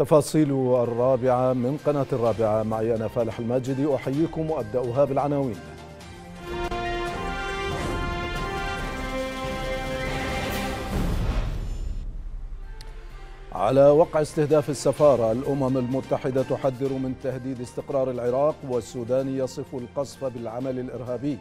تفاصيل الرابعة من قناة الرابعة معي أنا فالح الماجدي أحييكم وأبدأها بالعناوين على وقع استهداف السفارة الأمم المتحدة تحذر من تهديد استقرار العراق والسودان يصف القصف بالعمل الإرهابي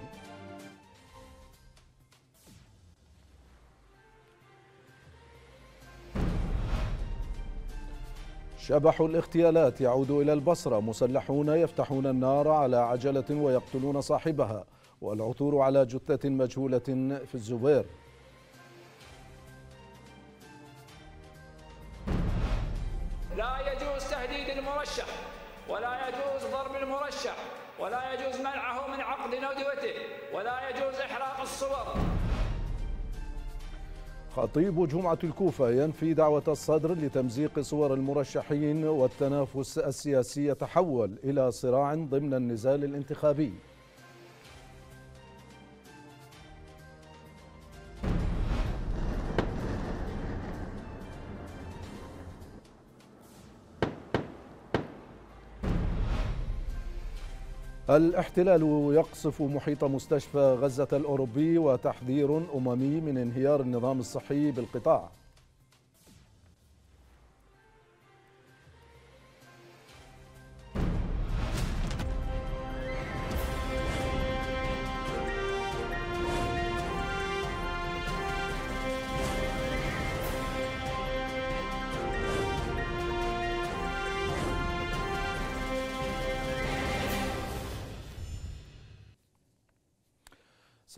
شبح الاغتيالات يعود إلى البصرة مسلحون يفتحون النار على عجلة ويقتلون صاحبها والعثور على جثة مجهولة في الزبير لا يجوز تهديد المرشح ولا يجوز ضرب المرشح ولا يجوز منعه من عقد ندوته ولا يجوز إحراق الصور خطيب جمعة الكوفة ينفي دعوة الصدر لتمزيق صور المرشحين والتنافس السياسي يتحول إلى صراع ضمن النزال الانتخابي الاحتلال يقصف محيط مستشفى غزة الأوروبي وتحذير أممي من انهيار النظام الصحي بالقطاع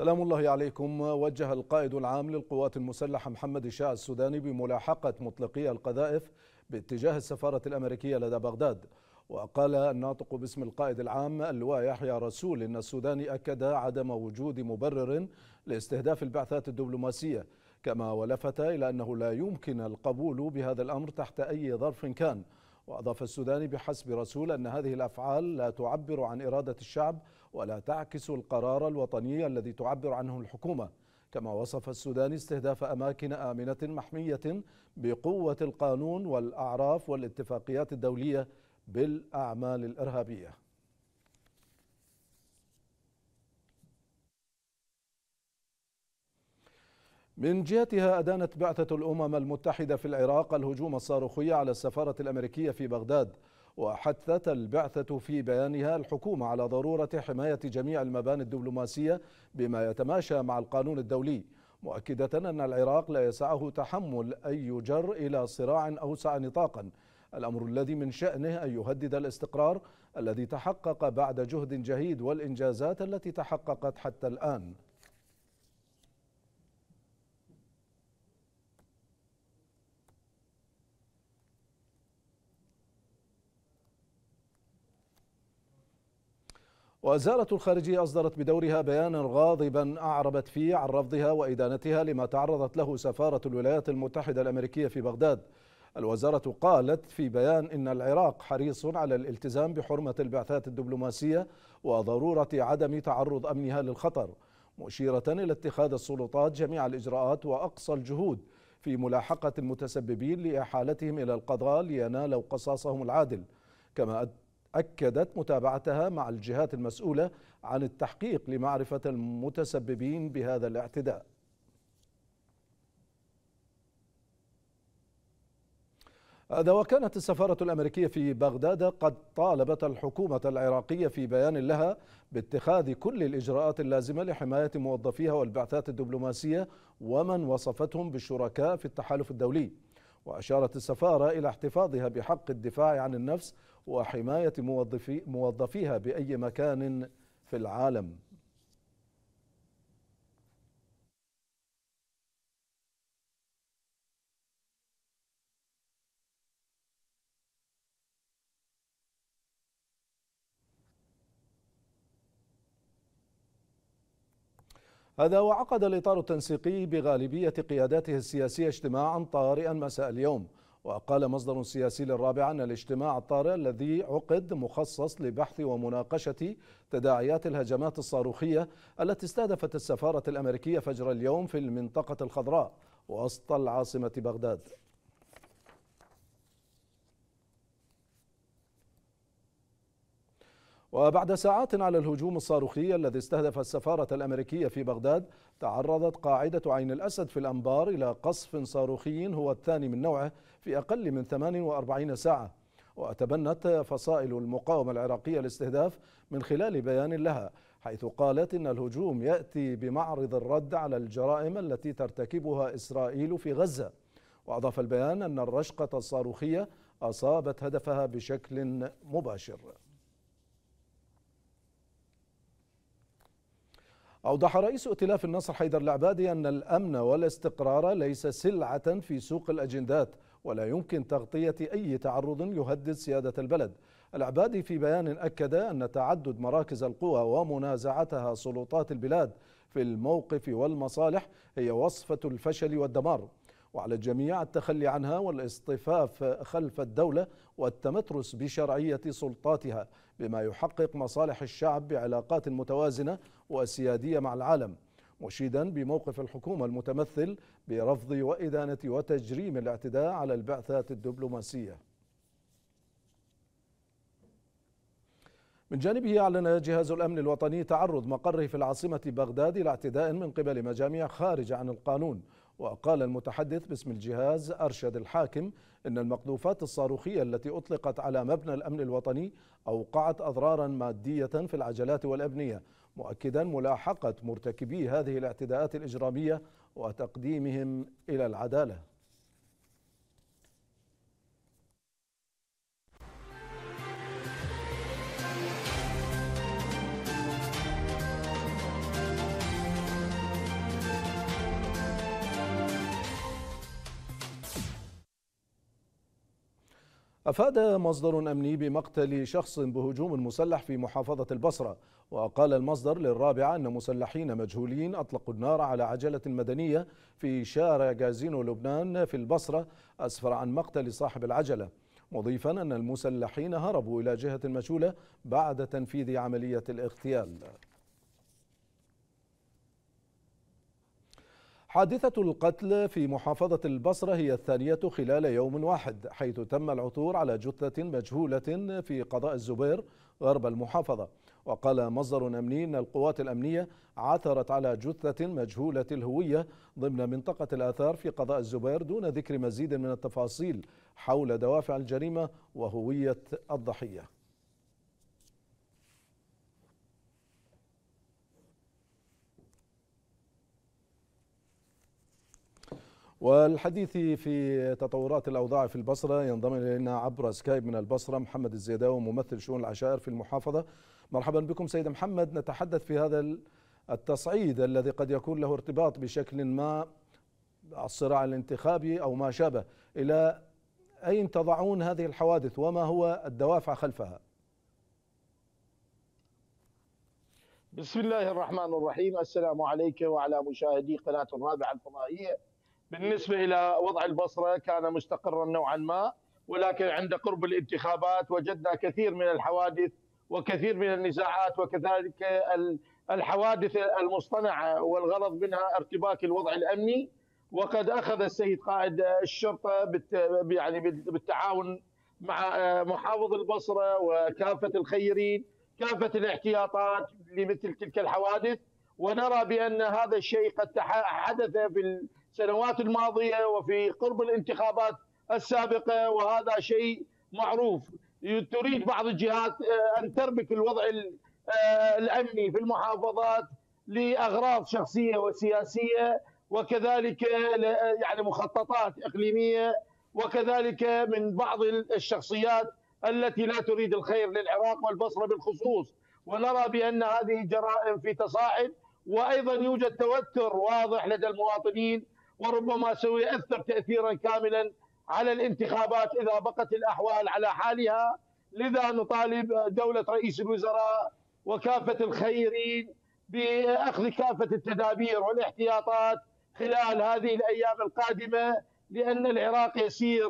سلام الله عليكم وجه القائد العام للقوات المسلحة محمد إشاع السوداني بملاحقة مطلقي القذائف باتجاه السفارة الأمريكية لدى بغداد وقال الناطق باسم القائد العام اللواء يحيى رسول إن السوداني أكد عدم وجود مبرر لاستهداف البعثات الدبلوماسية كما ولفت إلى أنه لا يمكن القبول بهذا الأمر تحت أي ظرف كان وأضاف السوداني بحسب رسول أن هذه الأفعال لا تعبر عن إرادة الشعب ولا تعكس القرار الوطني الذي تعبر عنه الحكومة كما وصف السودان استهداف أماكن آمنة محمية بقوة القانون والأعراف والاتفاقيات الدولية بالأعمال الإرهابية من جهتها أدانت بعثة الأمم المتحدة في العراق الهجوم الصاروخي على السفارة الأمريكية في بغداد وحثت البعثة في بيانها الحكومة على ضرورة حماية جميع المباني الدبلوماسية بما يتماشى مع القانون الدولي مؤكدة أن العراق لا يسعه تحمل أي جر إلى صراع أوسع نطاقا الأمر الذي من شأنه أن يهدد الاستقرار الذي تحقق بعد جهد جهيد والإنجازات التي تحققت حتى الآن وزارة الخارجية أصدرت بدورها بيانا غاضبا أعربت فيه عن رفضها وإدانتها لما تعرضت له سفارة الولايات المتحدة الأمريكية في بغداد الوزارة قالت في بيان إن العراق حريص على الالتزام بحرمة البعثات الدبلوماسية وضرورة عدم تعرض أمنها للخطر مشيرة إلى اتخاذ السلطات جميع الإجراءات وأقصى الجهود في ملاحقة المتسببين لإحالتهم إلى القضاء لينالوا قصاصهم العادل كما أكدت متابعتها مع الجهات المسؤولة عن التحقيق لمعرفة المتسببين بهذا الاعتداء هذا وكانت السفارة الأمريكية في بغداد قد طالبت الحكومة العراقية في بيان لها باتخاذ كل الإجراءات اللازمة لحماية موظفيها والبعثات الدبلوماسية ومن وصفتهم بالشركاء في التحالف الدولي وأشارت السفارة إلى احتفاظها بحق الدفاع عن النفس وحماية موظفي موظفيها بأي مكان في العالم هذا وعقد الإطار التنسيقي بغالبية قياداته السياسية اجتماعا طارئا مساء اليوم وقال مصدر سياسي للرابع أن الاجتماع الطارئ الذي عقد مخصص لبحث ومناقشة تداعيات الهجمات الصاروخية التي استهدفت السفارة الأمريكية فجر اليوم في المنطقة الخضراء وسط العاصمة بغداد وبعد ساعات على الهجوم الصاروخي الذي استهدف السفارة الأمريكية في بغداد تعرضت قاعدة عين الأسد في الأنبار إلى قصف صاروخي هو الثاني من نوعه في أقل من 48 ساعة وتبنت فصائل المقاومة العراقية الاستهداف من خلال بيان لها حيث قالت إن الهجوم يأتي بمعرض الرد على الجرائم التي ترتكبها إسرائيل في غزة وأضاف البيان أن الرشقة الصاروخية أصابت هدفها بشكل مباشر أوضح رئيس ائتلاف النصر حيدر العبادي أن الأمن والاستقرار ليس سلعة في سوق الأجندات ولا يمكن تغطية أي تعرض يهدد سيادة البلد العبادي في بيان أكد أن تعدد مراكز القوى ومنازعتها سلطات البلاد في الموقف والمصالح هي وصفة الفشل والدمار وعلى الجميع التخلي عنها والاصطفاف خلف الدولة والتمترس بشرعية سلطاتها بما يحقق مصالح الشعب بعلاقات متوازنة وسياديه مع العالم مشيدا بموقف الحكومة المتمثل برفض وإدانة وتجريم الاعتداء على البعثات الدبلوماسية من جانبه أعلن جهاز الأمن الوطني تعرض مقره في العاصمة بغداد إلى اعتداء من قبل مجاميع خارجة عن القانون وقال المتحدث باسم الجهاز أرشد الحاكم إن المقذوفات الصاروخية التي أطلقت على مبنى الأمن الوطني أوقعت أضرارا مادية في العجلات والأبنية مؤكدا ملاحقة مرتكبي هذه الاعتداءات الإجرامية وتقديمهم إلى العدالة أفاد مصدر أمني بمقتل شخص بهجوم مسلح في محافظة البصرة وقال المصدر للرابعة أن مسلحين مجهولين أطلقوا النار على عجلة مدنية في شارع جازينو لبنان في البصرة أسفر عن مقتل صاحب العجلة مضيفا أن المسلحين هربوا إلى جهة مجهولة بعد تنفيذ عملية الاغتيال حادثة القتل في محافظة البصرة هي الثانية خلال يوم واحد حيث تم العثور على جثة مجهولة في قضاء الزبير غرب المحافظة وقال مصدر أمني أن القوات الأمنية عثرت على جثة مجهولة الهوية ضمن منطقة الآثار في قضاء الزبير دون ذكر مزيد من التفاصيل حول دوافع الجريمة وهوية الضحية والحديث في تطورات الأوضاع في البصرة ينضم إلينا عبر سكايب من البصرة محمد الزيداوي ممثل شؤون العشائر في المحافظة مرحبا بكم سيد محمد نتحدث في هذا التصعيد الذي قد يكون له ارتباط بشكل ما الصراع الانتخابي أو ما شابه إلى أين تضعون هذه الحوادث وما هو الدوافع خلفها بسم الله الرحمن الرحيم السلام عليكم وعلى مشاهدي قناة الرابعة الفضائية بالنسبه الى وضع البصره كان مستقرا نوعا ما ولكن عند قرب الانتخابات وجدنا كثير من الحوادث وكثير من النزاعات وكذلك الحوادث المصطنعه والغرض منها ارتباك الوضع الامني وقد اخذ السيد قائد الشرطه يعني بالتعاون مع آه، محافظ البصره وكافه الخيرين كافه الاحتياطات لمثل تلك الحوادث ونرى بان هذا الشيء قد حدث في السنوات الماضيه وفي قرب الانتخابات السابقه وهذا شيء معروف تريد بعض الجهات آه، ان تربك الوضع آه، الامني في المحافظات لاغراض شخصيه وسياسيه وكذلك يعني مخططات اقليميه وكذلك من بعض الشخصيات التي لا تريد الخير للعراق والبصره بالخصوص ونرى بان هذه جرائم في تصاعد وايضا يوجد توتر واضح لدى المواطنين وربما سيؤثر تاثيرا كاملا على الانتخابات اذا بقت الاحوال على حالها لذا نطالب دوله رئيس الوزراء وكافه الخيرين باخذ كافه التدابير والاحتياطات خلال هذه الايام القادمه لان العراق يسير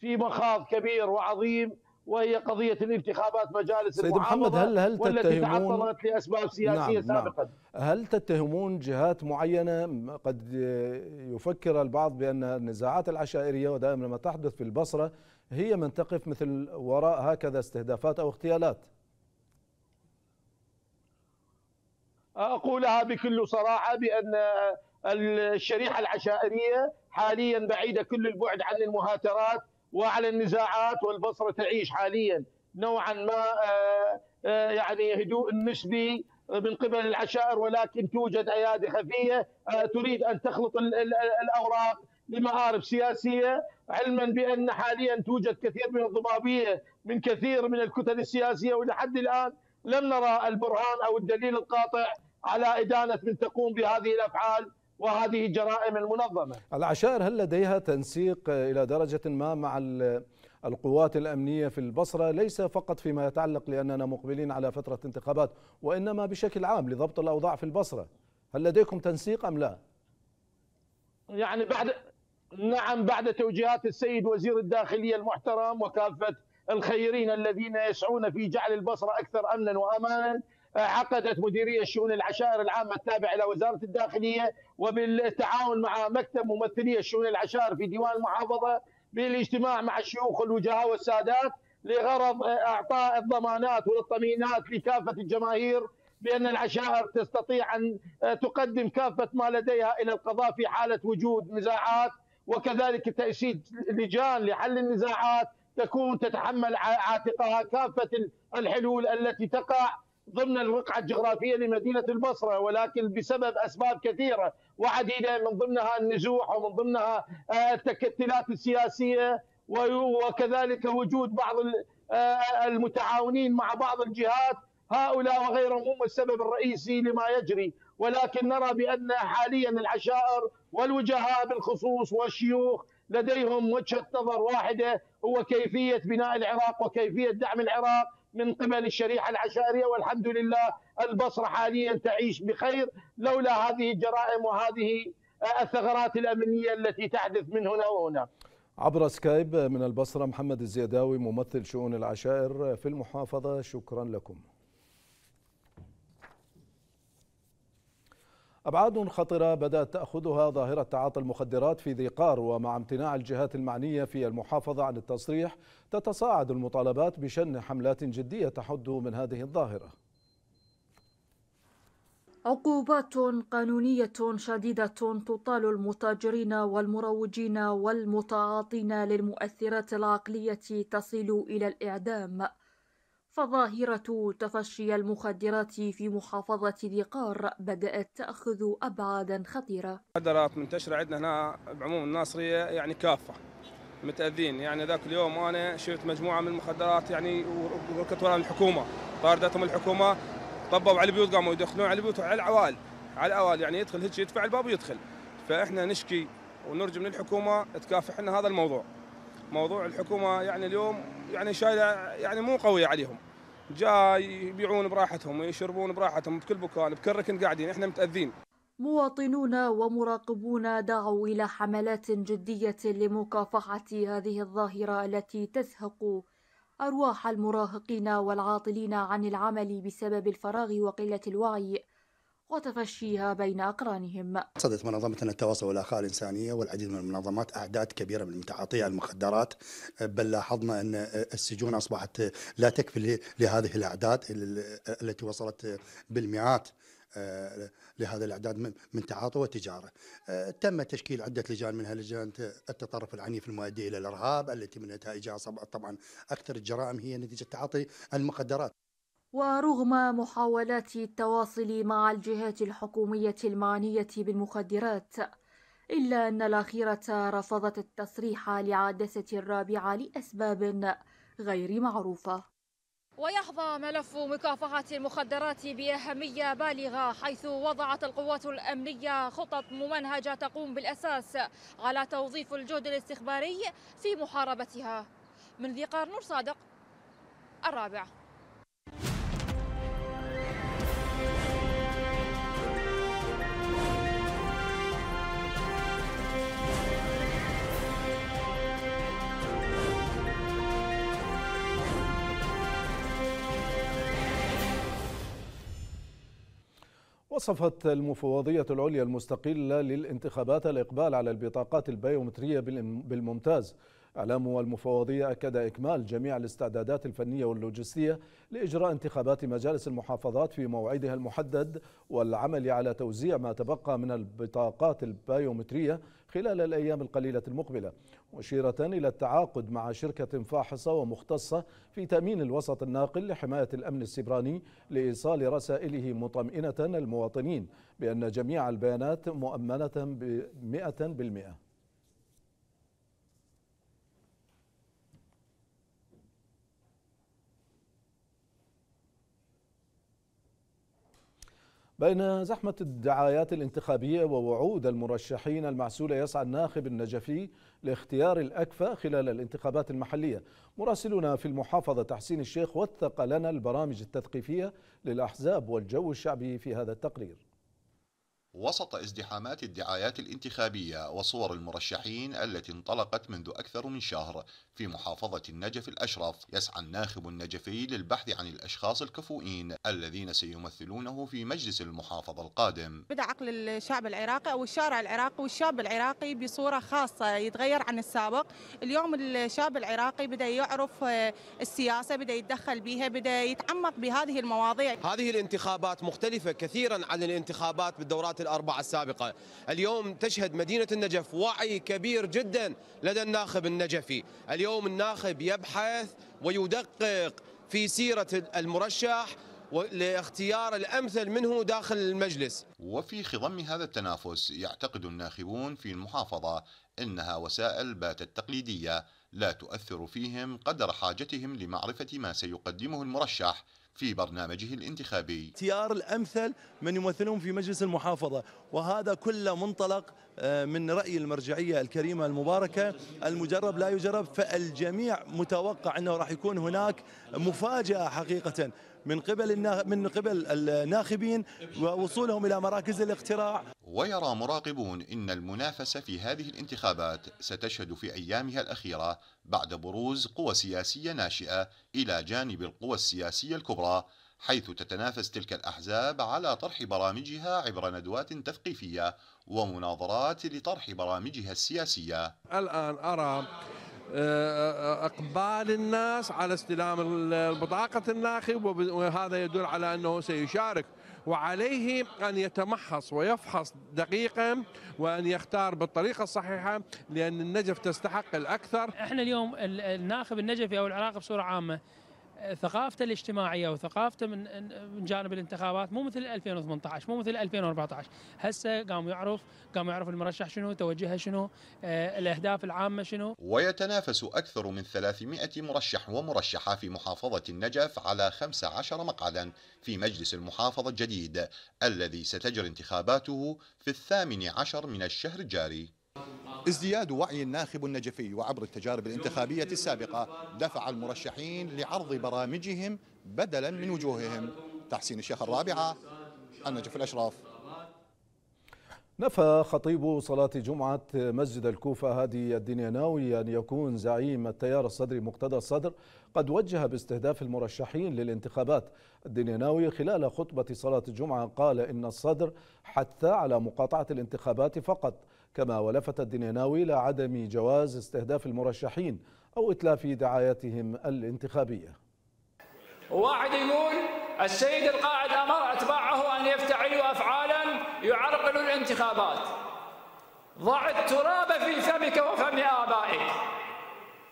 في مخاض كبير وعظيم وهي قضية الانتخابات مجالس سيد محمد هل هل والتي تعطلت لأسباب سياسية نعم, نعم. سابقا نعم. هل تتهمون جهات معينة قد يفكر البعض بأن النزاعات العشائرية ودائما ما تحدث في البصرة هي من تقف مثل وراء هكذا استهدافات أو اغتيالات أقولها بكل صراحة بأن الشريحة العشائرية حاليا بعيدة كل البعد عن المهاترات وعلى النزاعات والبصره تعيش حاليا نوعا ما آه، آه، يعني هدوء نسبي من قبل العشائر ولكن توجد ايادي خفيه آه، تريد ان تخلط الاوراق لمآرب سياسيه علما بان حاليا توجد كثير من الضبابيه من كثير من الكتل السياسيه والى حد الان لم نرى البرهان او الدليل القاطع على ادانه من تقوم بهذه الافعال وهذه جرائم المنظمة العشائر هل لديها تنسيق إلى درجة ما مع القوات الأمنية في البصرة ليس فقط فيما يتعلق لأننا مقبلين على فترة انتخابات وإنما بشكل عام لضبط الأوضاع في البصرة هل لديكم تنسيق أم لا؟ يعني بعد نعم بعد توجيهات السيد وزير الداخلية المحترم وكافة الخيرين الذين يسعون في جعل البصرة أكثر أمنا وأمانا عقدت مديريه شؤون العشائر العامه التابعه الى وزاره الداخليه وبالتعاون مع مكتب ممثليه شؤون العشائر في ديوان المحافظه بالاجتماع مع الشيوخ والوجهاء والسادات لغرض اعطاء الضمانات والطمينات لكافه الجماهير بان العشائر تستطيع ان تقدم كافه ما لديها الى القضاء في حاله وجود نزاعات وكذلك تاسيس لجان لحل النزاعات تكون تتحمل عاتقها كافه الحلول التي تقع ضمن الوقعة الجغرافية لمدينة البصرة ولكن بسبب أسباب كثيرة وعديدة من ضمنها النزوح ومن ضمنها آه، التكتلات السياسية وكذلك وجود بعض آه، المتعاونين مع بعض الجهات هؤلاء وغيرهم هم السبب الرئيسي لما يجري ولكن نرى بأن حاليا العشائر والوجهاء بالخصوص والشيوخ لديهم وجهة نظر واحدة هو كيفية بناء العراق وكيفية دعم العراق من قبل الشريحة العشائرية والحمد لله البصرة حاليا تعيش بخير لولا هذه الجرائم وهذه آه، الثغرات الأمنية التي تحدث من هنا وهنا عبر سكايب من البصرة محمد الزيداوي ممثل شؤون العشائر في المحافظة شكرا لكم أبعاد خطرة بدأت تأخذها ظاهرة تعاطي المخدرات في ذي قار ومع امتناع الجهات المعنية في المحافظة عن التصريح تتصاعد المطالبات بشن حملات جدية تحد من هذه الظاهرة عقوبات قانونية شديدة تطال المتاجرين والمروجين والمتعاطين للمؤثرات العقلية تصل إلى الإعدام فظاهرة تفشي المخدرات في محافظة ذي قار بدأت تأخذ أبعادا خطيرة المخدرات منتشرة عندنا هنا بعموم الناصرية يعني كافة متأذين يعني ذاك اليوم أنا شفت مجموعة من المخدرات يعني وركت وراء الحكومة طاردتهم الحكومة طبوا على البيوت قاموا يدخلون على البيوت وعلى العوائل على العوائل يعني يدخل هيك يدفع الباب ويدخل فإحنا نشكي ونرجو من الحكومة تكافحنا هذا الموضوع موضوع الحكومة يعني اليوم يعني شايلة يعني مو قوية عليهم جاي يبيعون براحتهم ويشربون براحتهم بكل مكان بكل ركن قاعدين احنا متاذين مواطنون ومراقبون دعوا الى حملات جديه لمكافحه هذه الظاهره التي تزهق ارواح المراهقين والعاطلين عن العمل بسبب الفراغ وقله الوعي وتفشيها بين أقرانهم صدت منظمة التواصل والآخاء الإنسانية والعديد من المنظمات أعداد كبيرة من متعاطي المخدرات بل لاحظنا أن السجون أصبحت لا تكفي لهذه الأعداد التي وصلت بالمئات آه، لهذا الاعداد من تعاطي وتجاره. آه، تم تشكيل عده لجان منها لجان التطرف العنيف المؤدي الى الارهاب التي من نتائجها طبعا اكثر الجرائم هي نتيجه تعاطي المخدرات. ورغم محاولات التواصل مع الجهات الحكومية المعنية بالمخدرات إلا أن الأخيرة رفضت التصريح لعدسة الرابعة لأسباب غير معروفة ويحظى ملف مكافحة المخدرات بأهمية بالغة حيث وضعت القوات الأمنية خطط ممنهجة تقوم بالأساس على توظيف الجهد الاستخباري في محاربتها من ذي قار صادق الرابع وصفت المفوضية العليا المستقلة للانتخابات الإقبال على البطاقات البيومترية بالممتاز إعلام المفوضية أكد إكمال جميع الاستعدادات الفنية واللوجستية لإجراء انتخابات مجالس المحافظات في موعدها المحدد والعمل على توزيع ما تبقى من البطاقات البيومترية خلال الأيام القليلة المقبلة مشيرة إلى التعاقد مع شركة فاحصة ومختصة في تأمين الوسط الناقل لحماية الأمن السبراني لإيصال رسائله مطمئنة المواطنين بأن جميع البيانات مؤمنة بمئة بالمئة بين زحمة الدعايات الانتخابية ووعود المرشحين المعسولة يسعى الناخب النجفي لاختيار الأكفى خلال الانتخابات المحلية مراسلنا في المحافظة تحسين الشيخ وثق لنا البرامج التثقيفية للأحزاب والجو الشعبي في هذا التقرير وسط ازدحامات الدعايات الانتخابية وصور المرشحين التي انطلقت منذ أكثر من شهر في محافظة النجف الأشرف يسعى الناخب النجفي للبحث عن الأشخاص الكفؤين الذين سيمثلونه في مجلس المحافظة القادم بدأ عقل الشعب العراقي أو الشارع العراقي والشاب العراقي بصورة خاصة يتغير عن السابق اليوم الشاب العراقي بدأ يعرف آه، السياسة بدأ يتدخل بها بدأ يتعمق بهذه المواضيع هذه الانتخابات مختلفة كثيرا عن الانتخابات بالدورات الأربعة السابقة اليوم تشهد مدينة النجف وعي كبير جدا لدى الناخب النجفي اليوم الناخب يبحث ويدقق في سيرة المرشح لاختيار الأمثل منه داخل المجلس وفي خضم هذا التنافس يعتقد الناخبون في المحافظة إنها وسائل باتت تقليدية لا تؤثر فيهم قدر حاجتهم لمعرفة ما سيقدمه المرشح في برنامجه الانتخابي اختيار الأمثل من يمثلهم في مجلس المحافظة وهذا كله منطلق آه، من رأي المرجعية الكريمة المباركة المجرب لا يجرب فالجميع متوقع أنه راح يكون هناك مفاجأة حقيقة من قبل من قبل الناخبين ووصولهم الى مراكز الاقتراع ويرى مراقبون ان المنافسه في هذه الانتخابات ستشهد في ايامها الاخيره بعد بروز قوى سياسيه ناشئه الى جانب القوى السياسيه الكبرى حيث تتنافس تلك الأحزاب على طرح برامجها عبر ندوات تثقيفية ومناظرات لطرح برامجها السياسية الآن أرى آه، آه، اقبال الناس على استلام بطاقه الناخب وهذا يدل على انه سيشارك وعليه ان يتمحص ويفحص دقيقا وان يختار بالطريقه الصحيحه لان النجف تستحق الاكثر احنا اليوم الناخب النجفي او العراقي بصوره عامه ثقافته الاجتماعيه وثقافته من من جانب الانتخابات مو مثل 2018 مو مثل 2014 هسه قام يعرف قام يعرف المرشح شنو توجهه شنو آه، الاهداف العامه شنو ويتنافس اكثر من 300 مرشح ومرشحه في محافظه النجف على 15 مقعدا في مجلس المحافظه الجديد الذي ستجري انتخاباته في الثامن عشر من الشهر الجاري ازدياد وعي الناخب النجفي وعبر التجارب الانتخابية السابقة دفع المرشحين لعرض برامجهم بدلا من وجوههم تحسين الشيخ الرابعة النجف الأشراف نفى خطيب صلاة جمعة مسجد الكوفة هادي ناوي أن يكون زعيم التيار الصدري مقتدى الصدر قد وجه باستهداف المرشحين للانتخابات ناوي خلال خطبة صلاة الجمعة قال إن الصدر حث على مقاطعة الانتخابات فقط كما ولفت الدنيناوي إلى عدم جواز استهداف المرشحين أو إتلاف دعايتهم الانتخابية واحد يقول السيد القاعد أمر أتباعه أن يفتعلوا أفعالا يعرقل الانتخابات ضع التراب في فمك وفم آبائك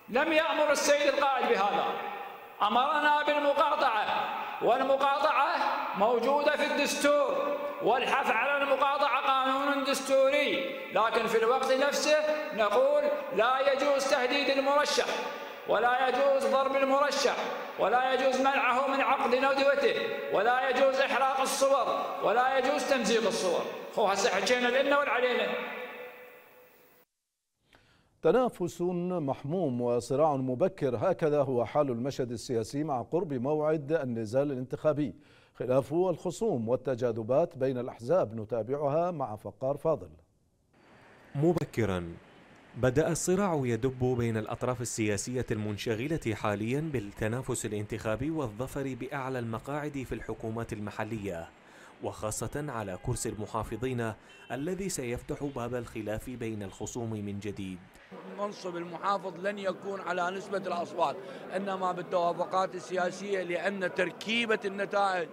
لم يأمر السيد القائد بهذا أمرنا بالمقاطعة والمقاطعة موجودة في الدستور والحث على المقاطعة قانون دستوري لكن في الوقت نفسه نقول لا يجوز تهديد المرشح ولا يجوز ضرب المرشح ولا يجوز منعه من عقد ندوته ولا يجوز إحراق الصور ولا يجوز تمزيق الصور هو هسه حكينا لنا والعلينا تنافس محموم وصراع مبكر هكذا هو حال المشهد السياسي مع قرب موعد النزال الانتخابي خلاف الخصوم والتجاذبات بين الأحزاب نتابعها مع فقار فاضل مبكرا بدأ الصراع يدب بين الأطراف السياسية المنشغلة حاليا بالتنافس الانتخابي والظفر بأعلى المقاعد في الحكومات المحلية وخاصة على كرسي المحافظين الذي سيفتح باب الخلاف بين الخصوم من جديد منصب المحافظ لن يكون على نسبة الأصوات إنما بالتوافقات السياسية لأن تركيبة النتائج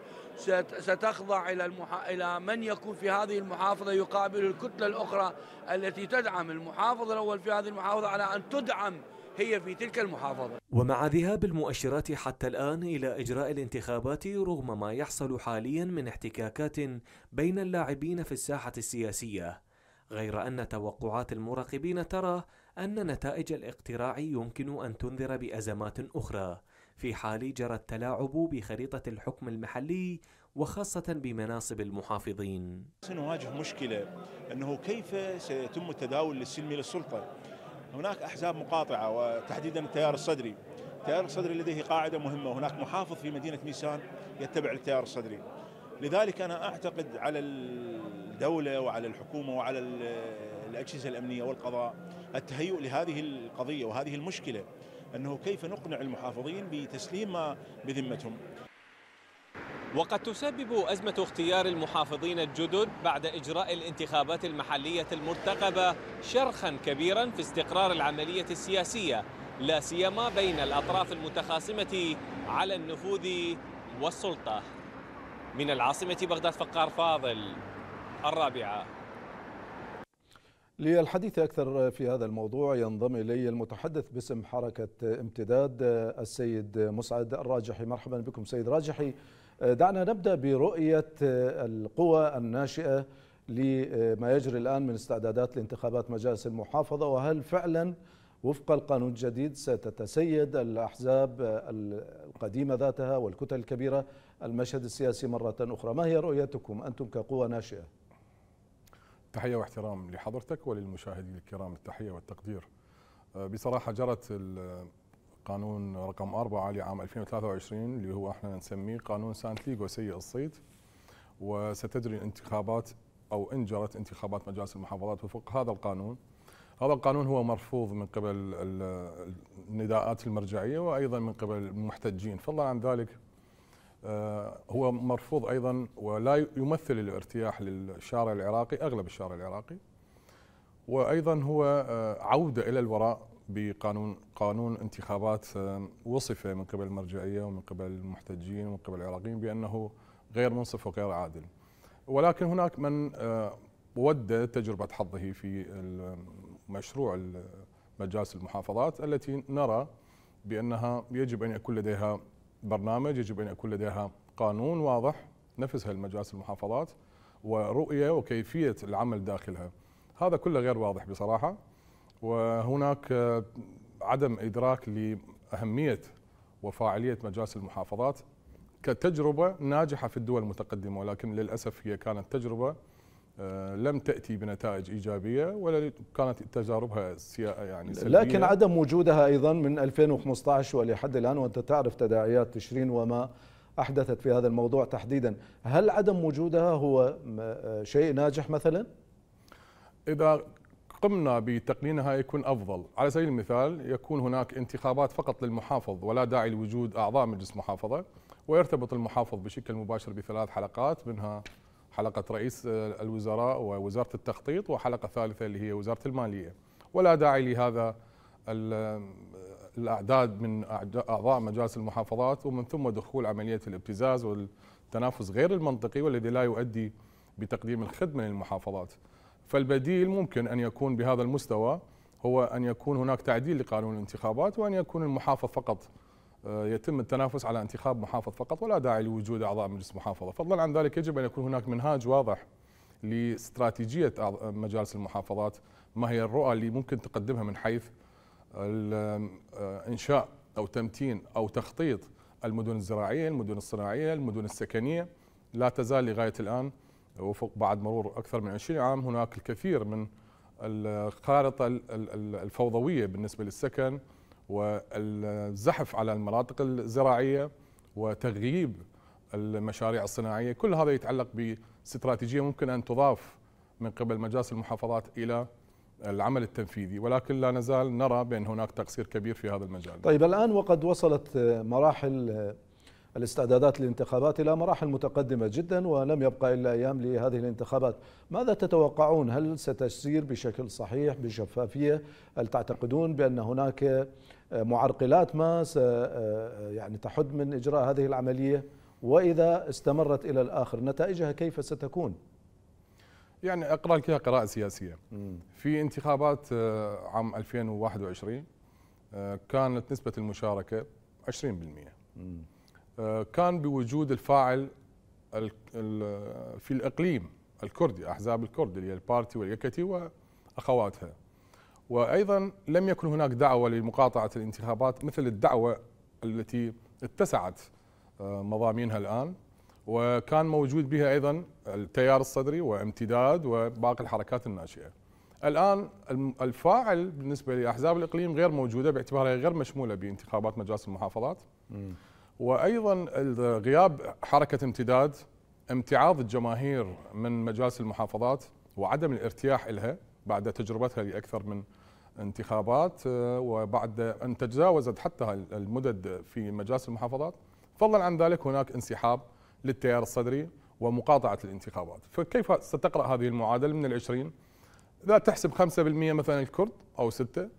ستخضع إلى, المح... إلى من يكون في هذه المحافظة يقابل الكتلة الأخرى التي تدعم المحافظ الأول في هذه المحافظة على أن تدعم هي في تلك المحافظة ومع ذهاب المؤشرات حتى الآن إلى إجراء الانتخابات رغم ما يحصل حاليا من احتكاكات بين اللاعبين في الساحة السياسية غير أن توقعات المراقبين ترى أن نتائج الاقتراع يمكن أن تنذر بأزمات أخرى في حال جرى التلاعب بخريطة الحكم المحلي وخاصة بمناصب المحافظين سنواجه مشكلة أنه كيف سيتم التداول للسلم للسلطة هناك أحزاب مقاطعة وتحديدا التيار الصدري التيار الصدري لديه قاعدة مهمة هناك محافظ في مدينة ميسان يتبع التيار الصدري لذلك أنا أعتقد على الدولة وعلى الحكومة وعلى الأجهزة الأمنية والقضاء التهيؤ لهذه القضية وهذه المشكلة أنه كيف نقنع المحافظين بتسليم ما بذمتهم وقد تسبب أزمة اختيار المحافظين الجدد بعد إجراء الانتخابات المحلية المرتقبة شرخا كبيرا في استقرار العملية السياسية لا سيما بين الأطراف المتخاصمة على النفوذ والسلطة من العاصمة بغداد فقار فاضل الرابعة للحديث أكثر في هذا الموضوع ينضم إلي المتحدث باسم حركة امتداد السيد مسعد الراجحي مرحبا بكم سيد راجحي دعنا نبدأ برؤية آه، القوى الناشئة لما يجري الآن من استعدادات لانتخابات مجالس المحافظة وهل فعلا وفق القانون الجديد ستتسيد الأحزاب آه، القديمة ذاتها والكتل الكبيرة المشهد السياسي مرة أخرى ما هي رؤيتكم أنتم كقوى ناشئة؟ تحية واحترام لحضرتك وللمشاهدين الكرام التحية والتقدير آه، بصراحة جرت قانون رقم أربعة لعام 2023 اللي هو احنا نسميه قانون ليغو سيء الصيت وستجري الانتخابات أو انجرت انتخابات مجالس المحافظات وفق هذا القانون هذا القانون هو مرفوض من قبل النداءات المرجعية وأيضا من قبل المحتجين فضلا عن ذلك آه، هو مرفوض أيضا ولا يمثل الارتياح للشارع العراقي أغلب الشارع العراقي وأيضا هو آه، عودة إلى الوراء بقانون قانون انتخابات وصف من قبل المرجعيه ومن قبل المحتجين ومن قبل العراقيين بانه غير منصف وغير عادل. ولكن هناك من آه، ود تجربه حظه في مشروع مجالس المحافظات التي نرى بانها يجب ان يكون لديها برنامج، يجب ان يكون لديها قانون واضح نفسها المجالس المحافظات ورؤيه وكيفيه العمل داخلها. هذا كله غير واضح بصراحه وهناك آه، عدم إدراك لأهمية وفاعلية مجالس المحافظات كتجربة ناجحة في الدول المتقدمة ولكن للأسف هي كانت تجربة آه، لم تأتي بنتائج إيجابية ولا كانت تجاربها يعني سلبية لكن عدم وجودها أيضا من 2015 ولحد الآن وأنت تعرف تداعيات تشرين وما أحدثت في هذا الموضوع تحديدا هل عدم وجودها هو آه، شيء ناجح مثلا؟ إذا قمنا بتقنينها يكون أفضل على سبيل المثال يكون هناك انتخابات فقط للمحافظ ولا داعي لوجود أعضاء مجلس محافظة ويرتبط المحافظ بشكل مباشر بثلاث حلقات منها حلقة رئيس آه، الوزراء ووزارة التخطيط وحلقة ثالثة اللي هي وزارة المالية ولا داعي لهذا آه، الأعداد من أعضاء مجالس المحافظات ومن ثم دخول عملية الابتزاز والتنافس غير المنطقي والذي لا يؤدي بتقديم الخدمة للمحافظات فالبديل ممكن أن يكون بهذا المستوى هو أن يكون هناك تعديل لقانون الانتخابات وأن يكون المحافظ فقط آه، يتم التنافس على انتخاب محافظ فقط ولا داعي لوجود أعضاء مجلس محافظة فضلا عن ذلك يجب أن يكون هناك منهاج واضح لاستراتيجية مجالس المحافظات ما هي الرؤى اللي ممكن تقدمها من حيث آه، إنشاء أو تمتين أو تخطيط المدن الزراعية المدن الصناعية المدن السكنية لا تزال لغاية الآن وفق بعد مرور أكثر من 20 عام هناك الكثير من الخارطة الفوضوية بالنسبة للسكن والزحف على المناطق الزراعية وتغييب المشاريع الصناعية كل هذا يتعلق باستراتيجية ممكن أن تضاف من قبل مجالس المحافظات إلى العمل التنفيذي ولكن لا نزال نرى بأن هناك تقصير كبير في هذا المجال طيب الآن وقد وصلت مراحل الاستعدادات للانتخابات إلى مراحل متقدمة جدا ولم يبقى إلا أيام لهذه الانتخابات ماذا تتوقعون هل ستسير بشكل صحيح بشفافية هل تعتقدون بأن هناك معرقلات ما آه، يعني تحد من إجراء هذه العملية وإذا استمرت إلى الآخر نتائجها كيف ستكون يعني أقرأ لك قراءة سياسية في انتخابات آه، عام 2021 آه، كانت نسبة المشاركة 20% كان بوجود الفاعل في الإقليم الكردي أحزاب الكرد اللي هي البارتي واليكتي وأخواتها وأيضا لم يكن هناك دعوة لمقاطعة الانتخابات مثل الدعوة التي اتسعت آه، مضامينها الآن وكان موجود بها أيضا التيار الصدري وامتداد وباقي الحركات الناشئة الآن الفاعل بالنسبة لأحزاب الإقليم غير موجودة باعتبارها غير مشمولة بانتخابات مجالس المحافظات م. وايضا غياب حركه امتداد امتعاض الجماهير من مجالس المحافظات وعدم الارتياح لها بعد تجربتها لاكثر من انتخابات آه، وبعد ان تجاوزت حتى المدد في مجالس المحافظات فضلا عن ذلك هناك انسحاب للتيار الصدري ومقاطعه الانتخابات فكيف ستقرا هذه المعادله من العشرين اذا تحسب 5% مثلا الكرد او 6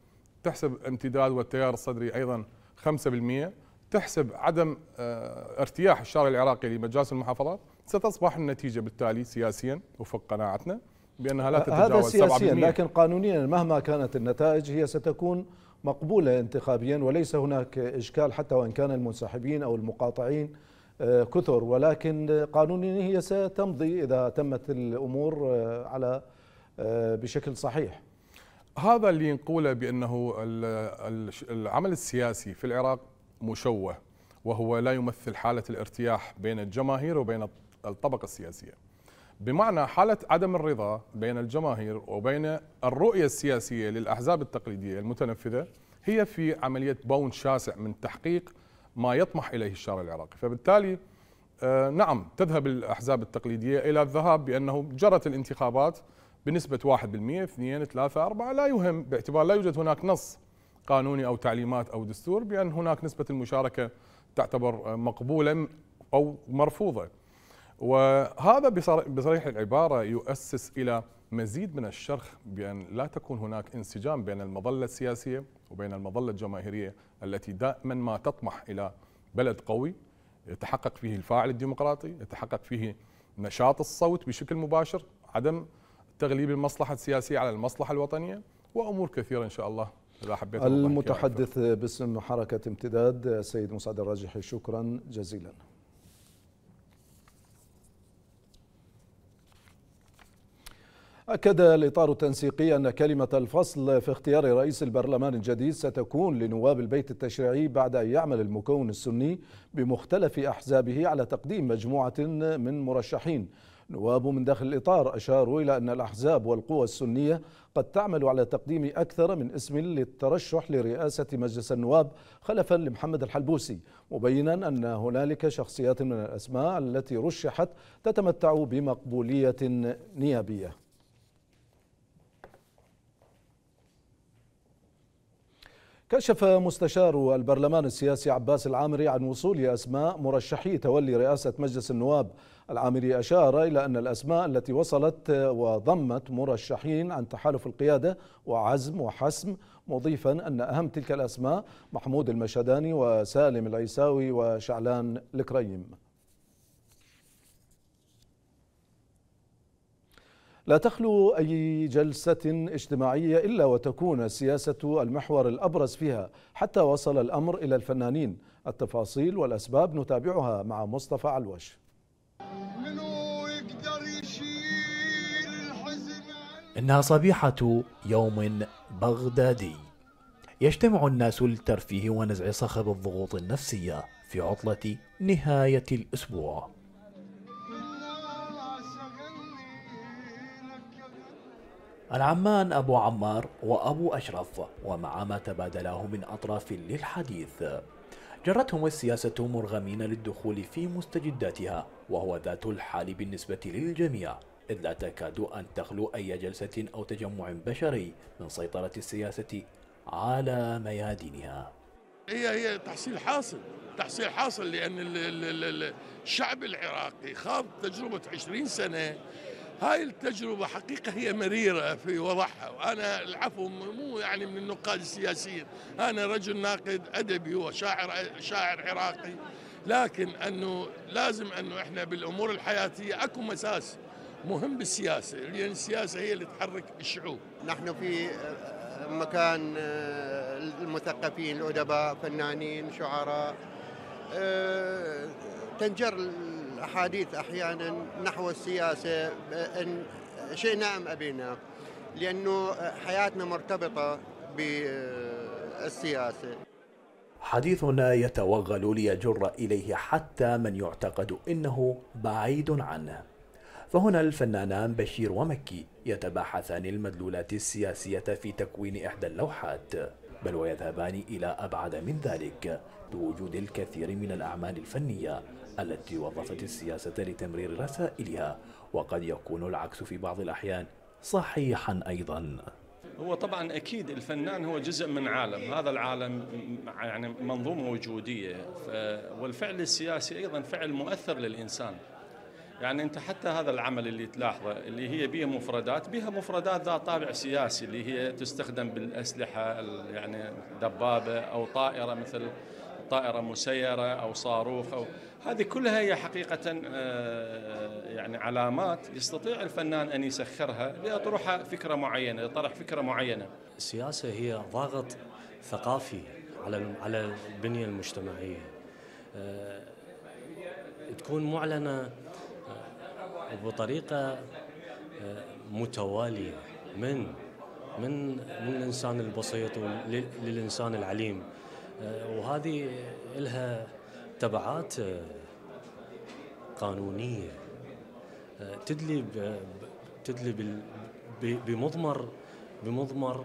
تحسب امتداد والتيار الصدري ايضا 5% تحسب عدم آه، ارتياح الشارع العراقي لمجالس المحافظات ستصبح النتيجه بالتالي سياسيا وفق قناعتنا بانها لا تتجاوز هذا سياسيا 7% لكن قانونيا مهما كانت النتائج هي ستكون مقبوله انتخابيا وليس هناك اشكال حتى وان كان المنسحبين او المقاطعين آه، كثر ولكن قانونيا هي ستمضي اذا تمت الامور آه، على بشكل صحيح هذا اللي نقوله بانه العمل السياسي في العراق مشوه وهو لا يمثل حالة الارتياح بين الجماهير وبين الطبقة السياسية بمعنى حالة عدم الرضا بين الجماهير وبين الرؤية السياسية للأحزاب التقليدية المتنفذة هي في عملية بون شاسع من تحقيق ما يطمح إليه الشارع العراقي فبالتالي آه، نعم تذهب الأحزاب التقليدية إلى الذهاب بأنه جرت الانتخابات بنسبة 1% 2 3 4 لا يهم باعتبار لا يوجد هناك نص قانوني أو تعليمات أو دستور بأن هناك نسبة المشاركة تعتبر مقبولة أو مرفوضة وهذا بصريح العبارة يؤسس إلى مزيد من الشرخ بأن لا تكون هناك انسجام بين المظلة السياسية وبين المظلة الجماهيرية التي دائما ما تطمح إلى بلد قوي يتحقق فيه الفاعل الديمقراطي يتحقق فيه نشاط الصوت بشكل مباشر عدم تغليب المصلحة السياسية على المصلحة الوطنية وأمور كثيرة إن شاء الله المتحدث باسم حركة امتداد سيد مسعد الراجحي شكرا جزيلا أكد الإطار التنسيقي أن كلمة الفصل في اختيار رئيس البرلمان الجديد ستكون لنواب البيت التشريعي بعد أن يعمل المكون السني بمختلف أحزابه على تقديم مجموعة من مرشحين نواب من داخل الإطار أشاروا إلى أن الأحزاب والقوى السنية قد تعمل على تقديم أكثر من اسم للترشح لرئاسة مجلس النواب خلفا لمحمد الحلبوسي مبينا أن هنالك شخصيات من الأسماء التي رشحت تتمتع بمقبولية نيابية كشف مستشار البرلمان السياسي عباس العامري عن وصول أسماء مرشحي تولي رئاسة مجلس النواب العامري أشار إلى أن الأسماء التي وصلت وضمت مرشحين عن تحالف القيادة وعزم وحسم مضيفا أن أهم تلك الأسماء محمود المشهداني وسالم العيساوي وشعلان الكريم لا تخلو أي جلسة اجتماعية إلا وتكون السياسة المحور الأبرز فيها حتى وصل الأمر إلى الفنانين التفاصيل والأسباب نتابعها مع مصطفى علوش منو يقدر يشيل الحزن إنها صبيحة يوم بغدادي يجتمع الناس للترفيه ونزع صخب الضغوط النفسية في عطلة نهاية الأسبوع العمان أبو عمار وأبو أشرف ومع ما تبادلاه من أطراف للحديث جرتهم السياسة مرغمين للدخول في مستجداتها وهو ذات الحال بالنسبة للجميع إذ لا تكاد أن تخلو أي جلسة أو تجمع بشري من سيطرة السياسة على ميادينها هي هي تحصيل حاصل تحصيل حاصل لأن الشعب العراقي خاض تجربة 20 سنة هاي التجربة حقيقة هي مريرة في وضعها وأنا العفو مو يعني من النقاد السياسيين أنا رجل ناقد أدبي وشاعر شاعر عراقي لكن انه لازم انه احنا بالامور الحياتيه اكو مساس مهم بالسياسه لان يعني السياسه هي اللي تحرك الشعوب نحن في آه، مكان آه، المثقفين الادباء فنانين شعراء آه، تنجر الاحاديث احيانا نحو السياسه ان شئنا ام ابينا لانه حياتنا مرتبطه بالسياسه حديثنا يتوغل ليجر إليه حتى من يعتقد إنه بعيد عنه فهنا الفنانان بشير ومكي يتباحثان المدلولات السياسية في تكوين إحدى اللوحات بل ويذهبان إلى أبعد من ذلك بوجود الكثير من الأعمال الفنية التي وظفت السياسة لتمرير رسائلها وقد يكون العكس في بعض الأحيان صحيحا أيضا هو طبعا اكيد الفنان هو جزء من عالم، هذا العالم يعني منظومه وجوديه ف... والفعل السياسي ايضا فعل مؤثر للانسان. يعني انت حتى هذا العمل اللي تلاحظه اللي هي بها مفردات، بها مفردات ذات طابع سياسي اللي هي تستخدم بالاسلحه يعني دبابه او طائره مثل طائرة مسيرة أو صاروخ أو هذه كلها هي حقيقة آه، يعني علامات يستطيع الفنان أن يسخرها ليطرح فكرة معينة لطرح فكرة معينة السياسة هي ضغط ثقافي على على البنية المجتمعية آه، تكون معلنة آه، بطريقة متوالية من من من الإنسان البسيط للإنسان العليم آه، وهذه لها تبعات آه، قانونيه آه، تدلي تدلي بمضمر بمضمر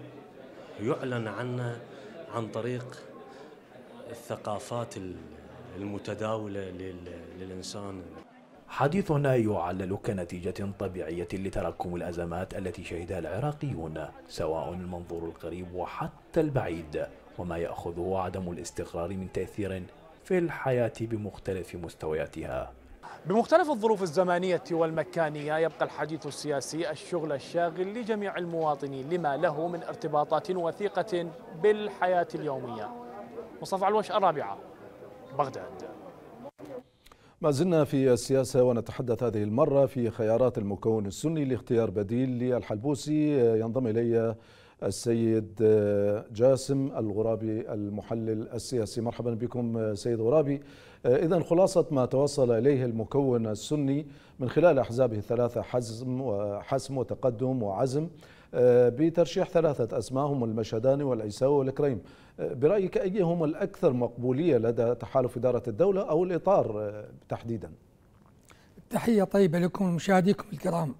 يعلن عنه عن طريق الثقافات المتداوله للانسان حديثنا يعلل كنتيجة طبيعية لتراكم الأزمات التي شهدها العراقيون سواء المنظور القريب وحتى البعيد وما يأخذه عدم الاستقرار من تأثير في الحياة بمختلف مستوياتها بمختلف الظروف الزمانية والمكانية يبقى الحديث السياسي الشغل الشاغل لجميع المواطنين لما له من ارتباطات وثيقة بالحياة اليومية مصطفى الوش الرابعة بغداد ما زلنا في السياسة ونتحدث هذه المرة في خيارات المكون السني لاختيار بديل للحلبوسي ينضم إلي السيد آه، جاسم الغرابي المحلل السياسي مرحبا بكم آه، سيد غرابي آه، إذا خلاصة ما توصل إليه المكون السني من خلال أحزابه الثلاثة حزم وحسم وتقدم وعزم بترشيح ثلاثة أسماء هم المشهداني والعيساوي والكريم برأيك أيهم الأكثر مقبولية لدى تحالف إدارة الدولة أو الإطار تحديدا تحية طيبة لكم مشاهديكم الكرام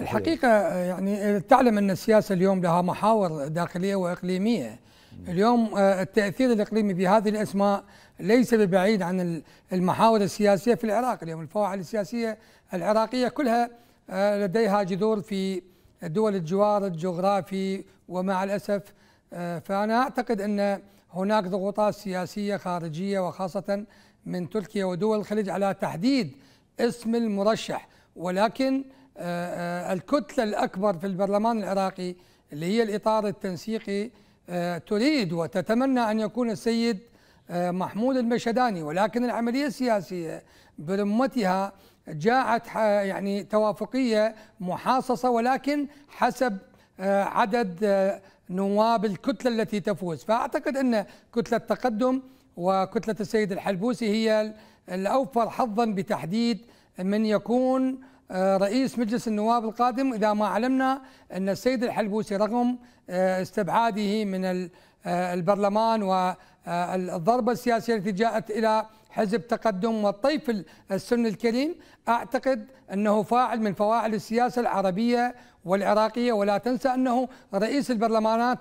الحقيقة آه، يعني آه، تعلم أن السياسة اليوم لها محاور داخلية وإقليمية اليوم آه، التأثير الإقليمي بهذه الأسماء ليس ببعيد عن المحاور السياسية في العراق اليوم الفواعل السياسية العراقية كلها لديها جذور في دول الجوار الجغرافي ومع الأسف فأنا أعتقد أن هناك ضغوطات سياسية خارجية وخاصة من تركيا ودول الخليج على تحديد اسم المرشح ولكن آه، آه، الكتلة الأكبر في البرلمان العراقي اللي هي الإطار التنسيقي آه، تريد وتتمنى أن يكون السيد محمود المشداني ولكن العملية السياسية برمتها جاءت يعني توافقية محاصصة ولكن حسب عدد نواب الكتلة التي تفوز فأعتقد أن كتلة تقدم وكتلة السيد الحلبوسي هي الأوفر حظا بتحديد من يكون آه، رئيس مجلس النواب القادم إذا ما علمنا أن السيد الحلبوسي رغم آه، استبعاده من آه، البرلمان والضربة السياسية التي جاءت إلى حزب تقدم والطيف السني الكريم أعتقد أنه فاعل من فواعل السياسة العربية والعراقية ولا تنسى أنه رئيس البرلمانات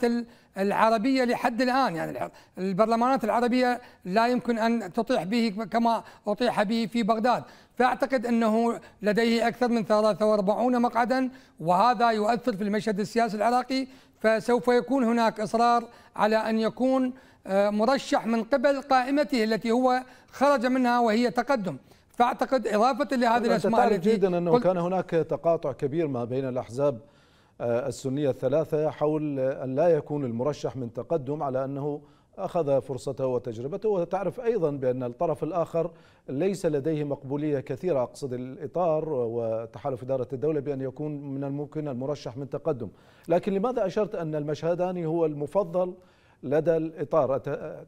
العربية لحد الآن يعني البرلمانات العربية لا يمكن أن تطيح به كما أطيح به في بغداد فأعتقد أنه لديه أكثر من 43 مقعدا وهذا يؤثر في المشهد السياسي العراقي فسوف يكون هناك إصرار على أن يكون آه، مرشح من قبل قائمته التي هو خرج منها وهي تقدم فأعتقد إضافة لهذه الأسماء التي جيدا أنه كان هناك تقاطع كبير ما بين الأحزاب آه، السنية الثلاثة حول آه، أن لا يكون المرشح من تقدم على أنه أخذ فرصته وتجربته وتعرف أيضا بأن الطرف الآخر ليس لديه مقبولية كثيرة أقصد الإطار وتحالف إدارة الدولة بأن يكون من الممكن المرشح من تقدم لكن لماذا أشرت أن المشهداني هو المفضل لدى الإطار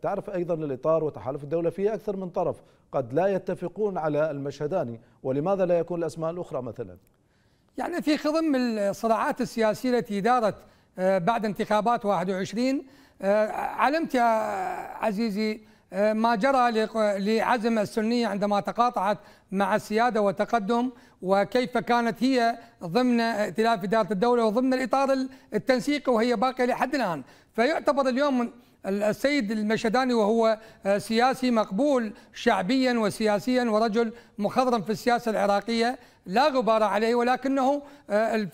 تعرف أيضا الإطار وتحالف الدولة فيه أكثر من طرف قد لا يتفقون على المشهداني ولماذا لا يكون الأسماء الأخرى مثلا يعني في خضم الصراعات السياسية التي دارت آه، بعد انتخابات 21 آه، علمت يا عزيزي آه، ما جرى لعزم السنية عندما تقاطعت مع السيادة والتقدم وكيف كانت هي ضمن ائتلاف إدارة الدولة وضمن الإطار التنسيقي وهي باقية لحد الآن فيعتبر اليوم السيد المشداني وهو آه، سياسي مقبول شعبيا وسياسيا ورجل مخضرم في السياسة العراقية لا غبار عليه ولكنه آه،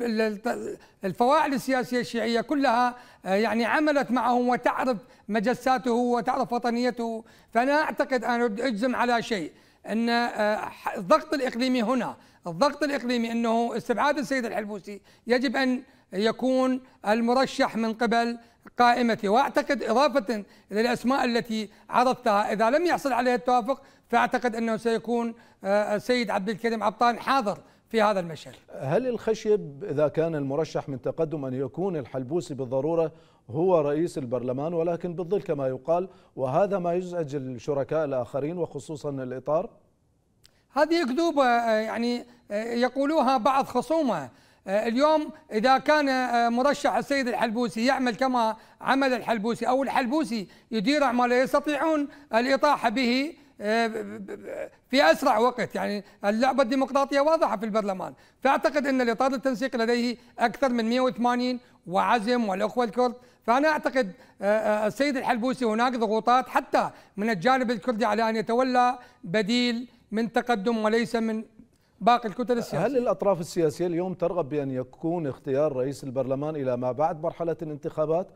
الفواعل السياسية الشيعية كلها آه، يعني عملت معهم وتعرف مجساته وتعرف وطنيته فأنا أعتقد أن أجزم على شيء أن آه، الضغط الإقليمي هنا الضغط الإقليمي أنه استبعاد السيد الحلبوسي يجب أن يكون المرشح من قبل قائمتي واعتقد اضافه للاسماء التي عرضتها اذا لم يحصل عليها التوافق فاعتقد انه سيكون آه، السيد عبد الكريم عبطان حاضر في هذا المشهد هل الخشب اذا كان المرشح من تقدم ان يكون الحلبوسي بالضروره هو رئيس البرلمان ولكن بالظل كما يقال وهذا ما يزعج الشركاء الاخرين وخصوصا الاطار هذه اكذوبه آه، يعني آه، يقولوها بعض خصومه آه، اليوم إذا كان آه، مرشح السيد الحلبوسي يعمل كما عمل الحلبوسي أو الحلبوسي يدير أعماله يستطيعون الإطاحة به آه، في اسرع وقت يعني اللعبه الديمقراطيه واضحه في البرلمان فاعتقد ان الاطار التنسيق لديه اكثر من 180 وعزم والاخوه الكرد فانا اعتقد السيد الحلبوسي هناك ضغوطات حتى من الجانب الكردي على ان يتولى بديل من تقدم وليس من باقي الكتل السياسيه هل الاطراف السياسيه اليوم ترغب بان يكون اختيار رئيس البرلمان الى ما بعد مرحله الانتخابات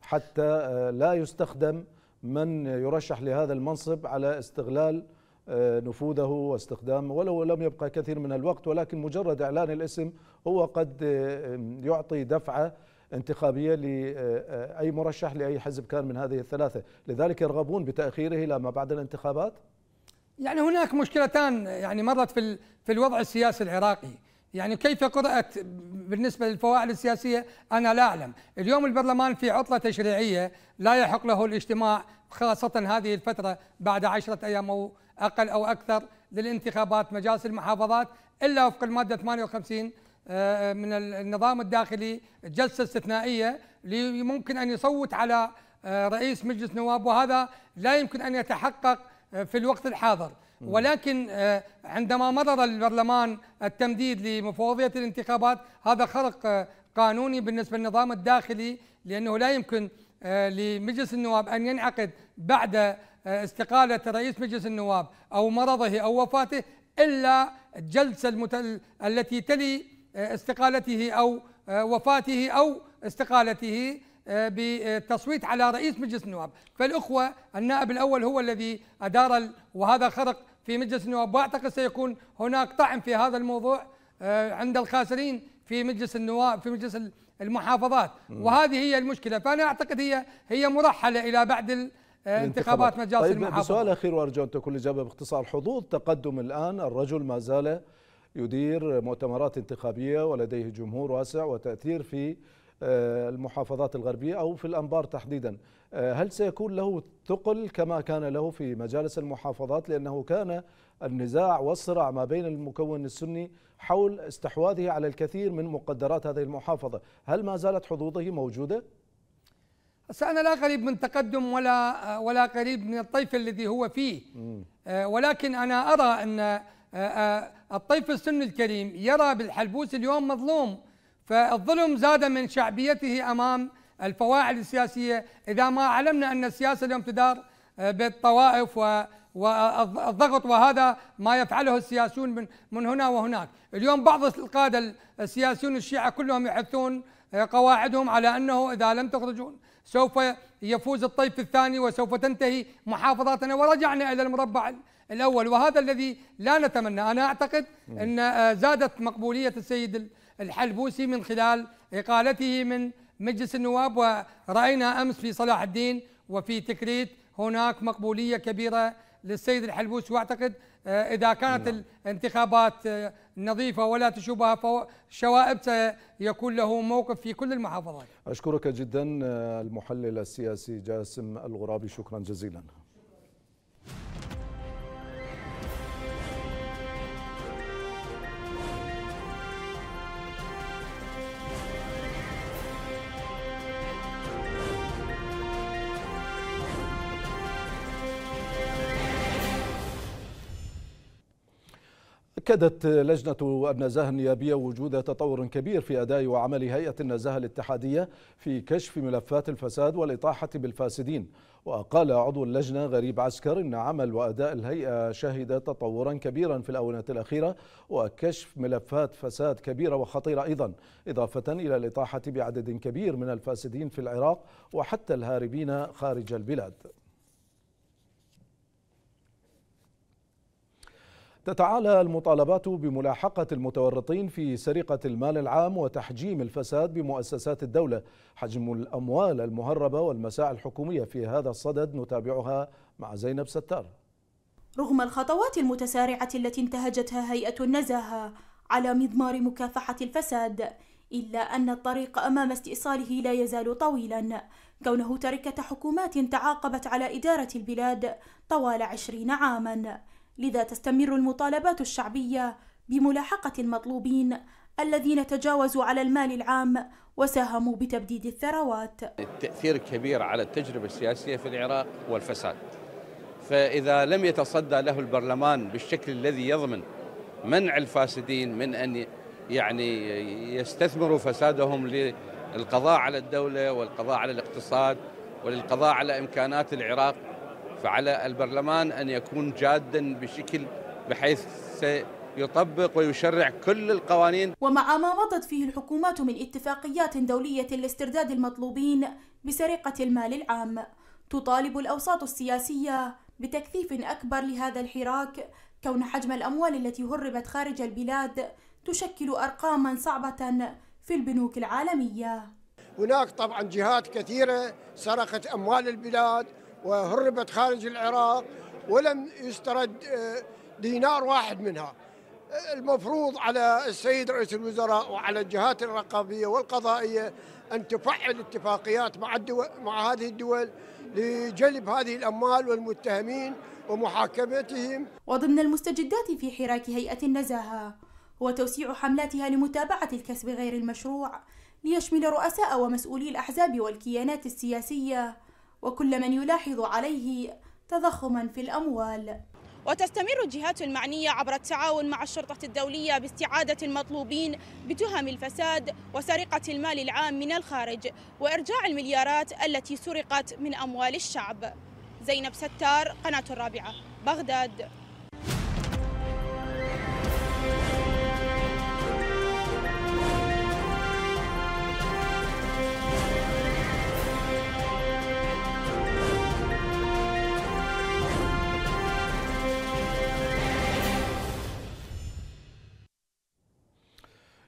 حتى آه، لا يستخدم من يرشح لهذا المنصب على استغلال آه، نفوذه واستخدام ولو لم يبقى كثير من الوقت ولكن مجرد اعلان الاسم هو قد آه، يعطي دفعه انتخابيه لاي مرشح لاي حزب كان من هذه الثلاثه، لذلك يرغبون بتاخيره الى ما بعد الانتخابات؟ يعني هناك مشكلتان يعني مرت في في الوضع السياسي العراقي يعني كيف قرأت بالنسبة للفواعل السياسية أنا لا أعلم اليوم البرلمان في عطلة تشريعية لا يحق له الاجتماع خاصة هذه الفترة بعد عشرة أيام أو أقل أو أكثر للانتخابات مجالس المحافظات إلا وفق المادة 58 آه، آه، من النظام الداخلي جلسة استثنائية ممكن أن يصوت على آه، رئيس مجلس نواب وهذا لا يمكن أن يتحقق آه، في الوقت الحاضر ولكن آه، عندما مرر البرلمان التمديد لمفوضية الانتخابات هذا خرق آه، قانوني بالنسبة للنظام الداخلي لأنه لا يمكن لمجلس النواب أن ينعقد بعد استقالة رئيس مجلس النواب أو مرضه أو وفاته إلا الجلسة التي تلي استقالته أو وفاته أو استقالته آه، بالتصويت على رئيس مجلس النواب فالأخوة النائب الأول هو الذي أدار وهذا خرق في مجلس النواب وأعتقد سيكون هناك طعم في هذا الموضوع آه، عند الخاسرين في مجلس النواب في مجلس المحافظات وهذه هي المشكلة فأنا أعتقد هي هي مرحلة إلى بعد آه، انتخابات مجالس طيب المحافظة بسؤال أخير وأرجو أن تكون الإجابة باختصار حظوظ تقدم الآن الرجل ما زال يدير مؤتمرات انتخابية ولديه جمهور واسع وتأثير في آه، المحافظات الغربية أو في الأنبار تحديدا آه، هل سيكون له ثقل كما كان له في مجالس المحافظات لأنه كان النزاع والصراع ما بين المكون السني حول استحواذه على الكثير من مقدرات هذه المحافظة هل ما زالت حظوظه موجودة؟ أنا لا قريب من تقدم ولا آه، ولا قريب من الطيف الذي هو فيه ولكن أنا أرى أن الطيف السني الكريم يرى بالحلبوس اليوم مظلوم فالظلم زاد من شعبيته امام الفواعل السياسيه اذا ما علمنا ان السياسه اليوم تدار آه، بالطوائف والضغط وهذا ما يفعله السياسيون من, من هنا وهناك اليوم بعض القادة السياسيون الشيعة كلهم يحثون آه، قواعدهم على أنه إذا لم تخرجون سوف يفوز الطيف الثاني وسوف تنتهي محافظاتنا ورجعنا إلى المربع الأول وهذا الذي لا نتمنى أنا أعتقد أن آه، زادت مقبولية السيد الحلبوسي من خلال إقالته من مجلس النواب ورأينا أمس في صلاح الدين وفي تكريت هناك مقبولية كبيرة للسيد الحلبوسي وأعتقد آه، إذا كانت نعم. الانتخابات آه، نظيفة ولا تشوبها شوائب سيكون له موقف في كل المحافظات أشكرك جدا آه، المحلل السياسي جاسم الغرابي شكرا جزيلا أكدت لجنة النزاهة النيابية وجود تطور كبير في أداء وعمل هيئة النزاهة الاتحادية في كشف ملفات الفساد والإطاحة بالفاسدين وقال عضو اللجنة غريب عسكر إن عمل وأداء الهيئة شهد تطورا كبيرا في الأونة الأخيرة وكشف ملفات فساد كبيرة وخطيرة أيضا إضافة إلى الإطاحة بعدد كبير من الفاسدين في العراق وحتى الهاربين خارج البلاد تتعالى المطالبات بملاحقة المتورطين في سرقة المال العام وتحجيم الفساد بمؤسسات الدولة حجم الأموال المهربة والمساعي الحكومية في هذا الصدد نتابعها مع زينب ستار رغم الخطوات المتسارعة التي انتهجتها هيئة النزاهة على مضمار مكافحة الفساد إلا أن الطريق أمام استئصاله لا يزال طويلا كونه تركة حكومات تعاقبت على إدارة البلاد طوال عشرين عاما لذا تستمر المطالبات الشعبية بملاحقة المطلوبين الذين تجاوزوا على المال العام وساهموا بتبديد الثروات التأثير كبير على التجربة السياسية في العراق والفساد فإذا لم يتصدى له البرلمان بالشكل الذي يضمن منع الفاسدين من أن يعني يستثمروا فسادهم للقضاء على الدولة والقضاء على الاقتصاد وللقضاء على إمكانات العراق فعلى البرلمان أن يكون جادا بشكل بحيث سيطبق ويشرع كل القوانين ومع ما مضت فيه الحكومات من اتفاقيات دولية لاسترداد المطلوبين بسرقة المال العام تطالب الأوساط السياسية بتكثيف أكبر لهذا الحراك كون حجم الأموال التي هربت خارج البلاد تشكل أرقاما صعبة في البنوك العالمية هناك طبعا جهات كثيرة سرقت أموال البلاد وهربت خارج العراق ولم يسترد آه، دينار واحد منها المفروض على السيد رئيس الوزراء وعلى الجهات الرقابيه والقضائيه ان تفعل اتفاقيات مع الدول مع هذه الدول لجلب هذه الاموال والمتهمين ومحاكمتهم. وضمن المستجدات في حراك هيئه النزاهه هو توسيع حملاتها لمتابعه الكسب غير المشروع ليشمل رؤساء ومسؤولي الاحزاب والكيانات السياسيه وكل من يلاحظ عليه تضخما في الأموال وتستمر الجهات المعنية عبر التعاون مع الشرطة الدولية باستعادة المطلوبين بتهم الفساد وسرقة المال العام من الخارج وإرجاع المليارات التي سرقت من أموال الشعب زينب ستار قناة الرابعة بغداد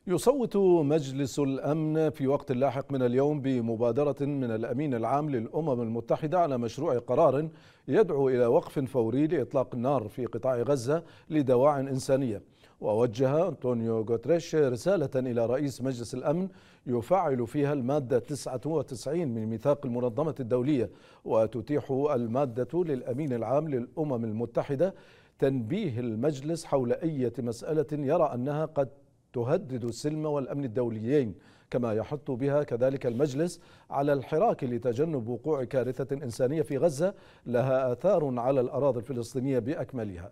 يصوت مجلس الأمن في وقت لاحق من اليوم بمبادرة من الأمين العام للأمم المتحدة على مشروع قرار يدعو إلى وقف فوري لإطلاق النار في قطاع غزة لدواع إنسانية ووجه أنطونيو غوتريش رسالة إلى رئيس مجلس الأمن يفعل فيها المادة 99 من ميثاق المنظمة الدولية وتتيح المادة للأمين العام للأمم المتحدة تنبيه المجلس حول أي مسألة يرى أنها قد تهدد السلم والأمن الدوليين كما يحط بها كذلك المجلس على الحراك لتجنب وقوع كارثة إنسانية في غزة لها آثار على الأراضي الفلسطينية بأكملها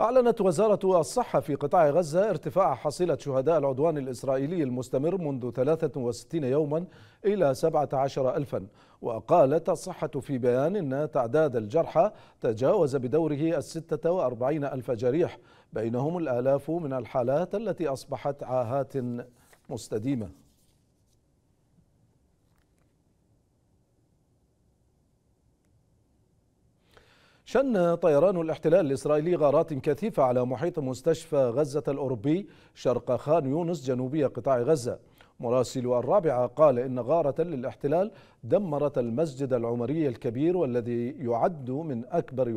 أعلنت وزارة الصحة في قطاع غزة ارتفاع حصيلة شهداء العدوان الإسرائيلي المستمر منذ 63 يوما إلى 17 ألفاً وقالت الصحة في بيان أن تعداد الجرحى تجاوز بدوره الستة وأربعين ألف جريح بينهم الآلاف من الحالات التي أصبحت عاهات مستديمة شن طيران الاحتلال الإسرائيلي غارات كثيفة على محيط مستشفى غزة الأوروبي شرق خان يونس جنوبي قطاع غزة مراسل الرابعة قال إن غارة للاحتلال دمرت المسجد العمري الكبير والذي يعد من أكبر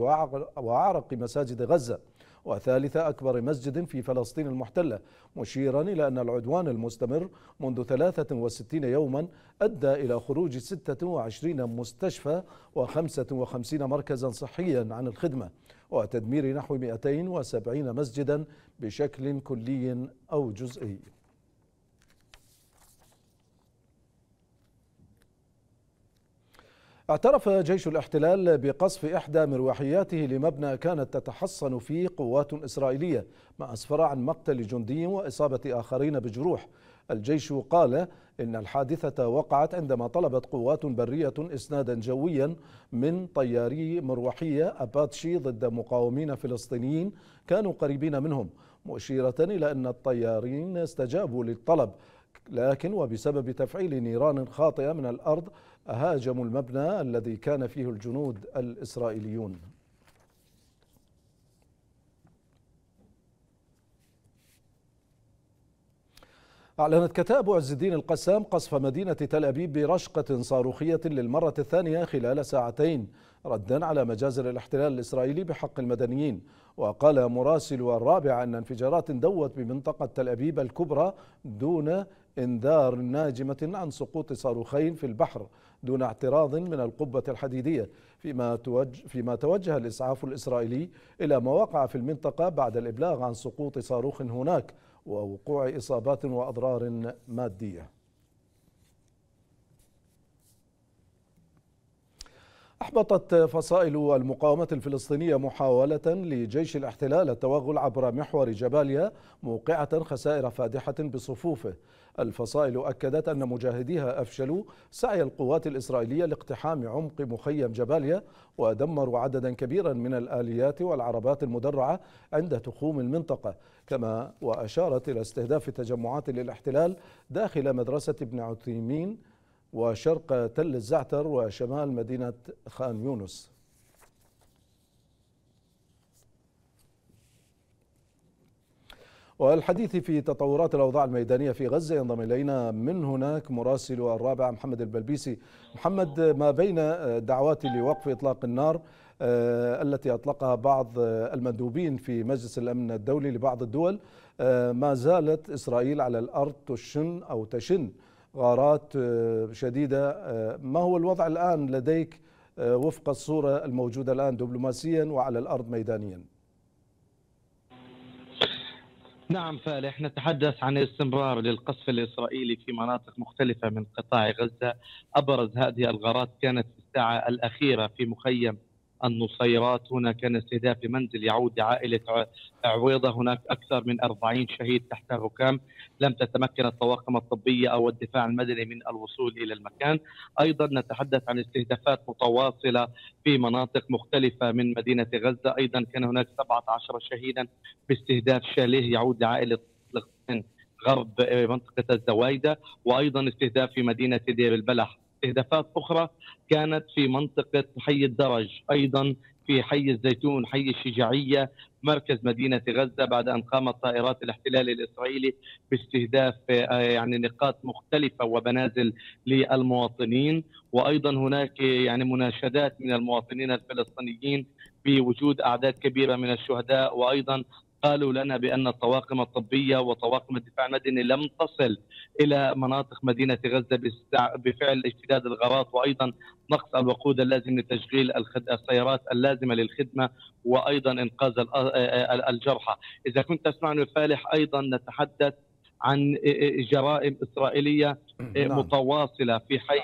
وأعرق مساجد غزة وثالث أكبر مسجد في فلسطين المحتلة مشيرا إلى أن العدوان المستمر منذ 63 يوما أدى إلى خروج 26 مستشفى و55 مركزا صحيا عن الخدمة وتدمير نحو 270 مسجدا بشكل كلي أو جزئي اعترف جيش الاحتلال بقصف إحدى مروحياته لمبنى كانت تتحصن فيه قوات إسرائيلية ما أسفر عن مقتل جندي وإصابة آخرين بجروح الجيش قال إن الحادثة وقعت عندما طلبت قوات برية إسنادا جويا من طياري مروحية أباتشي ضد مقاومين فلسطينيين كانوا قريبين منهم مشيرة إلى أن الطيارين استجابوا للطلب لكن وبسبب تفعيل نيران خاطئة من الأرض هاجموا المبنى الذي كان فيه الجنود الإسرائيليون أعلنت كتائب عز الدين القسام قصف مدينة تل أبيب برشقة صاروخية للمرة الثانية خلال ساعتين ردا على مجازر الاحتلال الإسرائيلي بحق المدنيين وقال مراسل الرابع أن انفجارات دوت بمنطقة تل أبيب الكبرى دون انذار ناجمة عن سقوط صاروخين في البحر دون اعتراض من القبة الحديدية فيما, توجه فيما توجه الإسعاف الإسرائيلي إلى مواقع في المنطقة بعد الإبلاغ عن سقوط صاروخ هناك ووقوع إصابات وأضرار مادية أحبطت فصائل المقاومة الفلسطينية محاولة لجيش الاحتلال التوغل عبر محور جباليا موقعة خسائر فادحة بصفوفه الفصائل أكدت أن مجاهديها أفشلوا سعي القوات الإسرائيلية لاقتحام عمق مخيم جباليا ودمروا عددا كبيرا من الآليات والعربات المدرعة عند تخوم المنطقة كما وأشارت إلى استهداف تجمعات للاحتلال داخل مدرسة ابن عثيمين وشرق تل الزعتر وشمال مدينة خان يونس والحديث في تطورات الأوضاع الميدانية في غزة ينضم إلينا من هناك مراسل الرابع محمد البلبيسي محمد ما بين دعوات لوقف إطلاق النار آه، التي أطلقها بعض المندوبين في مجلس الأمن الدولي لبعض الدول آه، ما زالت إسرائيل على الأرض تشن أو تشن غارات آه، شديدة ما هو الوضع الآن لديك وفق الصورة الموجودة الآن دبلوماسيا وعلى الأرض ميدانيا نعم فالح نتحدث عن استمرار للقصف الإسرائيلي في مناطق مختلفة من قطاع غزة أبرز هذه الغارات كانت في الساعة الأخيرة في مخيم النصيرات هنا كان استهداف منزل يعود لعائلة عويضة هناك أكثر من 40 شهيد تحت الركام لم تتمكن الطواقم الطبية أو الدفاع المدني من الوصول إلى المكان أيضا نتحدث عن استهدافات متواصلة في مناطق مختلفة من مدينة غزة أيضا كان هناك 17 شهيدا باستهداف شاليه يعود لعائلة غرب منطقة الزوايدة وأيضا استهداف في مدينة دير البلح استهدافات اخرى كانت في منطقه حي الدرج ايضا في حي الزيتون حي الشجاعية مركز مدينة غزة بعد أن قامت طائرات الاحتلال الإسرائيلي باستهداف آه، يعني نقاط مختلفة ومنازل للمواطنين وأيضا هناك يعني مناشدات من المواطنين الفلسطينيين بوجود أعداد كبيرة من الشهداء وأيضا قالوا لنا بأن الطواقم الطبية وطواقم الدفاع المدني لم تصل إلى مناطق مدينة غزة بفعل اشتداد الغارات وأيضا نقص الوقود اللازم لتشغيل السيارات اللازمة للخدمة وأيضا إنقاذ الجرحى إذا كنت تسمعني فالح أيضا نتحدث عن جرائم إسرائيلية نعم. متواصلة في حي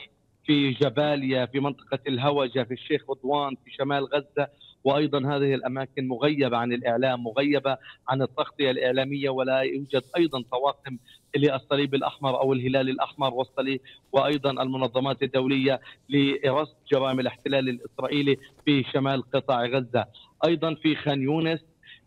في جباليا في منطقة الهوجة في الشيخ رضوان في شمال غزة وايضا هذه الاماكن مغيبه عن الاعلام مغيبه عن التغطيه الاعلاميه ولا يوجد ايضا طواقم للصليب الاحمر او الهلال الاحمر والصليب وايضا المنظمات الدوليه لرصد جرائم الاحتلال الاسرائيلي في شمال قطاع غزه ايضا في خان يونس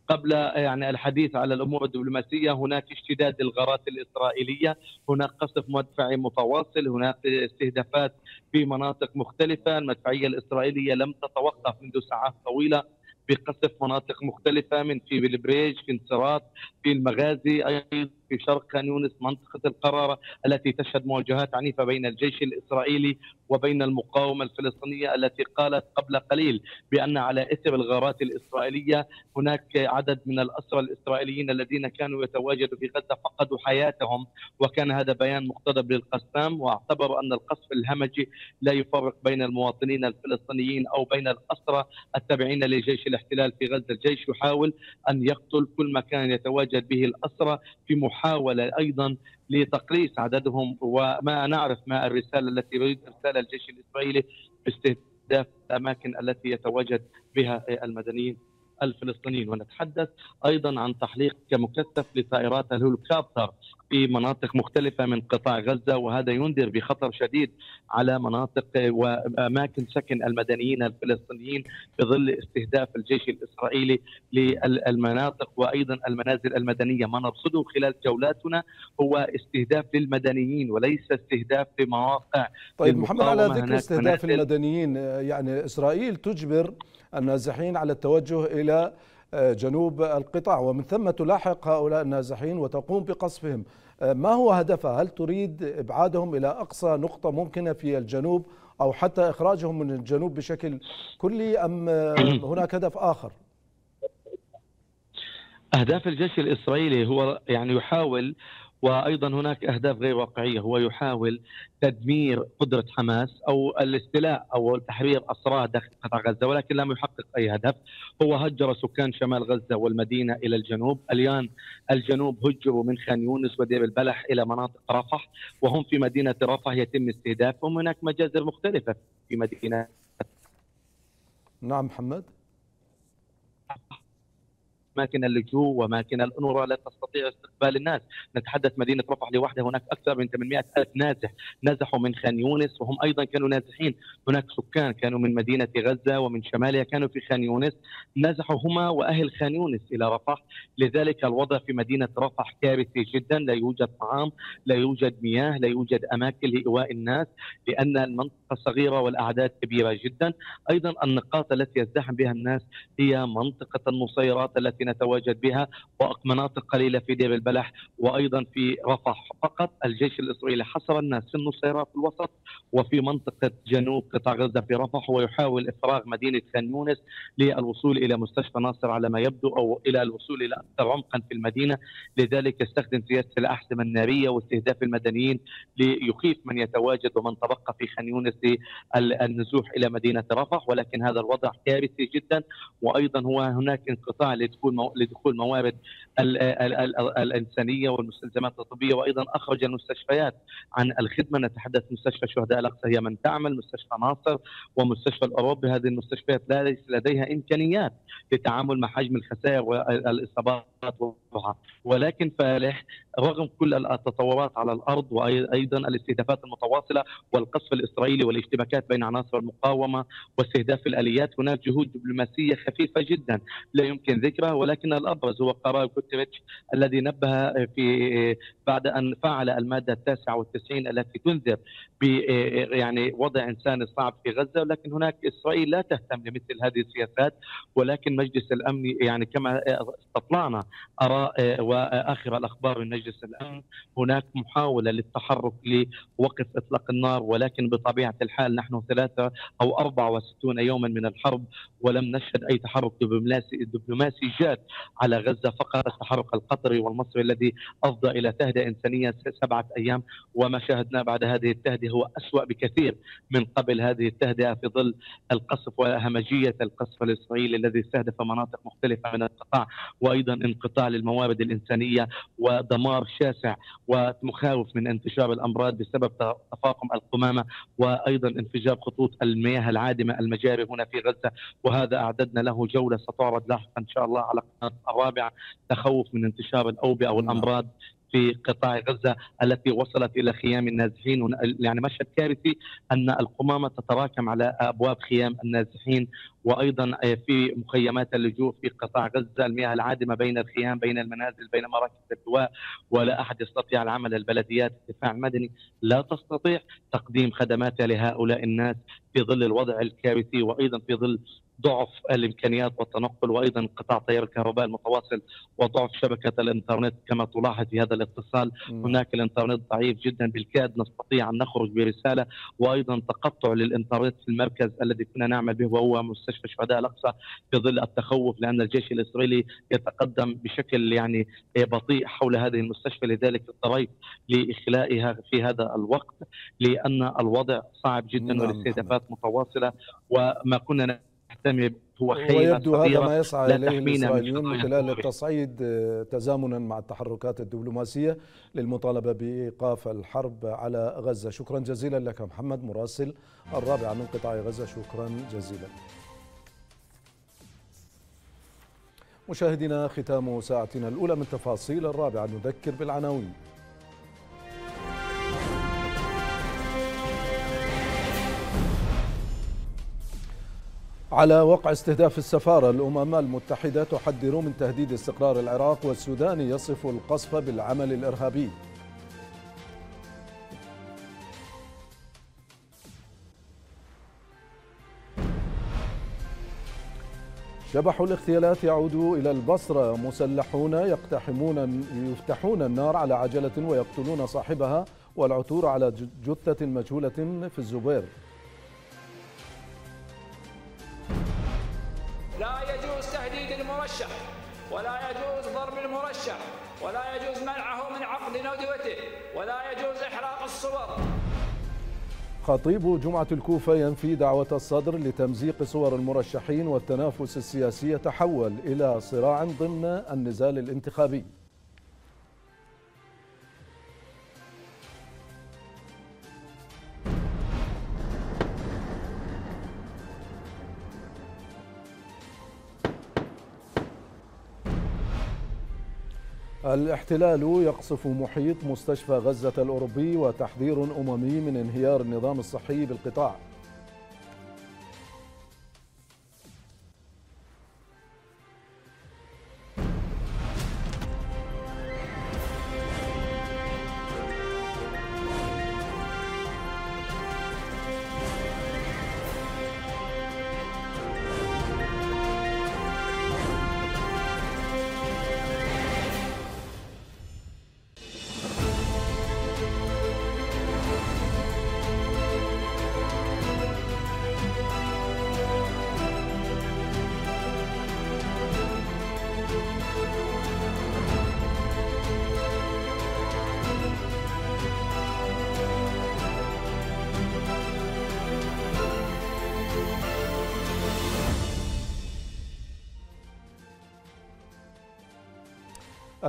قبل يعني الحديث على الامور الدبلوماسيه هناك اشتداد الغارات الاسرائيليه، هناك قصف مدفعي متواصل، هناك استهدافات في مناطق مختلفه، المدفعيه الاسرائيليه لم تتوقف منذ ساعات طويله بقصف مناطق مختلفه من في بلبريج في انصرات في المغازي ايضا في شرق خان يونس منطقة القرارة التي تشهد مواجهات عنيفة بين الجيش الإسرائيلي وبين المقاومة الفلسطينية التي قالت قبل قليل بأن على إثر الغارات الإسرائيلية هناك عدد من الأسرى الإسرائيليين الذين كانوا يتواجدوا في غزة فقدوا حياتهم وكان هذا بيان مقتضب للقسام واعتبروا أن القصف الهمجي لا يفرق بين المواطنين الفلسطينيين أو بين الأسرى التابعين لجيش الاحتلال في غزة الجيش يحاول أن يقتل كل ما كان يتواجد به الأسرى في محاولة محاولة أيضا لتقليص عددهم وما نعرف ما الرسالة التي يريد إرسالها الجيش الإسرائيلي باستهداف الأماكن التي يتواجد بها المدنيين الفلسطينيين ونتحدث أيضا عن تحليق مكثف لطائرات الهليكوبتر في مناطق مختلفة من قطاع غزة وهذا ينذر بخطر شديد على مناطق وأماكن سكن المدنيين الفلسطينيين في ظل استهداف الجيش الإسرائيلي للمناطق وأيضا المنازل المدنية ما نرصده خلال جولاتنا هو استهداف للمدنيين وليس استهداف لمواقع طيب محمد على ذكر استهداف المدنيين يعني إسرائيل تجبر النازحين على التوجه إلى آه، جنوب القطاع ومن ثم تلاحق هؤلاء النازحين وتقوم بقصفهم آه، ما هو هدفها؟ هل تريد إبعادهم إلى أقصى نقطة ممكنة في الجنوب أو حتى إخراجهم من الجنوب بشكل كلي أم آه، هناك هدف آخر؟ أهداف الجيش الإسرائيلي هو يعني يحاول وايضا هناك اهداف غير واقعيه هو يحاول تدمير قدره حماس او الاستيلاء او تحرير أسرار داخل قطاع غزه ولكن لم يحقق اي هدف هو هجر سكان شمال غزه والمدينه الى الجنوب الان الجنوب هجروا من خان يونس ودير البلح الى مناطق رفح وهم في مدينه رفح يتم استهدافهم هناك مجازر مختلفه في مدينه نعم محمد اماكن اللجوء وماكن الانوره لا تستطيع استقبال الناس، نتحدث مدينه رفح لوحدها هناك اكثر من 800 الف نازح، نزحوا من خان يونس وهم ايضا كانوا نازحين، هناك سكان كانوا من مدينه غزه ومن شمالها كانوا في خان يونس، نزحوا هما واهل خان يونس الى رفح، لذلك الوضع في مدينه رفح كارثي جدا، لا يوجد طعام، لا يوجد مياه، لا يوجد اماكن لايواء الناس لان المنطقه صغيره والاعداد كبيره جدا، ايضا النقاط التي يزدحم بها الناس هي منطقه النصيرات التي التي نتواجد بها ومناطق قليله في دير البلح وايضا في رفح فقط الجيش الاسرائيلي حصر الناس في السيرة في الوسط وفي منطقه جنوب قطاع غزه في رفح ويحاول افراغ مدينه خان يونس للوصول الى مستشفى ناصر على ما يبدو او الى الوصول الى اكثر عمقا في المدينه لذلك يستخدم سياسه الاحزمه الناريه واستهداف المدنيين ليخيف من يتواجد ومن تبقى في خان يونس للنزوح الى مدينه رفح ولكن هذا الوضع كارثي جدا وايضا هو هناك انقطاع لتكون لدخول لدخول موارد الانسانيه والمستلزمات الطبيه وايضا اخرج المستشفيات عن الخدمه نتحدث مستشفى شهداء الاقصى هي من تعمل مستشفى ناصر ومستشفى الاوروبي هذه المستشفيات لا ليس لديها امكانيات للتعامل مع حجم الخسائر والاصابات ولكن فالح رغم كل التطورات على الارض وايضا الاستهدافات المتواصله والقصف الاسرائيلي والاشتباكات بين عناصر المقاومه واستهداف الاليات هناك جهود دبلوماسيه خفيفه جدا لا يمكن ذكرها ولكن الابرز هو قرار كوتريتش الذي نبه في بعد ان فعل الماده 99 التي تنذر ب يعني وضع انساني صعب في غزه ولكن هناك اسرائيل لا تهتم لمثل هذه السياسات ولكن مجلس الامن يعني كما استطلعنا اراء واخر الاخبار من مجلس مجلس الامن هناك محاوله للتحرك لوقف اطلاق النار ولكن بطبيعه الحال نحن ثلاثه او 64 يوما من الحرب ولم نشهد اي تحرك دبلوماسي دبلوماسي جاد على غزه فقط التحرك القطري والمصري الذي افضى الى تهدئه انسانيه سبعه ايام وما شاهدناه بعد هذه التهدئه هو اسوا بكثير من قبل هذه التهدئه في ظل القصف وهمجيه القصف الاسرائيلي الذي استهدف مناطق مختلفه من القطاع وايضا انقطاع للموارد الانسانيه ودمار دمار شاسع ومخاوف من انتشار الامراض بسبب تفاقم القمامه وايضا انفجار خطوط المياه العادمه المجاري هنا في غزه وهذا اعددنا له جوله ستعرض لاحقا ان شاء الله على قناه الرابعه تخوف من انتشار الاوبئه والامراض في قطاع غزه التي وصلت الى خيام النازحين يعني مشهد كارثي ان القمامه تتراكم على ابواب خيام النازحين وايضا آه، في مخيمات اللجوء في قطاع غزه المياه العادمه بين الخيام بين المنازل بين مراكز الدواء ولا احد يستطيع العمل البلديات الدفاع المدني لا تستطيع تقديم خدماتها لهؤلاء الناس في ظل الوضع الكارثي وايضا في ظل ضعف الامكانيات والتنقل وايضا قطاع تيار الكهرباء المتواصل وضعف شبكه الانترنت كما تلاحظ في هذا الاتصال م. هناك الانترنت ضعيف جدا بالكاد نستطيع ان نخرج برساله وايضا تقطع للانترنت في المركز الذي كنا نعمل به وهو مستشفى مستشفى الشهداء الاقصى في ظل التخوف لان الجيش الاسرائيلي يتقدم بشكل يعني بطيء حول هذه المستشفى لذلك اضطريت لاخلائها في هذا الوقت لان الوضع صعب جدا نعم، والاستهدافات متواصله وما كنا نهتم هو خيبة ويبدو هذا ما يسعى إليه الإسرائيليون من خلال التصعيد آه، تزامنا مع التحركات الدبلوماسية للمطالبة بإيقاف الحرب على غزة شكرا جزيلا لك محمد مراسل الرابع من قطاع غزة شكرا جزيلا مشاهدينا ختام ساعتنا الأولى من تفاصيل الرابعة نذكر بالعناوين على وقع استهداف السفارة الأمم المتحدة تحذر من تهديد استقرار العراق والسودان يصف القصف بالعمل الإرهابي شبح الاغتيالات يعود إلى البصرة مسلحون يقتحمون يفتحون النار على عجلة ويقتلون صاحبها والعثور على جثة مجهولة في الزبير لا يجوز تهديد المرشح ولا يجوز ضرب المرشح ولا يجوز منعه من عقد ندوته ولا يجوز إحراق الصور خطيب جمعة الكوفة ينفي دعوة الصدر لتمزيق صور المرشحين والتنافس السياسي يتحول إلى صراع ضمن النزال الانتخابي الاحتلال يقصف محيط مستشفى غزة الأوروبي وتحذير أممي من انهيار النظام الصحي بالقطاع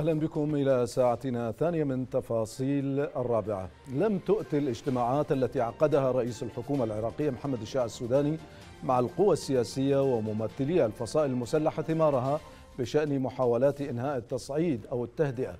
أهلا بكم إلى ساعتنا الثانية من تفاصيل الرابعة لم تؤت الاجتماعات التي عقدها رئيس الحكومة العراقية محمد الشاع السوداني مع القوى السياسية وممثلي الفصائل المسلحة ثمارها بشأن محاولات إنهاء التصعيد أو التهدئة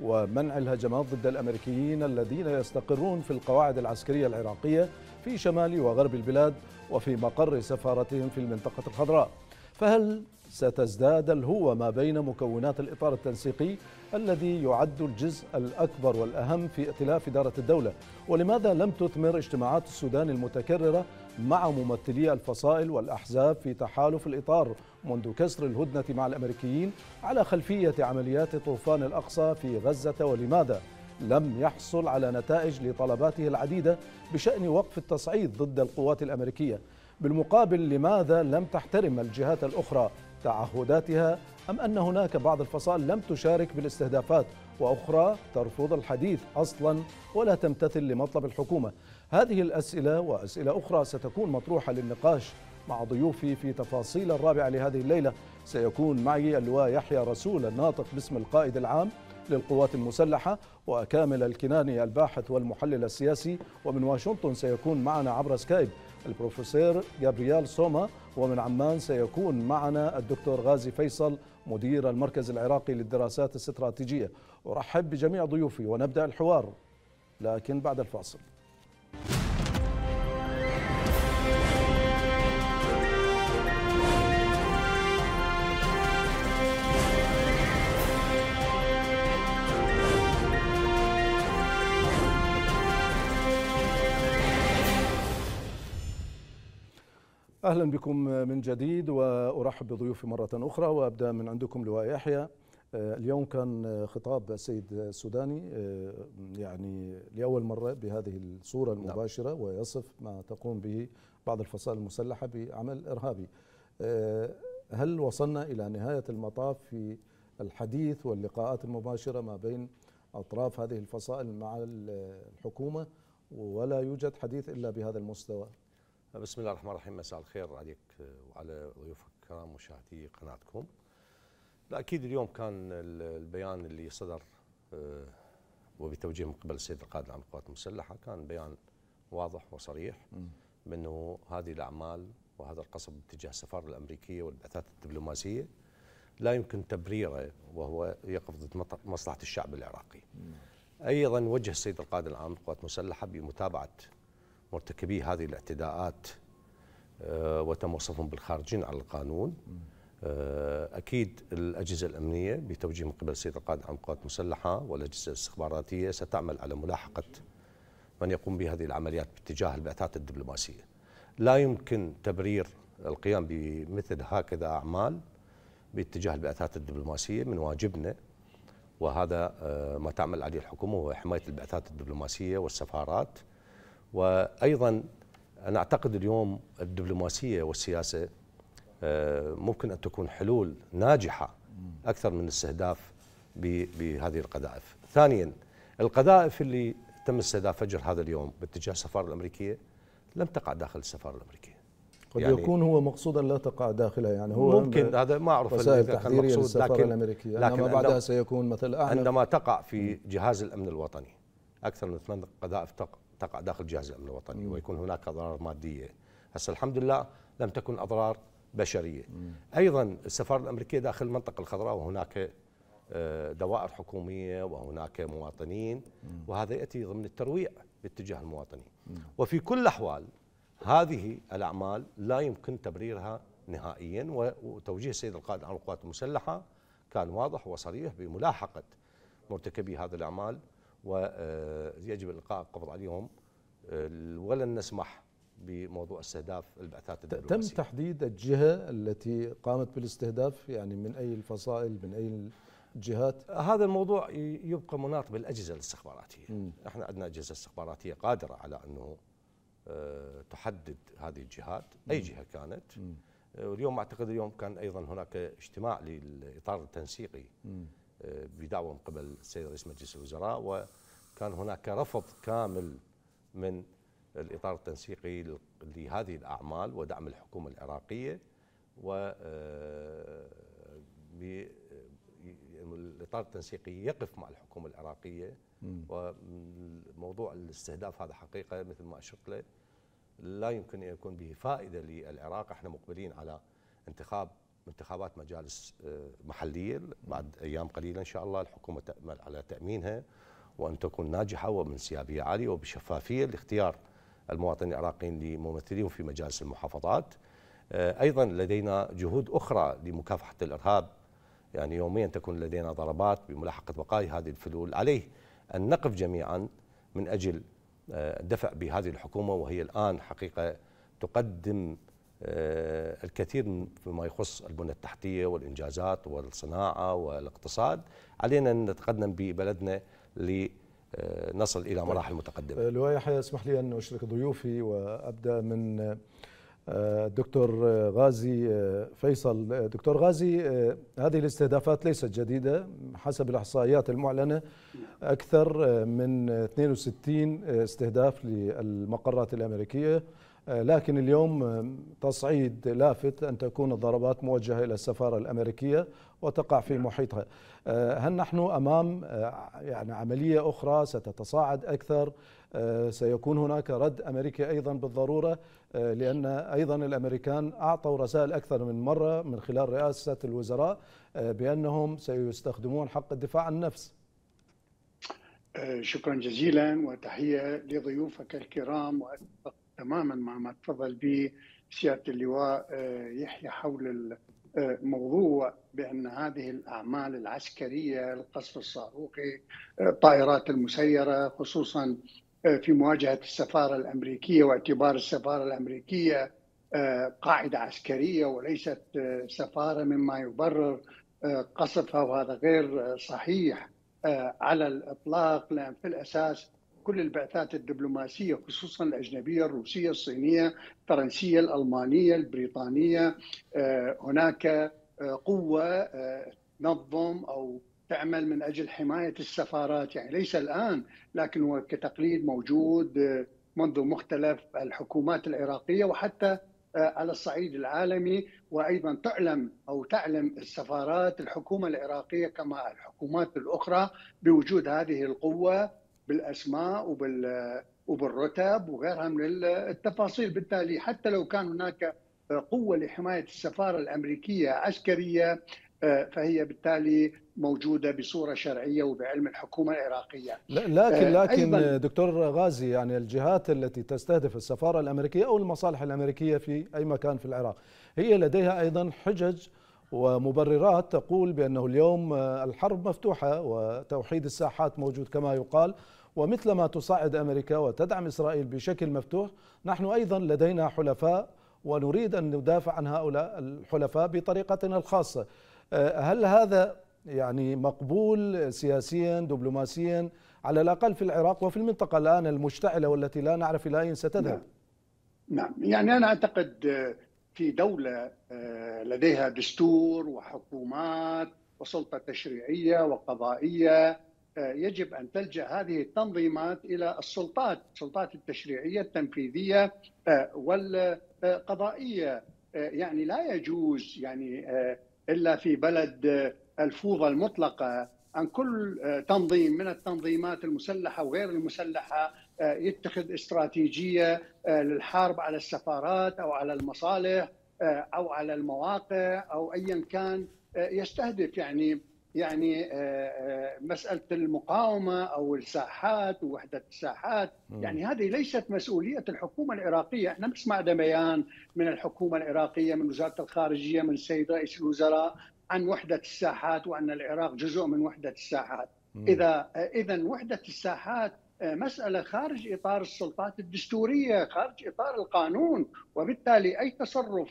ومنع الهجمات ضد الأمريكيين الذين يستقرون في القواعد العسكرية العراقية في شمال وغرب البلاد وفي مقر سفارتهم في المنطقة الخضراء فهل ستزداد الهوة ما بين مكونات الإطار التنسيقي الذي يعد الجزء الأكبر والأهم في ائتلاف إدارة الدولة ولماذا لم تثمر اجتماعات السودان المتكررة مع ممثلي الفصائل والأحزاب في تحالف الإطار منذ كسر الهدنة مع الأمريكيين على خلفية عمليات طوفان الأقصى في غزة ولماذا لم يحصل على نتائج لطلباته العديدة بشأن وقف التصعيد ضد القوات الأمريكية بالمقابل لماذا لم تحترم الجهات الأخرى تعهداتها أم أن هناك بعض الفصائل لم تشارك بالاستهدافات وأخرى ترفض الحديث أصلا ولا تمتثل لمطلب الحكومة هذه الأسئلة وأسئلة أخرى ستكون مطروحة للنقاش مع ضيوفي في تفاصيل الرابعة لهذه الليلة سيكون معي اللواء يحيى رسول الناطق باسم القائد العام للقوات المسلحة وكامل الكناني الباحث والمحلل السياسي ومن واشنطن سيكون معنا عبر سكايب البروفيسور جابرييل سوما ومن عمان سيكون معنا الدكتور غازي فيصل مدير المركز العراقي للدراسات الاستراتيجية أرحب بجميع ضيوفي ونبدأ الحوار لكن بعد الفاصل اهلا بكم من جديد وارحب بضيوفي مره اخرى وابدا من عندكم لواء يحيى اليوم كان خطاب السيد السوداني يعني لاول مره بهذه الصوره نعم. المباشره ويصف ما تقوم به بعض الفصائل المسلحه بعمل ارهابي هل وصلنا الى نهايه المطاف في الحديث واللقاءات المباشره ما بين اطراف هذه الفصائل مع الحكومه ولا يوجد حديث الا بهذا المستوى بسم الله الرحمن الرحيم مساء الخير عليك آه، وعلى ضيوفك الكرام مشاهدي قناتكم أكيد اليوم كان البيان اللي صدر آه، وبتوجيه من قبل السيد القائد العام للقوات المسلحة كان بيان واضح وصريح بأنه هذه الأعمال وهذا القصف باتجاه السفارة الأمريكية والبعثات الدبلوماسية لا يمكن تبريره وهو يقف ضد مصلحة الشعب العراقي أيضا وجه السيد القائد العام للقوات المسلحة بمتابعة مرتكبي هذه الاعتداءات آه، وتم وصفهم بالخارجين على القانون آه، اكيد الاجهزه الامنيه بتوجيه من قبل السيد القائد عن القوات المسلحه والاجهزه الاستخباراتيه ستعمل على ملاحقه من يقوم بهذه العمليات باتجاه البعثات الدبلوماسيه. لا يمكن تبرير القيام بمثل هكذا اعمال باتجاه البعثات الدبلوماسيه من واجبنا وهذا آه، ما تعمل عليه الحكومه هو حمايه البعثات الدبلوماسيه والسفارات وايضا انا اعتقد اليوم الدبلوماسيه والسياسه آه، ممكن ان تكون حلول ناجحه اكثر من استهداف بهذه القذائف. ثانيا القذائف اللي تم استهداف فجر هذا اليوم باتجاه السفاره الامريكيه لم تقع داخل السفاره الامريكيه. قد يعني يكون هو مقصودا لا تقع داخلها يعني هو ممكن هذا ما اعرف وسائل تحذيريه للسفاره لكن الامريكيه لكن انما بعدها سيكون مثل اعلى عندما تقع في جهاز الامن الوطني اكثر من ثمان قذائف تقع داخل جهاز الامن الوطني ويكون هناك اضرار ماديه هسه الحمد لله لم تكن اضرار بشريه ايضا السفاره الامريكيه داخل المنطقه الخضراء وهناك آه، دوائر حكوميه وهناك مواطنين وهذا ياتي ضمن الترويع باتجاه المواطنين وفي كل الاحوال هذه الاعمال لا يمكن تبريرها نهائيا وتوجيه السيد القائد عن القوات المسلحه كان واضح وصريح بملاحقه مرتكبي هذه الاعمال ويجب آه، القاء القبض عليهم آه، ولن نسمح بموضوع استهداف البعثات الدبلوماسية تم تحديد الجهة التي قامت بالاستهداف يعني من أي الفصائل من أي الجهات هذا الموضوع يبقى مناط بالأجهزة الاستخباراتية م. احنا عندنا أجهزة استخباراتية قادرة على أنه آه، تحدد هذه الجهات م. أي جهة كانت م. اليوم أعتقد اليوم كان أيضا هناك اجتماع للإطار التنسيقي م. بدعوه من قبل السيد رئيس مجلس الوزراء وكان هناك رفض كامل من الاطار التنسيقي لهذه الاعمال ودعم الحكومه العراقيه و آه، يعني الاطار التنسيقي يقف مع الحكومه العراقيه وموضوع الاستهداف هذا حقيقه مثل ما اشرت له لا يمكن ان يكون به فائده للعراق احنا مقبلين على انتخاب انتخابات مجالس آه، محليه بعد ايام قليله ان شاء الله الحكومه تامل على تامينها وان تكون ناجحه وبانسيابيه عاليه وبشفافيه لاختيار المواطنين العراقيين لممثلين في مجالس المحافظات. آه، ايضا لدينا جهود اخرى لمكافحه الارهاب يعني يوميا تكون لدينا ضربات بملاحقه بقايا هذه الفلول عليه ان نقف جميعا من اجل الدفع آه، بهذه الحكومه وهي الان حقيقه تقدم آه، الكثير فيما يخص البنى التحتية والإنجازات والصناعة والاقتصاد علينا أن نتقدم ببلدنا لنصل إلى طيب. مراحل متقدمة آه، لواء يحيى اسمح لي أن أشرك ضيوفي وأبدأ من آه، الدكتور غازي فيصل دكتور غازي هذه الاستهدافات ليست جديدة حسب الإحصائيات المعلنة أكثر من 62 استهداف للمقرات الأمريكية آه، لكن اليوم آه، تصعيد لافت أن تكون الضربات موجهة إلى السفارة الأمريكية وتقع في نعم. محيطها آه، هل نحن أمام يعني عملية أخرى ستتصاعد أكثر سيكون هناك رد أمريكي أيضا بالضرورة لأن أيضا الأمريكان أعطوا رسائل أكثر من مرة من خلال رئاسة الوزراء بأنهم سيستخدمون حق الدفاع عن النفس شكرا جزيلا وتحية لضيوفك الكرام وأتفق تماما مع ما تفضل به سياده اللواء آه، يحيى حول الموضوع آه، بان هذه الاعمال العسكريه القصف الصاروخي آه، الطائرات المسيره خصوصا في مواجهه السفاره الامريكيه واعتبار السفاره الامريكيه قاعده عسكريه وليست سفاره مما يبرر قصفها وهذا غير صحيح على الاطلاق لان في الاساس كل البعثات الدبلوماسيه خصوصا الاجنبيه الروسيه الصينيه الفرنسيه الالمانيه البريطانيه آه، هناك آه، قوه آه، تنظم او تعمل من اجل حمايه السفارات يعني ليس الان لكن هو كتقليد موجود منذ مختلف الحكومات العراقيه وحتى على الصعيد العالمي وايضا تعلم او تعلم السفارات الحكومه العراقيه كما الحكومات الاخرى بوجود هذه القوه بالاسماء وبال وبالرتب وغيرها من التفاصيل بالتالي حتى لو كان هناك قوه لحمايه السفاره الامريكيه عسكريه آه، فهي بالتالي موجوده بصوره شرعيه وبعلم الحكومه العراقيه. لكن آه، لكن دكتور غازي يعني الجهات التي تستهدف السفاره الامريكيه او المصالح الامريكيه في اي مكان في العراق هي لديها ايضا حجج ومبررات تقول بانه اليوم آه، الحرب مفتوحه وتوحيد الساحات موجود كما يقال ومثلما تصعد أمريكا وتدعم إسرائيل بشكل مفتوح نحن أيضا لدينا حلفاء ونريد أن ندافع عن هؤلاء الحلفاء بطريقتنا الخاصة آه، هل هذا يعني مقبول سياسيا دبلوماسيا على الأقل في العراق وفي المنطقة الآن المشتعلة والتي لا نعرف إلى أين ستذهب نعم, نعم. يعني أنا أعتقد آه، في دولة آه، لديها دستور وحكومات وسلطة تشريعية وقضائية يجب ان تلجا هذه التنظيمات الى السلطات، السلطات التشريعيه التنفيذيه آه، والقضائيه، آه، يعني لا يجوز يعني آه، الا في بلد الفوضى المطلقه ان كل تنظيم من التنظيمات المسلحه وغير المسلحه يتخذ استراتيجيه للحرب على السفارات او على المصالح او على المواقع او ايا كان يستهدف يعني يعني آه، آه، مساله المقاومه او الساحات ووحده الساحات يعني هذه ليست مسؤوليه الحكومه العراقيه، احنا نسمع دميان من الحكومه العراقيه من وزاره الخارجيه من السيد رئيس الوزراء عن وحده الساحات وان العراق جزء من وحده الساحات. اذا آه، اذا وحده الساحات مسألة خارج إطار السلطات الدستورية خارج إطار القانون وبالتالي أي تصرف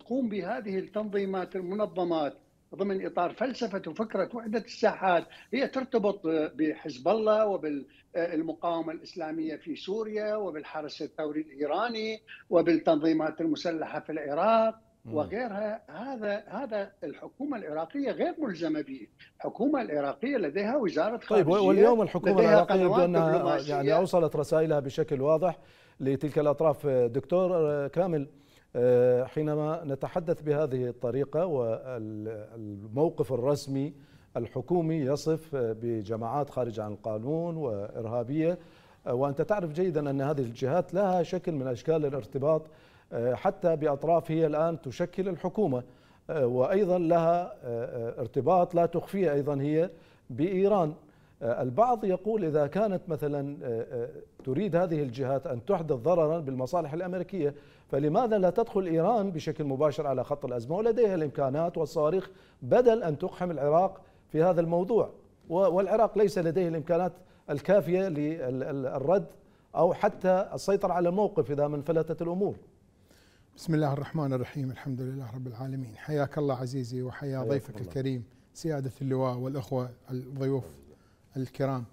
تقوم بهذه التنظيمات المنظمات ضمن اطار فلسفه وفكره وحده الساحات هي ترتبط بحزب الله وبالمقاومه الاسلاميه في سوريا وبالحرس الثوري الايراني وبالتنظيمات المسلحه في العراق وغيرها هذا هذا الحكومه العراقيه غير ملزمه به، الحكومه العراقيه لديها وزاره طيب، خارجيه طيب واليوم الحكومه العراقيه بانها يعني اوصلت رسائلها بشكل واضح لتلك الاطراف دكتور كامل آه، حينما نتحدث بهذه الطريقة والموقف الرسمي الحكومي يصف بجماعات خارج عن القانون وإرهابية آه، وأنت تعرف جيدا أن هذه الجهات لها شكل من أشكال الارتباط آه، حتى بأطراف هي الآن تشكل الحكومة وأيضا لها ارتباط لا تخفيه أيضا هي بإيران البعض يقول إذا كانت مثلا تريد هذه الجهات أن تحدث ضررا بالمصالح الأمريكية فلماذا لا تدخل إيران بشكل مباشر على خط الأزمة ولديها الإمكانات والصواريخ بدل أن تقحم العراق في هذا الموضوع والعراق ليس لديه الإمكانات الكافية للرد أو حتى السيطرة على الموقف إذا ما انفلتت الأمور بسم الله الرحمن الرحيم الحمد لله رب العالمين حياك الله عزيزي وحيا ضيفك الله. الكريم سيادة اللواء والأخوة الضيوف الكرام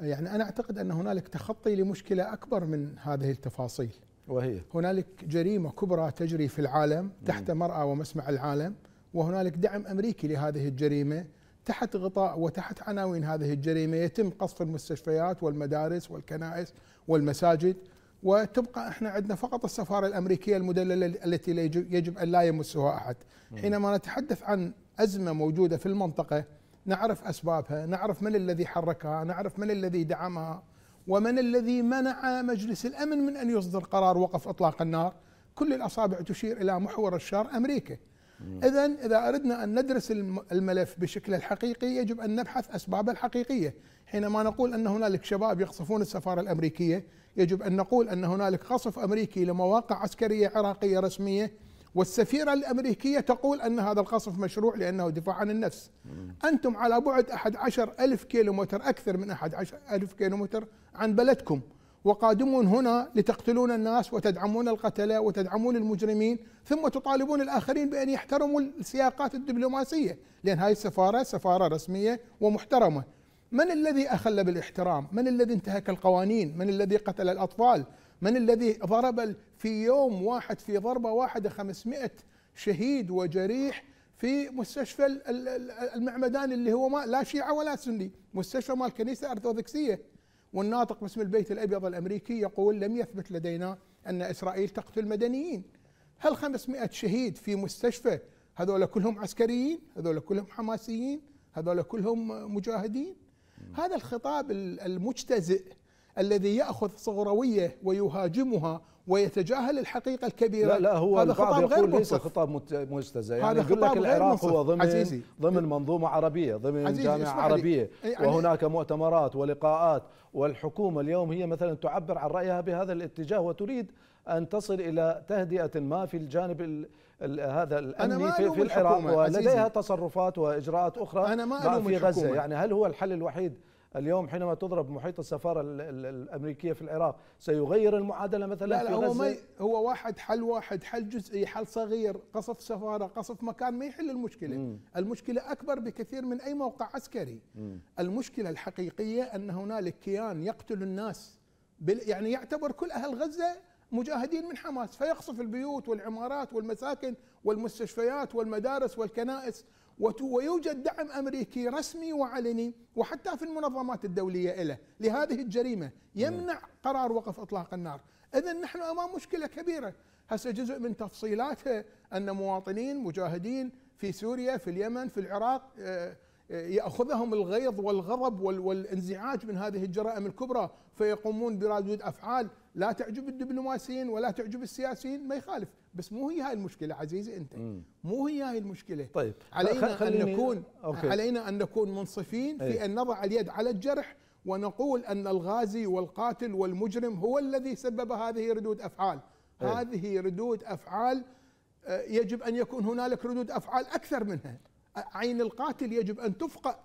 يعني أنا أعتقد أن هنالك تخطي لمشكلة أكبر من هذه التفاصيل وهي هنالك جريمة كبرى تجري في العالم تحت مرأى ومسمع العالم وهنالك دعم أمريكي لهذه الجريمة تحت غطاء وتحت عناوين هذه الجريمة يتم قصف المستشفيات والمدارس والكنائس والمساجد وتبقى احنا عندنا فقط السفاره الامريكيه المدلله التي يجب ان لا يمسها احد حينما نتحدث عن ازمه موجوده في المنطقه نعرف اسبابها نعرف من الذي حركها نعرف من الذي دعمها ومن الذي منع مجلس الامن من ان يصدر قرار وقف اطلاق النار كل الاصابع تشير الى محور الشر امريكا اذا اذا اردنا ان ندرس الملف بشكله الحقيقي يجب ان نبحث اسبابه الحقيقيه حينما نقول ان هنالك شباب يقصفون السفاره الامريكيه يجب ان نقول ان هنالك قصف امريكي لمواقع عسكريه عراقيه رسميه والسفيرة الأمريكية تقول أن هذا القصف مشروع لأنه دفاع عن النفس أنتم على بعد عشر ألف كيلومتر أكثر من عشر ألف كيلومتر عن بلدكم وقادمون هنا لتقتلون الناس وتدعمون القتلة وتدعمون المجرمين ثم تطالبون الآخرين بأن يحترموا السياقات الدبلوماسية لأن هذه السفارة سفارة رسمية ومحترمة من الذي أخل بالاحترام؟ من الذي انتهك القوانين؟ من الذي قتل الأطفال؟ من الذي ضرب في يوم واحد في ضربة واحدة 500 شهيد وجريح في مستشفى المعمدان اللي هو ما لا شيعة ولا سني مستشفى مال كنيسة أرثوذكسية والناطق باسم البيت الأبيض الأمريكي يقول لم يثبت لدينا أن إسرائيل تقتل مدنيين هل 500 شهيد في مستشفى هذول كلهم عسكريين هذول كلهم حماسيين هذول كلهم مجاهدين هذا الخطاب المجتزئ الذي ياخذ صغرويه ويهاجمها ويتجاهل الحقيقه الكبيره لا لا هو هذا خطاب يقول غير ليس خطاب مجتزى يعني هذا يقول لك العراق هو ضمن عزيزي ضمن منظومه عربيه ضمن جامعه عربيه يعني وهناك مؤتمرات ولقاءات والحكومه اليوم هي مثلا تعبر عن رايها بهذا الاتجاه وتريد ان تصل الى تهدئه ما في الجانب الـ الـ هذا الامني في, في العراق ولديها تصرفات واجراءات اخرى أنا ما في غزه يعني هل هو الحل الوحيد اليوم حينما تضرب محيط السفاره الامريكيه في العراق سيغير المعادله مثلا لا لا هو ما هو واحد حل واحد حل جزئي حل صغير قصف سفاره قصف مكان ما يحل المشكله مم. المشكله اكبر بكثير من اي موقع عسكري مم. المشكله الحقيقيه ان هنالك كيان يقتل الناس يعني يعتبر كل اهل غزه مجاهدين من حماس فيقصف البيوت والعمارات والمساكن والمستشفيات والمدارس والكنائس ويوجد دعم أمريكي رسمي وعلني وحتى في المنظمات الدولية له لهذه الجريمة يمنع قرار وقف إطلاق النار إذا نحن أمام مشكلة كبيرة هسه جزء من تفصيلاتها أن مواطنين مجاهدين في سوريا في اليمن في العراق آه، آه، ياخذهم الغيظ والغضب والانزعاج من هذه الجرائم الكبرى فيقومون بردود افعال لا تعجب الدبلوماسيين ولا تعجب السياسيين ما يخالف بس مو هي هاي المشكله عزيزي انت مو هي هاي المشكله طيب علينا ان نكون أوكي. علينا ان نكون منصفين في ان نضع اليد على الجرح ونقول ان الغازي والقاتل والمجرم هو الذي سبب هذه ردود افعال هذه ردود افعال آه، يجب ان يكون هنالك ردود افعال اكثر منها عين القاتل يجب ان تفقأ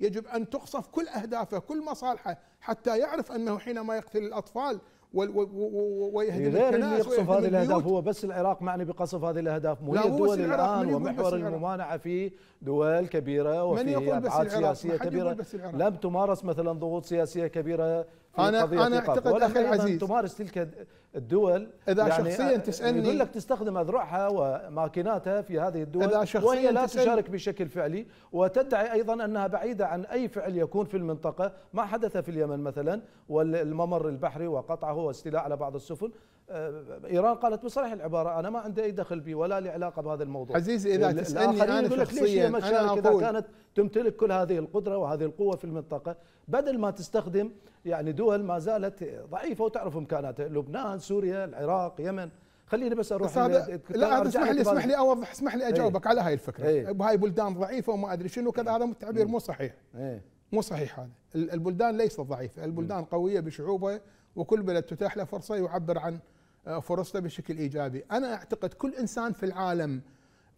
يجب ان تقصف كل اهدافه كل مصالحه حتى يعرف انه حينما يقتل الاطفال ويهدم الناس اللي هذه الاهداف هو بس العراق معني بقصف هذه الاهداف مو الدول الان ومحور الممانعه في دول كبيره وفي ابعاد سياسيه كبيره لم تمارس مثلا ضغوط سياسيه كبيره انا انا اعتقد اخي العزيز تمارس تلك الدول اذا يعني شخصيا تسالني يقول لك تستخدم اذرعها وماكيناتها في هذه الدول إذا شخصيا وهي لا تشارك بشكل فعلي وتدعي ايضا انها بعيده عن اي فعل يكون في المنطقه ما حدث في اليمن مثلا والممر البحري وقطعه واستيلاء على بعض السفن آه، ايران قالت بصريح العباره انا ما عندي اي دخل به ولا لي علاقه بهذا الموضوع عزيزي اذا تسالني انا شخصيا لك ليش هي ما اذا كانت تمتلك كل هذه القدره وهذه القوه في المنطقه بدل ما تستخدم يعني دول ما زالت ضعيفه وتعرف امكاناتها لبنان سوريا العراق يمن خليني بس اروح بس هذا لا هذا اسمح لي اسمح لي اوضح اسمح لي اجاوبك ايه على هاي الفكره ايه هاي بلدان ضعيفه وما ادري شنو كذا هذا تعبير مو صحيح ايه مو صحيح هذا البلدان ليست ضعيفه البلدان قويه بشعوبها وكل بلد تتاح له فرصه يعبر عن آه، فرصته بشكل ايجابي، انا اعتقد كل انسان في العالم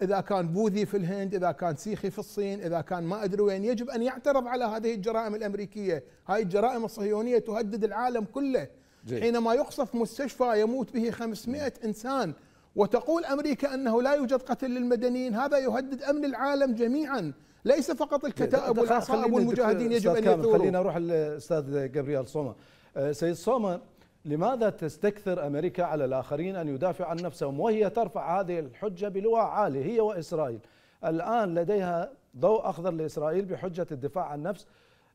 اذا كان بوذي في الهند، اذا كان سيخي في الصين، اذا كان ما ادري وين، يجب ان يعترض على هذه الجرائم الامريكيه، هاي الجرائم الصهيونيه تهدد العالم كله. جي. حينما يقصف مستشفى يموت به 500 نعم. انسان وتقول امريكا انه لا يوجد قتل للمدنيين، هذا يهدد امن العالم جميعا، ليس فقط الكتائب والاصحاب والمجاهدين يجب ان يثوروا. خلينا نروح الاستاذ جبريل صومه. آه، سيد صومه لماذا تستكثر أمريكا على الآخرين أن يدافع عن نفسهم وهي ترفع هذه الحجة بلواء عالي هي وإسرائيل الآن لديها ضوء أخضر لإسرائيل بحجة الدفاع عن النفس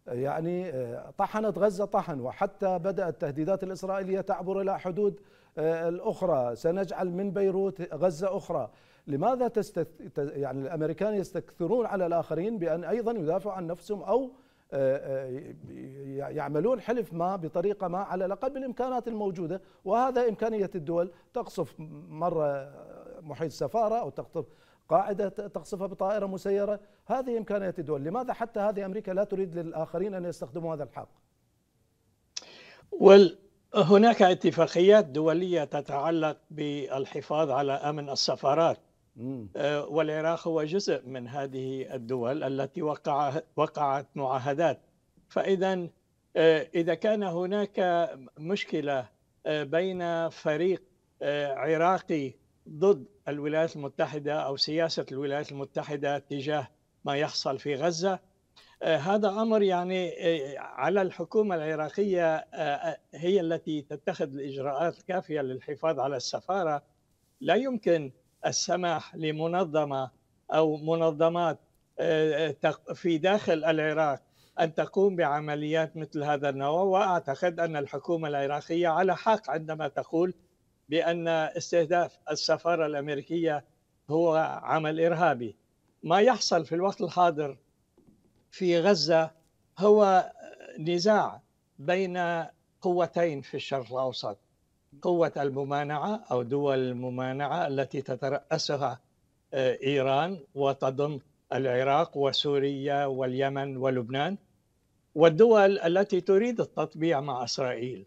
يعني آه، طحنت غزة طحن وحتى بدأت التهديدات الإسرائيلية تعبر إلى حدود آه، الأخرى سنجعل من بيروت غزة أخرى لماذا تستث... يعني الأمريكان يستكثرون على الآخرين بأن أيضا يدافعوا عن نفسهم أو آه، آه، يعملون حلف ما بطريقه ما على الاقل بالامكانات الموجوده وهذا امكانيه الدول تقصف مره محيط سفاره او تقصف قاعده تقصفها بطائره مسيره هذه امكانيه الدول لماذا حتى هذه امريكا لا تريد للاخرين ان يستخدموا هذا الحق وال هناك اتفاقيات دوليه تتعلق بالحفاظ على امن السفارات آه، والعراق هو جزء من هذه الدول التي وقع وقعت معاهدات فإذا آه، إذا كان هناك مشكلة آه، بين فريق عراقي ضد الولايات المتحدة أو سياسة الولايات المتحدة تجاه ما يحصل في غزة هذا أمر يعني على الحكومة العراقية هي التي تتخذ الإجراءات الكافية للحفاظ على السفارة لا يمكن السماح لمنظمه او منظمات آه، آه، في داخل العراق ان تقوم بعمليات مثل هذا النوع واعتقد ان الحكومه العراقيه على حق عندما تقول بان استهداف السفاره الامريكيه هو عمل ارهابي. ما يحصل في الوقت الحاضر في غزه هو نزاع بين قوتين في الشرق الاوسط قوة الممانعة أو دول الممانعة التي تترأسها آه، إيران وتضم العراق وسوريا واليمن ولبنان والدول التي تريد التطبيع مع إسرائيل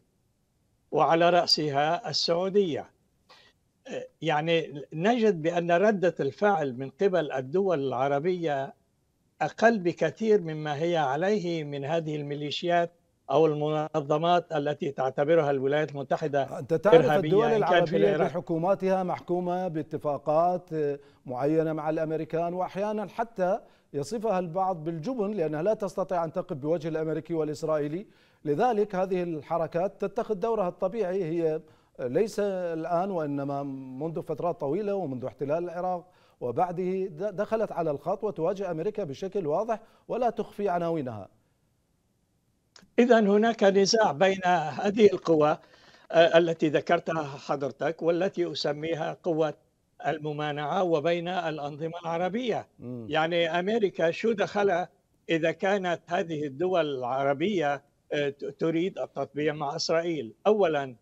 وعلى رأسها السعودية آه، يعني نجد بأن ردة الفعل من قبل الدول العربية أقل بكثير مما هي عليه من هذه الميليشيات او المنظمات التي تعتبرها الولايات المتحده انت تعرف الدول العربيه حكوماتها محكومه باتفاقات معينه مع الامريكان واحيانا حتى يصفها البعض بالجبن لانها لا تستطيع ان تقف بوجه الامريكي والاسرائيلي لذلك هذه الحركات تتخذ دورها الطبيعي هي ليس الان وانما منذ فترات طويله ومنذ احتلال العراق وبعده دخلت على الخط وتواجه امريكا بشكل واضح ولا تخفي عناوينها إذا هناك نزاع بين هذه القوى آه، التي ذكرتها حضرتك والتي أسميها قوة الممانعة وبين الأنظمة العربية م. يعني أمريكا شو دخل إذا كانت هذه الدول العربية آه، تريد التطبيع مع إسرائيل أولا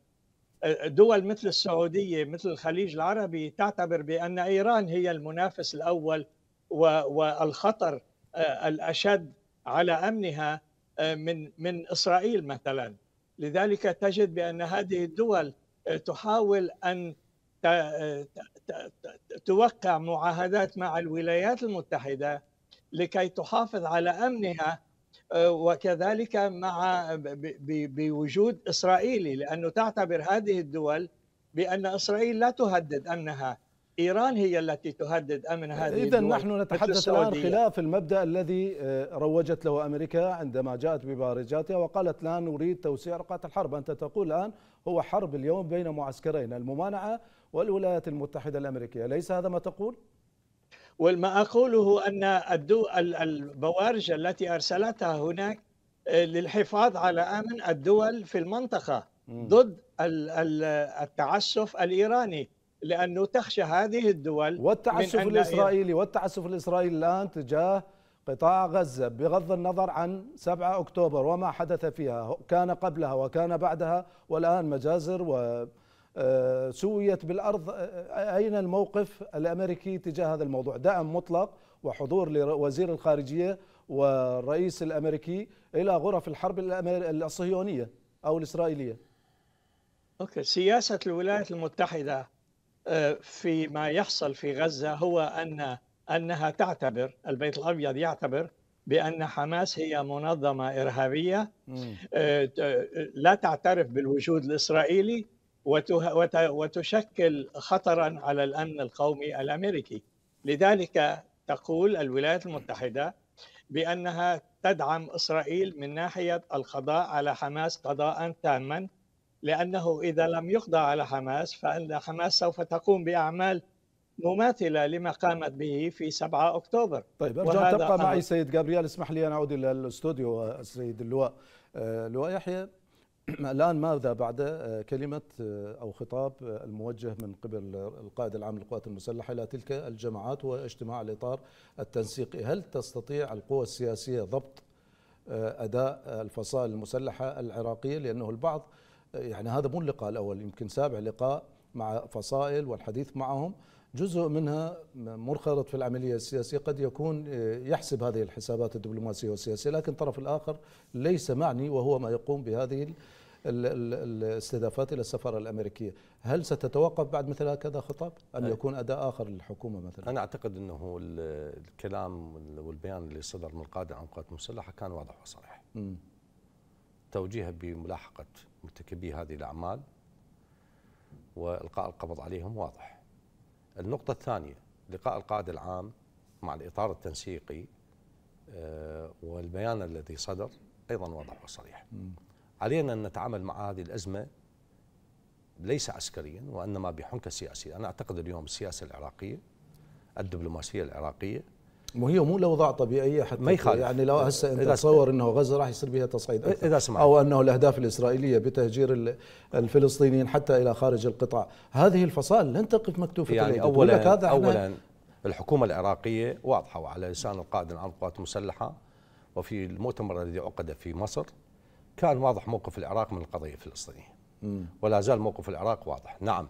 آه، دول مثل السعودية مثل الخليج العربي تعتبر بأن إيران هي المنافس الأول والخطر الأشد على أمنها آه، من من اسرائيل مثلا لذلك تجد بان هذه الدول آه، تحاول ان آه، توقع معاهدات مع الولايات المتحده لكي تحافظ على امنها وكذلك مع بوجود اسرائيلي لانه تعتبر هذه الدول بان اسرائيل لا تهدد امنها ايران هي التي تهدد امن هذه اذا نحن نتحدث الان خلاف المبدا الذي آه، روجت له امريكا عندما جاءت ببارجاتها وقالت لا نريد توسيع رقعه الحرب، انت تقول الان هو حرب اليوم بين معسكرين الممانعه والولايات المتحده الامريكيه، ليس هذا ما تقول؟ والما اقوله ان البوارج التي ارسلتها هناك آه، للحفاظ على امن الدول في المنطقه ضد التعسف الايراني لانه تخشى هذه الدول والتعسف الاسرائيلي والتعسف الاسرائيلي الان تجاه قطاع غزه بغض النظر عن 7 اكتوبر وما حدث فيها كان قبلها وكان بعدها والان مجازر و آه، سويت بالارض آه، اين الموقف الامريكي تجاه هذا الموضوع؟ دعم مطلق وحضور لوزير الخارجيه والرئيس الامريكي الى غرف الحرب الصهيونيه او الاسرائيليه. اوكي سياسه الولايات المتحده في ما يحصل في غزة هو أن أنها تعتبر البيت الأبيض يعتبر بأن حماس هي منظمة إرهابية آه، لا تعترف بالوجود الإسرائيلي وتشكل خطرا على الأمن القومي الأمريكي لذلك تقول الولايات المتحدة بأنها تدعم إسرائيل من ناحية القضاء على حماس قضاء تاما لأنه إذا لم يخضع على حماس فإن حماس سوف تقوم بأعمال مماثله لما قامت به في 7 اكتوبر طيب ارجع تبقى معي سيد جابرييل اسمح لي ان اعود الى الاستوديو سيد اللواء آه، اللواء يحيى الان ماذا بعد آه، كلمه آه، او خطاب الموجه من قبل القائد العام للقوات المسلحه الى تلك الجماعات واجتماع الاطار التنسيقي هل تستطيع القوى السياسيه ضبط اداء الفصائل المسلحه العراقيه لانه البعض يعني هذا مو اللقاء الاول يمكن سابع لقاء مع فصائل والحديث معهم جزء منها منخرط في العملية السياسية قد يكون يحسب هذه الحسابات الدبلوماسية والسياسية لكن الطرف الآخر ليس معني وهو ما يقوم بهذه الاستهدافات إلى السفارة الأمريكية هل ستتوقف بعد مثل هكذا خطاب أم يكون أداء آخر للحكومة مثلا أنا أعتقد أنه الكلام والبيان اللي صدر من القادة عن القوات المسلحة كان واضح وصريح توجيه بملاحقة مرتكبي هذه الأعمال وإلقاء القبض عليهم واضح النقطة الثانية لقاء القائد العام مع الإطار التنسيقي آه، والبيان الذي صدر أيضا واضح وصريح علينا أن نتعامل مع هذه الأزمة ليس عسكريا وإنما بحنكة سياسية أنا أعتقد اليوم السياسة العراقية الدبلوماسية العراقية ما هي مو الاوضاع طبيعيه حتى ما يخالف يعني لو هسه انت تصور انه غزه راح يصير بها تصعيد أكثر اذا سمعت او انه الاهداف الاسرائيليه بتهجير الفلسطينيين حتى الى خارج القطاع، هذه الفصائل لن تقف مكتوفه يعني اليد اولا هذا اولا الحكومه العراقيه واضحه وعلى لسان القائد العام للقوات المسلحه وفي المؤتمر الذي عقد في مصر كان واضح موقف العراق من القضيه الفلسطينيه ولا زال موقف العراق واضح، نعم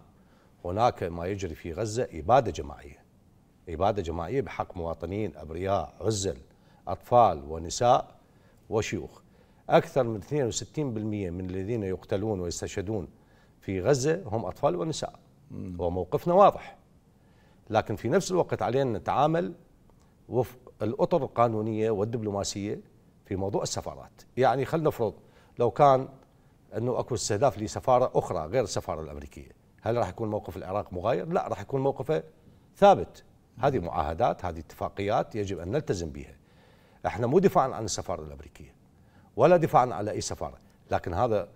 هناك ما يجري في غزه اباده جماعيه إبادة جماعية بحق مواطنين أبرياء عزل أطفال ونساء وشيوخ أكثر من 62% من الذين يقتلون ويستشهدون في غزة هم أطفال ونساء وموقفنا واضح لكن في نفس الوقت علينا نتعامل وفق الأطر القانونية والدبلوماسية في موضوع السفارات يعني خلينا نفرض لو كان أنه أكو استهداف لسفارة أخرى غير السفارة الأمريكية هل راح يكون موقف العراق مغاير؟ لا راح يكون موقفه ثابت هذه معاهدات هذه اتفاقيات يجب أن نلتزم بها احنا مو دفاعا عن السفارة الأمريكية ولا دفاعا على أي سفارة لكن هذا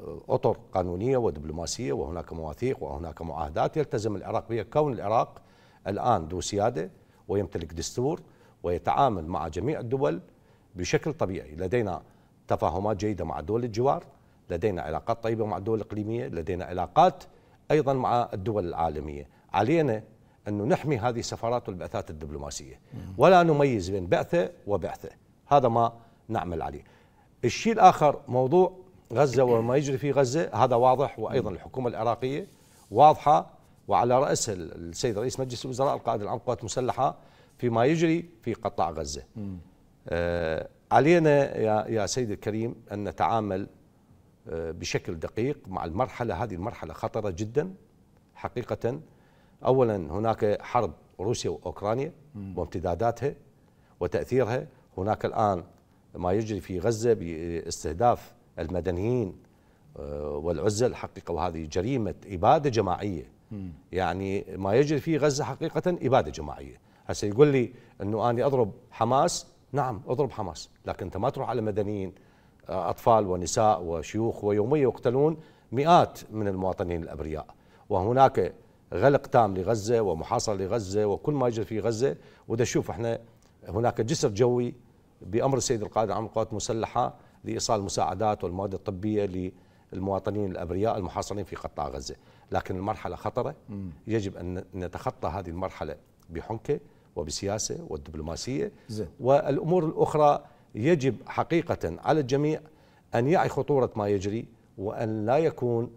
آه، أطر قانونية ودبلوماسية وهناك مواثيق وهناك معاهدات يلتزم العراق بها كون العراق الآن ذو سيادة ويمتلك دستور ويتعامل مع جميع الدول بشكل طبيعي لدينا تفاهمات جيدة مع دول الجوار لدينا علاقات طيبة مع الدول الإقليمية لدينا علاقات أيضا مع الدول العالمية علينا أنه نحمي هذه السفارات والبعثات الدبلوماسية ولا نميز بين بعثة وبعثة هذا ما نعمل عليه الشيء الآخر موضوع غزة وما يجري في غزة هذا واضح وأيضا الحكومة العراقية واضحة وعلى رأس السيد رئيس مجلس الوزراء القائد العام القوات المسلحة فيما يجري في قطاع غزة آه علينا يا, يا سيد الكريم أن نتعامل آه بشكل دقيق مع المرحلة هذه المرحلة خطرة جدا حقيقة اولا هناك حرب روسيا واوكرانيا وامتداداتها وتاثيرها هناك الان ما يجري في غزه باستهداف المدنيين آه، والعزل حقيقه وهذه جريمه اباده جماعيه يعني ما يجري في غزه حقيقه اباده جماعيه هسه يقول لي انه انا اضرب حماس نعم اضرب حماس لكن انت ما تروح على مدنيين آه، اطفال ونساء وشيوخ ويوميا يقتلون مئات من المواطنين الابرياء وهناك غلق تام لغزة ومحاصرة لغزة وكل ما يجري في غزة وده شوف احنا هناك جسر جوي بأمر السيد القائد العام للقوات المسلحة لإيصال المساعدات والمواد الطبية للمواطنين الأبرياء المحاصرين في قطاع غزة لكن المرحلة خطرة يجب أن نتخطى هذه المرحلة بحنكة وبسياسة والدبلوماسية والأمور الأخرى يجب حقيقة على الجميع أن يعي خطورة ما يجري وأن لا يكون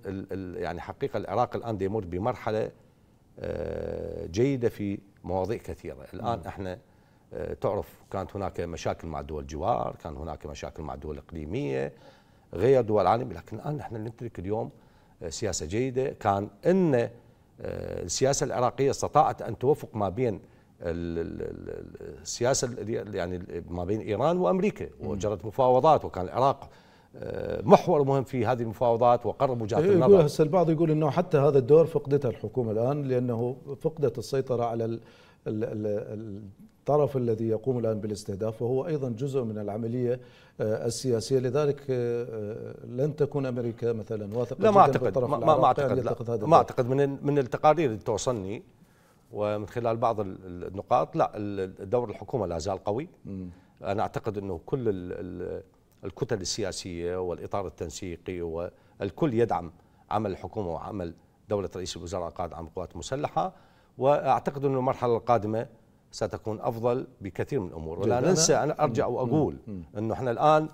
يعني حقيقة العراق الآن يمر بمرحلة آه، جيده في مواضيع كثيره الان م. احنا آه، تعرف كانت هناك مشاكل مع دول الجوار كان هناك مشاكل مع دول اقليميه غير دول العالم لكن الان احنا نمتلك اليوم آه، سياسه جيده كان ان السياسه العراقيه استطاعت ان توفق ما بين السياسه يعني ما بين ايران وامريكا وجرت مفاوضات وكان العراق آه، محور مهم في هذه المفاوضات وقرب وجهات النظر هسه البعض يقول انه حتى هذا الدور فقدته الحكومه الان لانه فقدت السيطره على الطرف الذي يقوم الان بالاستهداف وهو ايضا جزء من العمليه آه، السياسيه لذلك آه، لن تكون امريكا مثلا واثقه لا ما اعتقد ما, ما اعتقد لا هذا ما اعتقد من من التقارير اللي توصلني ومن خلال بعض النقاط لا دور الحكومه لا زال قوي م. انا اعتقد انه كل ال الكتل السياسية والإطار التنسيقي والكل يدعم عمل الحكومة وعمل دولة رئيس الوزراء قائد عام القوات المسلحة وأعتقد أن المرحلة القادمة ستكون أفضل بكثير من الأمور ولا ننسى أنا أرجع وأقول أنه إحنا الآن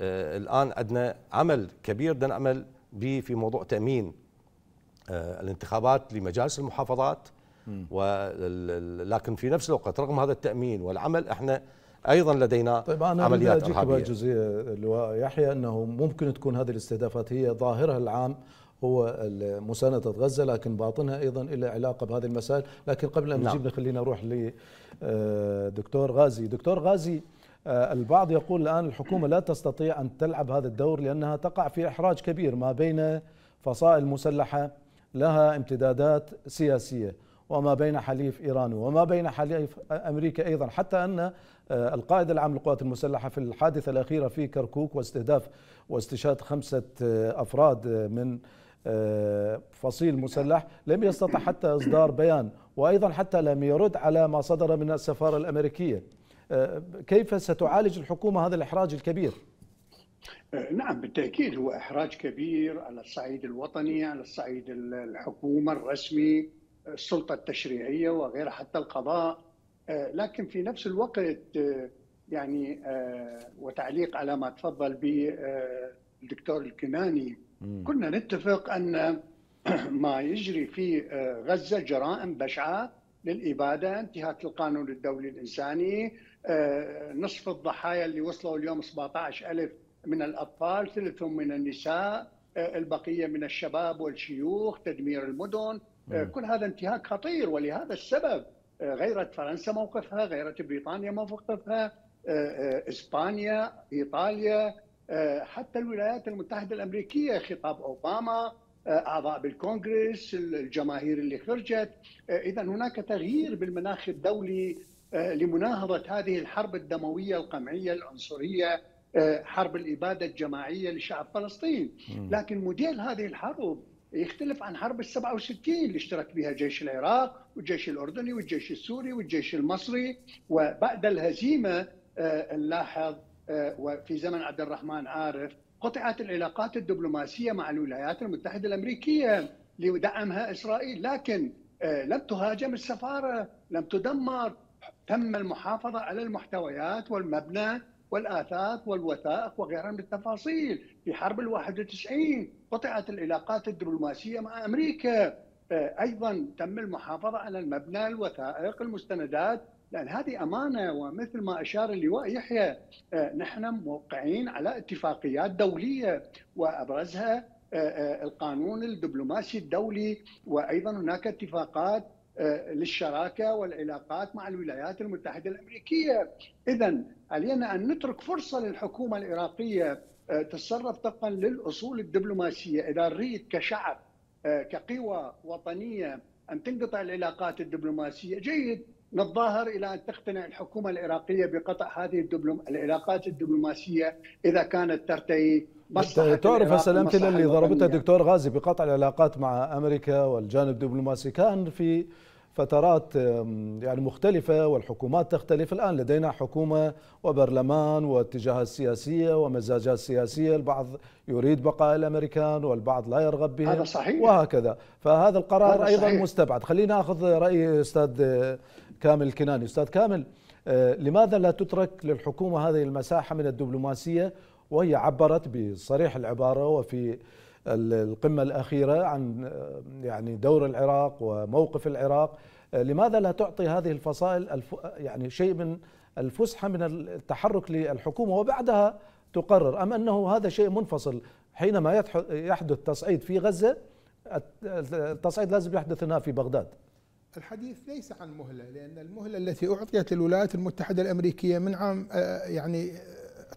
آه الآن عندنا عمل كبير بدنا نعمل به في موضوع تأمين آه الانتخابات لمجالس المحافظات لكن في نفس الوقت رغم هذا التأمين والعمل احنا ايضا لدينا طيب أنا عمليات ارهابيه جزئيه اللواء يحيى انه ممكن تكون هذه الاستهدافات هي ظاهرها العام هو مساندة غزة لكن باطنها أيضا إلى علاقة بهذه المسائل لكن قبل أن نعم. نجيب خلينا نروح لدكتور آه، غازي دكتور غازي آه، البعض يقول الآن الحكومة لا تستطيع أن تلعب هذا الدور لأنها تقع في إحراج كبير ما بين فصائل مسلحة لها امتدادات سياسية وما بين حليف إيران وما بين حليف أمريكا أيضا حتى أن آه، القائد العام للقوات المسلحة في الحادثة الأخيرة في كركوك واستهداف واستشهاد خمسة آه، أفراد آه، من فصيل مسلح لم يستطع حتى إصدار بيان وأيضا حتى لم يرد على ما صدر من السفارة الأمريكية كيف ستعالج الحكومة هذا الإحراج الكبير؟ نعم بالتأكيد هو إحراج كبير على الصعيد الوطني على الصعيد الحكومة الرسمي السلطه التشريعيه وغيرها حتى القضاء آه، لكن في نفس الوقت آه، يعني آه، وتعليق على ما تفضل به الدكتور الكناني كنا نتفق ان ما يجري في غزه جرائم بشعه للاباده، انتهاك القانون الدولي الانساني، نصف الضحايا اللي وصلوا اليوم 17000 من الاطفال، ثلثهم من النساء، البقيه من الشباب والشيوخ، تدمير المدن، آه، كل هذا انتهاك خطير ولهذا السبب آه، غيرت فرنسا موقفها غيرت بريطانيا موقفها آه، إسبانيا إيطاليا حتى الولايات المتحدة الأمريكية خطاب أوباما أعضاء بالكونغرس الجماهير اللي خرجت إذا هناك تغيير بالمناخ الدولي لمناهضة هذه الحرب الدموية القمعية العنصرية حرب الإبادة الجماعية لشعب فلسطين لكن موديل هذه الحرب يختلف عن حرب ال 67 اللي اشترك بها جيش العراق والجيش الاردني والجيش السوري والجيش المصري وبعد الهزيمه نلاحظ آه، آه، وفي زمن عبد الرحمن عارف قطعت العلاقات الدبلوماسيه مع الولايات المتحده الامريكيه لدعمها اسرائيل لكن آه، لم تهاجم السفاره لم تدمر تم المحافظه على المحتويات والمبنى والآثاث والوثائق وغيرها من التفاصيل في حرب ال 91 قطعت العلاقات الدبلوماسية مع أمريكا آه، أيضا تم المحافظة على المبنى الوثائق المستندات لأن هذه أمانة ومثل ما أشار اللواء يحيى آه، نحن موقعين على اتفاقيات دولية وأبرزها آه، القانون الدبلوماسي الدولي وأيضا هناك اتفاقات آه، للشراكه والعلاقات مع الولايات المتحده الامريكيه، اذا علينا ان نترك فرصه للحكومه العراقيه آه، تتصرف طبقا للاصول الدبلوماسيه، اذا نريد كشعب آه، كقوى وطنيه ان تنقطع العلاقات الدبلوماسيه، جيد نتظاهر الى ان تقتنع الحكومه العراقيه بقطع هذه الدبلوم... العلاقات الدبلوماسيه اذا كانت ترتئي تعرف السلام كده اللي ضربتها دكتور غازي بقطع العلاقات مع امريكا والجانب الدبلوماسي كان في فترات يعني مختلفة والحكومات تختلف الآن لدينا حكومة وبرلمان واتجاهات سياسية ومزاجات سياسية البعض يريد بقاء الأمريكان والبعض لا يرغب به هذا صحيح وهكذا فهذا القرار هذا أيضا صحيح. مستبعد خلينا أخذ رأي أستاذ آه، كامل كناني أستاذ كامل آه، لماذا لا تترك للحكومة هذه المساحة من الدبلوماسية وهي عبرت بصريح العبارة وفي القمة الأخيرة عن يعني دور العراق وموقف العراق لماذا لا تعطي هذه الفصائل يعني شيء من الفسحة من التحرك للحكومة وبعدها تقرر أم أنه هذا شيء منفصل حينما يحدث تصعيد في غزة التصعيد لازم يحدث هنا في بغداد الحديث ليس عن مهلة لأن المهلة التي أعطيت للولايات المتحدة الأمريكية من عام آه، يعني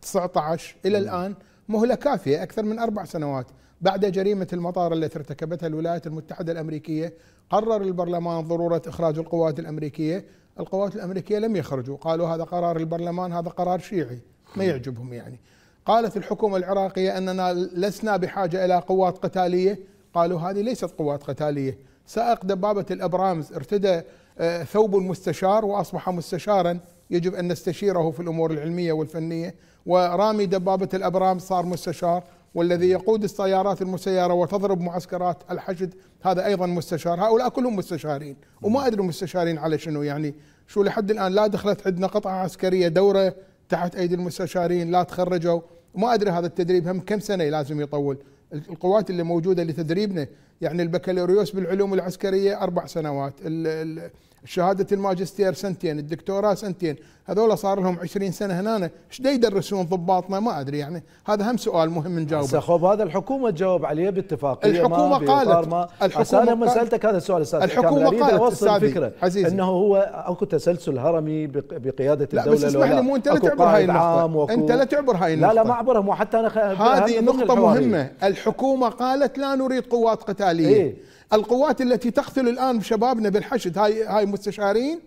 19 إلى الآن مهلة كافية أكثر من أربع سنوات بعد جريمة المطار التي ارتكبتها الولايات المتحدة الأمريكية قرر البرلمان ضرورة إخراج القوات الأمريكية القوات الأمريكية لم يخرجوا قالوا هذا قرار البرلمان هذا قرار شيعي ما يعجبهم يعني قالت الحكومة العراقية أننا لسنا بحاجة إلى قوات قتالية قالوا هذه ليست قوات قتالية سائق دبابة الأبرامز ارتدى آه، ثوب المستشار وأصبح مستشارا يجب أن نستشيره في الأمور العلمية والفنية ورامي دبابة الأبرام صار مستشار والذي يقود السيارات المسيرة وتضرب معسكرات الحشد هذا أيضا مستشار هؤلاء كلهم مستشارين وما أدري مستشارين على شنو يعني شو لحد الآن لا دخلت عندنا قطعة عسكرية دورة تحت أيدي المستشارين لا تخرجوا ما أدري هذا التدريب هم كم سنة لازم يطول القوات اللي موجودة لتدريبنا يعني البكالوريوس بالعلوم العسكرية أربع سنوات ال ال شهادة الماجستير سنتين الدكتوراه سنتين هذولا صار لهم 20 سنة هنا ايش يدرسون ضباطنا ما أدري يعني هذا هم سؤال مهم نجاوبه خوب هذا الحكومة تجاوب عليه باتفاقية الحكومة ما قالت ما الحكومة أنا لما سألتك هذا السؤال أستاذ الحكومة قالت أوصل الفكرة عزيزي أنه هو أكو تسلسل هرمي بقيادة لا الدولة لا بس اسمح لي مو أنت لا تعبر هاي النقطة أنت لا تعبر هاي النقطة لا لا ما أعبرها مو حتى أنا هذه نقطة مهمة الحكومة قالت لا نريد قوات قتالية إيه؟ القوات التي تقتل الان شبابنا بالحشد هاي هاي مستشارين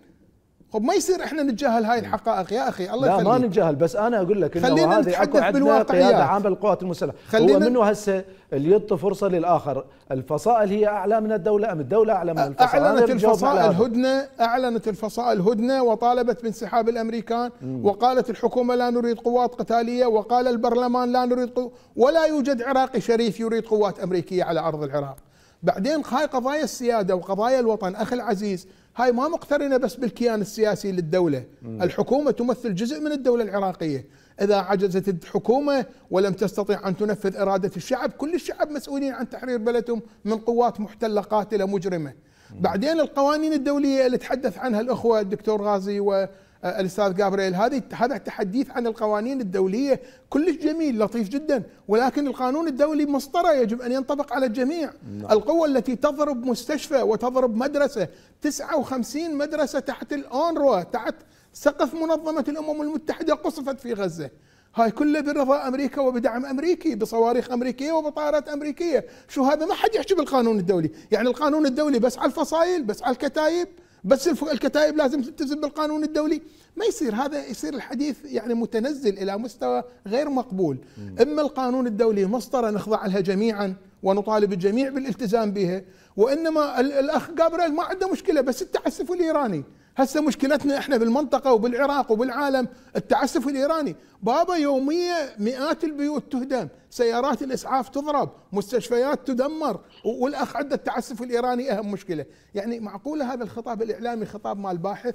طب ما يصير احنا نتجاهل هاي الحقائق يا اخي الله يخليك لا يخليك. ما نتجاهل بس انا اقول لك انه خلينا نتحدث بالواقعيات عندنا قياده عامه للقوات المسلحه خلينا هو منه هسه اللي يعطي فرصه للاخر الفصائل هي اعلى من الدوله ام الدوله اعلى من الفصائل اعلنت الفصائل هدنه اعلنت الفصائل هدنه وطالبت بانسحاب الامريكان م. وقالت الحكومه لا نريد قوات قتاليه وقال البرلمان لا نريد قو... ولا يوجد عراقي شريف يريد قوات امريكيه على ارض العراق بعدين هاي قضايا السياده وقضايا الوطن اخي العزيز هاي ما مقترنه بس بالكيان السياسي للدوله م. الحكومه تمثل جزء من الدوله العراقيه اذا عجزت الحكومه ولم تستطيع ان تنفذ اراده الشعب كل الشعب مسؤولين عن تحرير بلدهم من قوات محتله قاتله مجرمه م. بعدين القوانين الدوليه اللي تحدث عنها الاخوه الدكتور غازي و آه، الاستاذ جابرييل هذه هذا التحديث عن القوانين الدوليه كلش جميل لطيف جدا ولكن القانون الدولي مسطره يجب ان ينطبق على الجميع نعم. القوه التي تضرب مستشفى وتضرب مدرسه 59 مدرسه تحت الاونروا تحت سقف منظمه الامم المتحده قصفت في غزه هاي كله برضا امريكا وبدعم امريكي بصواريخ امريكيه وبطائرات امريكيه شو هذا ما حد يحكي بالقانون الدولي يعني القانون الدولي بس على الفصائل بس على الكتايب بس الكتائب لازم تلتزم بالقانون الدولي ما يصير هذا يصير الحديث يعني متنزل الى مستوى غير مقبول اما القانون الدولي مسطره نخضع لها جميعا ونطالب الجميع بالالتزام بها وانما الاخ جابريل ما عنده مشكله بس التعسف الايراني هسه مشكلتنا احنا بالمنطقه وبالعراق وبالعالم التعسف الايراني بابا يوميه مئات البيوت تهدم سيارات الاسعاف تضرب مستشفيات تدمر والاخ عند التعسف الايراني اهم مشكله يعني معقوله هذا الخطاب الاعلامي خطاب مال باحث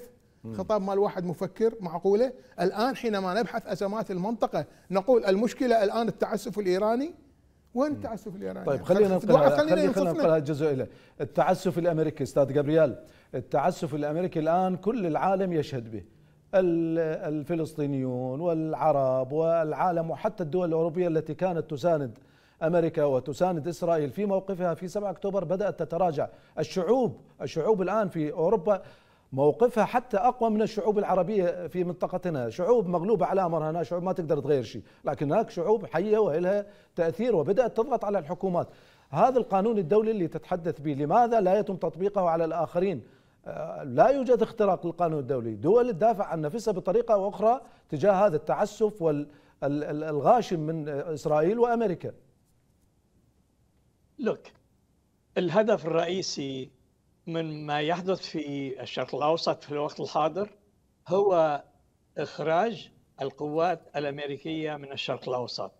خطاب مال واحد مفكر معقوله الان حينما نبحث ازمات المنطقه نقول المشكله الان التعسف الايراني وين التعسف الايراني طيب خلينا ننقل هذا الجزء الى التعسف الامريكي استاذ جابريال التعسف الامريكي الان كل العالم يشهد به الفلسطينيون والعرب والعالم وحتى الدول الاوروبيه التي كانت تساند امريكا وتساند اسرائيل في موقفها في 7 اكتوبر بدات تتراجع، الشعوب الشعوب الان في اوروبا موقفها حتى اقوى من الشعوب العربيه في منطقتنا، شعوب مغلوبه على امرها هنا شعوب ما تقدر تغير شيء، لكن هناك شعوب حيه ولها تاثير وبدات تضغط على الحكومات. هذا القانون الدولي اللي تتحدث به لماذا لا يتم تطبيقه على الاخرين لا يوجد اختراق للقانون الدولي دول تدافع عن نفسها بطريقة أو أخرى تجاه هذا التعسف والغاشم من إسرائيل وأمريكا لوك الهدف الرئيسي من ما يحدث في الشرق الأوسط في الوقت الحاضر هو إخراج القوات الأمريكية من الشرق الأوسط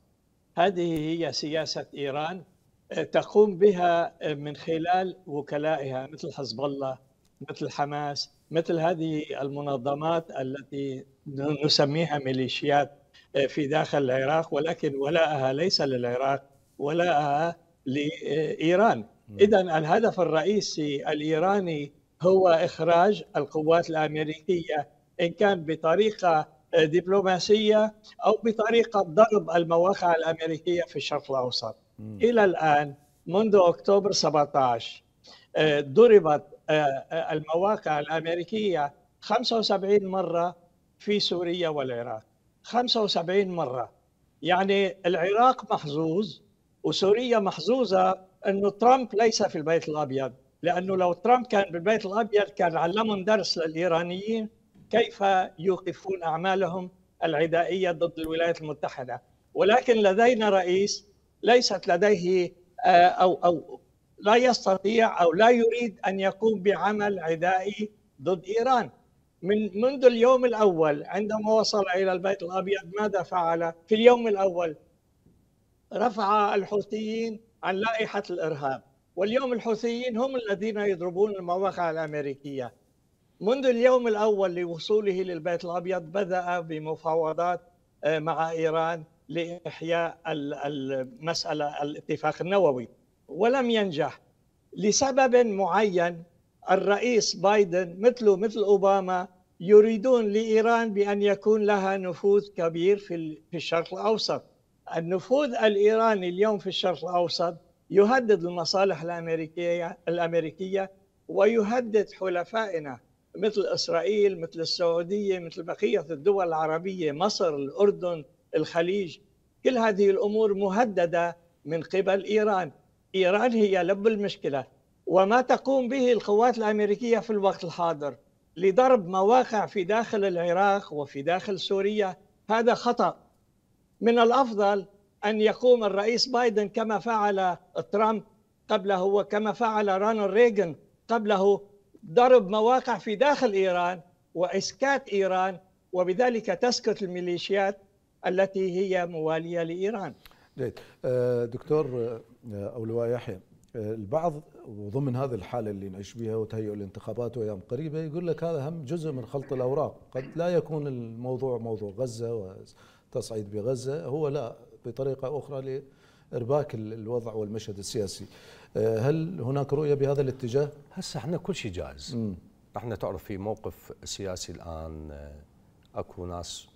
هذه هي سياسة إيران آه، تقوم بها من خلال وكلائها مثل حزب الله مثل حماس مثل هذه المنظمات التي نسميها ميليشيات آه، في داخل العراق ولكن ولاءها ليس للعراق ولاءها لايران اذا الهدف الرئيسي الايراني هو اخراج القوات الامريكيه ان كان بطريقه آه، دبلوماسيه او بطريقه ضرب المواقع الامريكيه في الشرق الاوسط الى الان منذ اكتوبر 17 آه، ضربت المواقع الامريكيه 75 مره في سوريا والعراق 75 مره يعني العراق محظوظ وسوريا محظوظه انه ترامب ليس في البيت الابيض لانه لو ترامب كان بالبيت الابيض كان علمهم درس للايرانيين كيف يوقفون اعمالهم العدائيه ضد الولايات المتحده ولكن لدينا رئيس ليست لديه آه، او او لا يستطيع او لا يريد ان يقوم بعمل عدائي ضد ايران من منذ اليوم الاول عندما وصل الى البيت الابيض ماذا فعل في اليوم الاول رفع الحوثيين عن لائحه الارهاب واليوم الحوثيين هم الذين يضربون المواقع الامريكيه منذ اليوم الاول لوصوله للبيت الابيض بدا بمفاوضات آه، مع ايران لاحياء المساله الاتفاق النووي ولم ينجح لسبب معين الرئيس بايدن مثله مثل اوباما يريدون لايران بان يكون لها نفوذ كبير في الشرق الاوسط. النفوذ الايراني اليوم في الشرق الاوسط يهدد المصالح الامريكيه الامريكيه ويهدد حلفائنا مثل اسرائيل، مثل السعوديه، مثل بقيه الدول العربيه، مصر، الاردن، الخليج، كل هذه الامور مهدده من قبل ايران. إيران هي لب المشكلة وما تقوم به القوات الأمريكية في الوقت الحاضر لضرب مواقع في داخل العراق وفي داخل سوريا هذا خطأ من الأفضل أن يقوم الرئيس بايدن كما فعل ترامب قبله وكما فعل رونالد ريغن قبله ضرب مواقع في داخل إيران وإسكات إيران وبذلك تسكت الميليشيات التي هي موالية لإيران آه، دكتور آه، آه، او لواء يحيى آه، البعض وضمن هذه الحاله اللي نعيش بها وتهيئ الانتخابات وايام قريبه يقول لك هذا هم جزء من خلط الاوراق، قد لا يكون الموضوع موضوع غزه وتصعيد بغزه، هو لا بطريقه اخرى لارباك الوضع والمشهد السياسي. آه، هل هناك رؤيه بهذا الاتجاه؟ هسه احنا كل شيء جاهز. احنا تعرف في موقف سياسي الان اكو ناس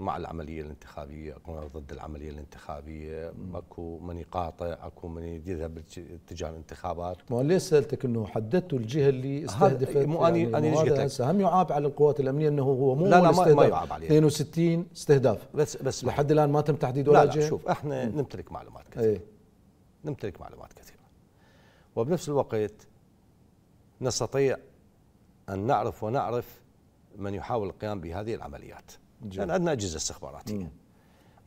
مع العمليه الانتخابيه اكو ضد العمليه الانتخابيه اكو من يقاطع اكو من يذهب اتجاه الانتخابات ما ليش سالتك انه حددت الجهه اللي استهدفت مو اني يعني انا قلت هسه هم يعاب على القوات الامنيه انه هو مو لا لا ما, ما يعاب عليه 62 استهداف بس بس لحد الان ما تم تحديد ولا لا جهه لا شوف احنا م. نمتلك معلومات كثيره ايه؟ نمتلك معلومات كثيره وبنفس الوقت نستطيع ان نعرف ونعرف من يحاول القيام بهذه العمليات جي. لان عندنا اجهزه استخباراتيه مم.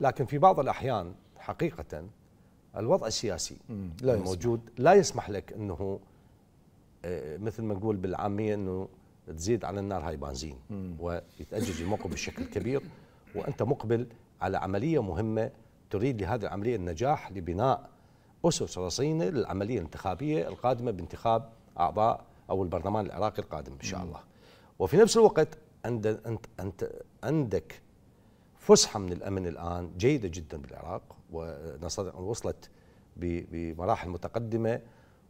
لكن في بعض الاحيان حقيقه الوضع السياسي لا الموجود يسمح. لا يسمح لك انه آه، مثل ما نقول بالعاميه انه تزيد على النار هاي بنزين ويتأجج الموقف بشكل كبير وانت مقبل على عمليه مهمه تريد لهذه العمليه النجاح لبناء اسس رصينه للعمليه الانتخابيه القادمه بانتخاب اعضاء او البرلمان العراقي القادم ان شاء الله. وفي نفس الوقت عند انت انت عندك فسحه من الامن الان جيده جدا بالعراق وصلت بمراحل متقدمه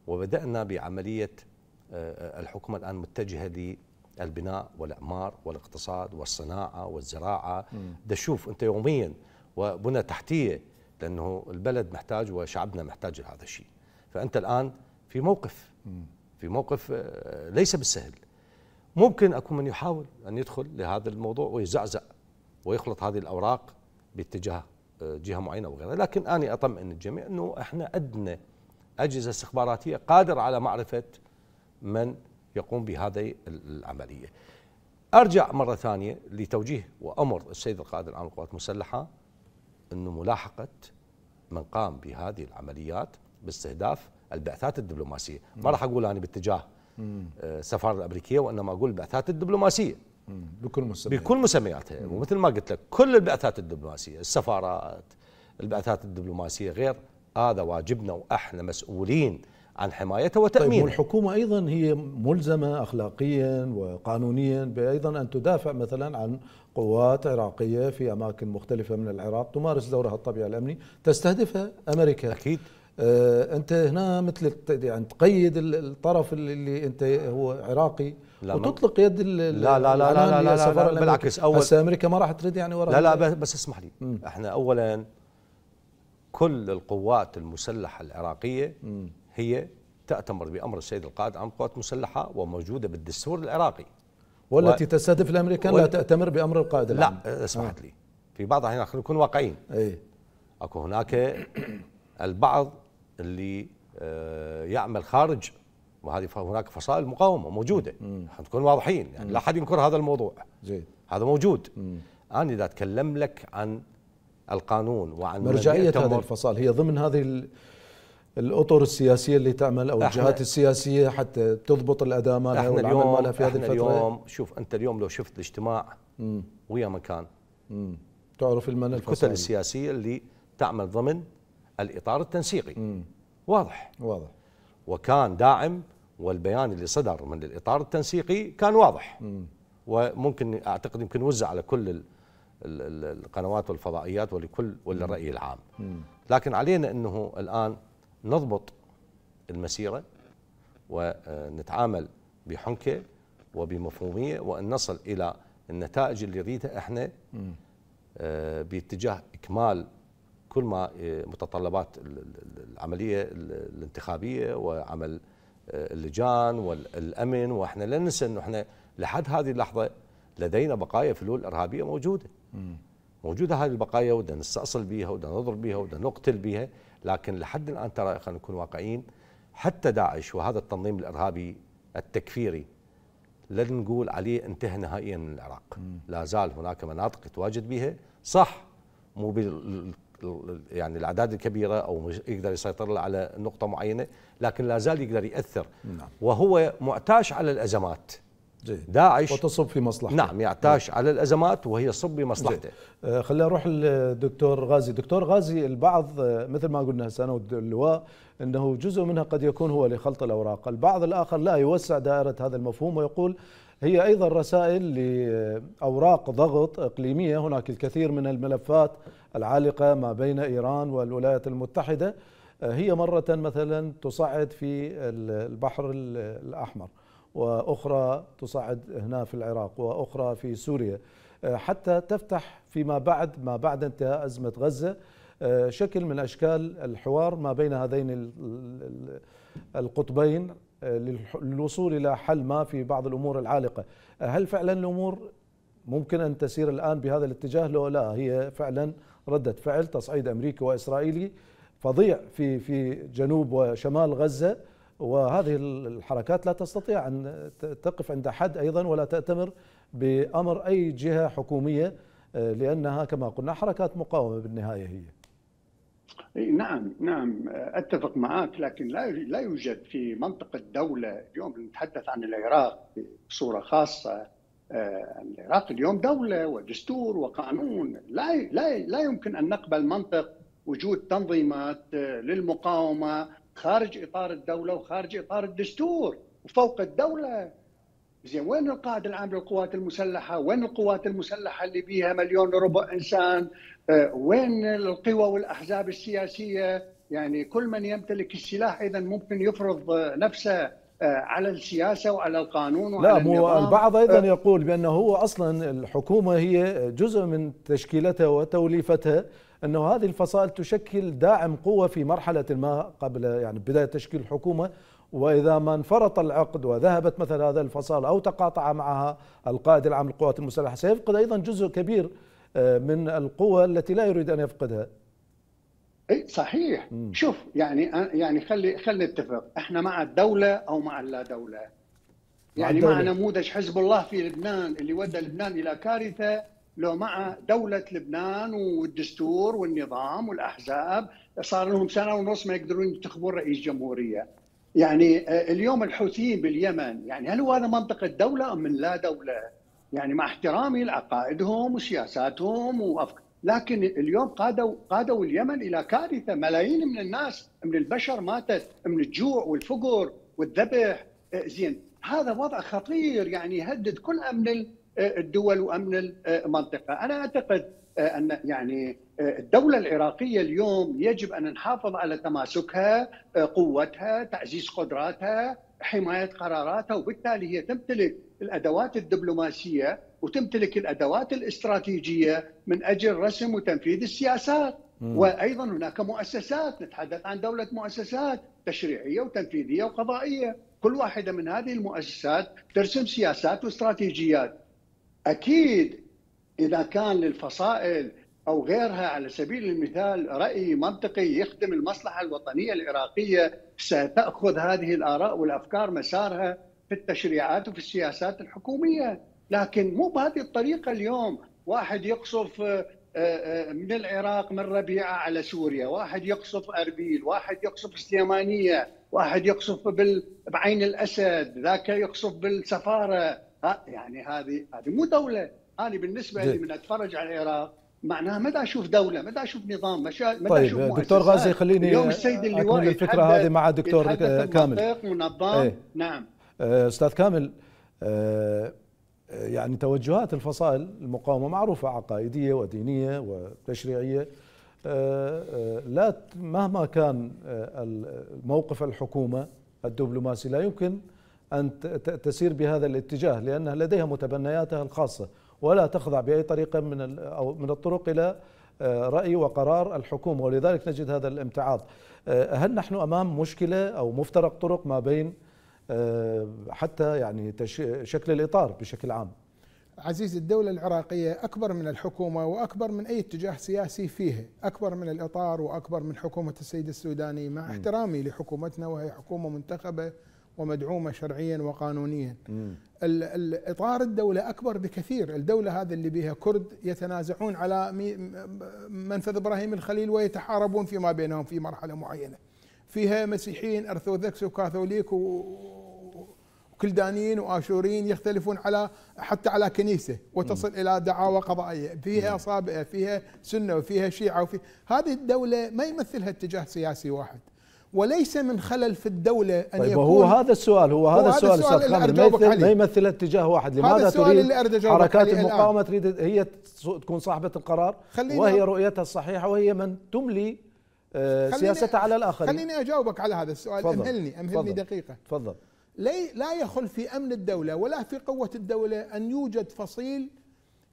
وبدانا بعمليه آه، الحكومه الان متجهه للبناء والاعمار والاقتصاد والصناعه والزراعه تشوف انت يوميا وبنى تحتيه لانه البلد محتاج وشعبنا محتاج لهذا الشيء فانت الان في موقف في موقف آه، ليس بالسهل ممكن اكون من يحاول ان يدخل لهذا الموضوع ويزعزع ويخلط هذه الاوراق باتجاه آه، جهه معينه وغيرها، لكن اني اطمئن الجميع انه احنا عندنا اجهزه استخباراتيه قادره على معرفه من يقوم بهذه العمليه. ارجع مره ثانيه لتوجيه وامر السيد القائد العام للقوات المسلحه انه ملاحقه من قام بهذه العمليات باستهداف البعثات الدبلوماسيه، ما راح اقول انا باتجاه السفاره آه، الامريكيه وانما اقول البعثات الدبلوماسيه بكل مسمياتها بكل مسمياتها ومثل ما قلت لك كل البعثات الدبلوماسيه السفارات البعثات الدبلوماسيه غير هذا واجبنا واحنا مسؤولين عن حمايته طيب، وتامينه طيب والحكومه ايضا هي ملزمه اخلاقيا وقانونيا بايضا ان تدافع مثلا عن قوات عراقيه في اماكن مختلفه من العراق تمارس دورها الطبيعي الامني تستهدفها امريكا اكيد آه، انت هنا مثل يعني تقيد الطرف اللي انت هو عراقي لا وتطلق يد لا لا لا لا لا, لا, لا, لا بالعكس اول هسه امريكا ما راح ترد يعني ورا لا لا بس اسمح لي احنا اولا كل القوات المسلحه العراقيه هي تأتمر بأمر السيد القائد عن قوات مسلحة وموجودة بالدستور العراقي والتي و... تستهدف الأمريكان وال... لا تأتمر بأمر القائد العام لا اسمح لي في بعض الأحيان نكون واقعيين أي. أكو هناك البعض اللي آه، يعمل خارج وهذه هناك فصائل مقاومه موجوده نكون واضحين يعني لا احد ينكر هذا الموضوع زين هذا موجود مم. انا اذا اتكلم لك عن القانون وعن مرجعيه هذه الفصائل هي ضمن هذه الاطر السياسيه اللي تعمل او الجهات السياسيه حتى تضبط الاداء مالها احنا والعمل اليوم مالها في هذه الفتره اليوم شوف انت اليوم لو شفت الاجتماع ويا مكان تعرف المن الكتل السياسيه اللي تعمل ضمن الاطار التنسيقي مم. واضح واضح وكان داعم والبيان اللي صدر من الاطار التنسيقي كان واضح مم. وممكن اعتقد يمكن وزع على كل القنوات والفضائيات ولكل وللراي العام مم. لكن علينا انه الان نضبط المسيره ونتعامل بحنكه وبمفهوميه وان نصل الى النتائج اللي نريدها احنا آه، باتجاه اكمال كل ما آه، متطلبات العمليه الانتخابيه وعمل آه، اللجان والامن واحنا لا ننسى انه احنا لحد هذه اللحظه لدينا بقايا فلول ارهابيه موجوده موجوده هذه البقايا ودنا نستأصل بها ودنا نضرب بها ودنا نقتل بها لكن لحد الان ترى خلينا نكون واقعيين حتى داعش وهذا التنظيم الارهابي التكفيري لن نقول عليه انتهى نهائيا من العراق لا زال هناك مناطق يتواجد بها صح مو يعني الاعداد الكبيره او يقدر يسيطر على نقطه معينه لكن لا زال يقدر ياثر نعم. وهو معتاش على الازمات جيد. داعش وتصب في مصلحته نعم يعتاش جيد. على الازمات وهي تصب بمصلحته آه خلينا نروح للدكتور غازي دكتور غازي البعض آه، مثل ما قلنا هسه واللواء انه جزء منها قد يكون هو لخلط الاوراق البعض الاخر لا يوسع دائره هذا المفهوم ويقول هي أيضا رسائل لأوراق ضغط إقليمية هناك الكثير من الملفات العالقة ما بين إيران والولايات المتحدة هي مرة مثلا تصعد في البحر الأحمر وأخرى تصعد هنا في العراق وأخرى في سوريا حتى تفتح فيما بعد ما بعد انتهاء أزمة غزة شكل من أشكال الحوار ما بين هذين القطبين آه، للوصول إلى حل ما في بعض الأمور العالقة آه، هل فعلا الأمور ممكن أن تسير الآن بهذا الاتجاه لو لا هي فعلا ردة فعل تصعيد أمريكي وإسرائيلي فظيع في في جنوب وشمال غزة وهذه الحركات لا تستطيع أن تقف عند حد أيضا ولا تأتمر بأمر أي جهة حكومية آه، لأنها كما قلنا حركات مقاومة بالنهاية هي نعم نعم اتفق معك لكن لا لا يوجد في منطقه دوله اليوم نتحدث عن العراق بصوره خاصه آه، العراق اليوم دوله ودستور وقانون لا لا لا يمكن ان نقبل منطق وجود تنظيمات آه، للمقاومه خارج اطار الدوله وخارج اطار الدستور وفوق الدوله زين وين القائد العام للقوات المسلحه؟ وين القوات المسلحه اللي بيها مليون وربع انسان آه، وين القوى والاحزاب السياسيه يعني كل من يمتلك السلاح اذا ممكن يفرض آه، نفسه آه، على السياسه وعلى القانون وعلى لا مو البعض ايضا يقول بانه هو اصلا الحكومه هي جزء من تشكيلتها وتوليفتها انه هذه الفصائل تشكل داعم قوه في مرحله ما قبل يعني بدايه تشكيل الحكومه واذا ما انفرط العقد وذهبت مثلا هذا الفصائل او تقاطع معها القائد العام للقوات المسلحه سيفقد ايضا جزء كبير آه، من القوى التي لا يريد ان يفقدها اي صحيح مم. شوف يعني آه، يعني خلي خلينا نتفق احنا مع الدوله او مع اللا دوله يعني مع, مع نموذج حزب الله في لبنان اللي ودى لبنان الى كارثه لو مع دوله لبنان والدستور والنظام والاحزاب صار لهم سنه ونص ما يقدرون ينتخبون رئيس جمهوريه يعني آه، اليوم الحوثيين باليمن يعني هل هو هذا منطقه دوله ام من لا دوله؟ يعني مع احترامي لعقائدهم وسياساتهم وأفكار لكن اليوم قادوا قادوا اليمن الى كارثه ملايين من الناس من البشر ماتت من الجوع والفقر والذبح آه، زين هذا وضع خطير يعني يهدد كل امن آه، الدول وامن آه، المنطقه انا اعتقد ان يعني الدولة العراقية اليوم يجب أن نحافظ على تماسكها قوتها تعزيز قدراتها حمايه قراراتها وبالتالي هي تمتلك الادوات الدبلوماسيه وتمتلك الادوات الاستراتيجيه من اجل رسم وتنفيذ السياسات وايضا هناك مؤسسات نتحدث عن دوله مؤسسات تشريعيه وتنفيذيه وقضائيه كل واحده من هذه المؤسسات ترسم سياسات واستراتيجيات اكيد اذا كان للفصائل او غيرها على سبيل المثال راي منطقي يخدم المصلحه الوطنيه العراقيه ستاخذ هذه الاراء والافكار مسارها في التشريعات وفي السياسات الحكوميه لكن مو بهذه الطريقه اليوم واحد يقصف آه، آه، من العراق من ربيعه على سوريا، واحد يقصف اربيل، واحد يقصف السليمانيه، واحد يقصف بال... بعين الاسد، ذاك يقصف بالسفاره، يعني هذه هذه مو دوله، انا بالنسبه لي من اتفرج على العراق معناها ما اشوف دوله ما اشوف نظام ما طيب اشوف مؤسسات. دكتور غازي خليني اليوم السيد اللواء الفكره هذه مع دكتور كامل منظم ايه؟ نعم آه، استاذ كامل آه، يعني توجهات الفصائل المقاومه معروفه عقائديه ودينيه وتشريعيه آه، لا مهما كان موقف الحكومه الدبلوماسي لا يمكن ان تسير بهذا الاتجاه لانها لديها متبنياتها الخاصه ولا تخضع باي طريقه من او من الطرق الى آه، راي وقرار الحكومه ولذلك نجد هذا الامتعاض آه، هل نحن امام مشكله او مفترق طرق ما بين آه، حتى يعني شكل الاطار بشكل عام عزيز الدولة العراقية أكبر من الحكومة وأكبر من أي اتجاه سياسي فيها أكبر من الإطار وأكبر من حكومة السيد السوداني مع احترامي لحكومتنا وهي حكومة منتخبة ومدعومه شرعيا وقانونيا الاطار الدوله اكبر بكثير الدوله هذه اللي بها كرد يتنازعون على منفذ ابراهيم الخليل ويتحاربون فيما بينهم في مرحله معينه فيها مسيحيين ارثوذكس وكاثوليك وكلدانيين واشوريين يختلفون على حتى على كنيسه وتصل الى دعاوى قضائيه فيها صابئه فيها سنه وفيها شيعه وفي هذه الدوله ما يمثلها اتجاه سياسي واحد وليس من خلل في الدولة أن طيب يكون هو هذا السؤال هو هذا, السؤال هذا السؤال, السؤال أستاذ ما يمثل اتجاه واحد لماذا تريد حركات المقاومة تريد هي تكون صاحبة القرار وهي رؤيتها الصحيحة وهي من تملي آه، سياستها على الآخرين خليني أجاوبك على هذا السؤال فضل أمهلني أمهلني فضل دقيقة تفضل لا يخل في أمن الدولة ولا في قوة الدولة أن يوجد فصيل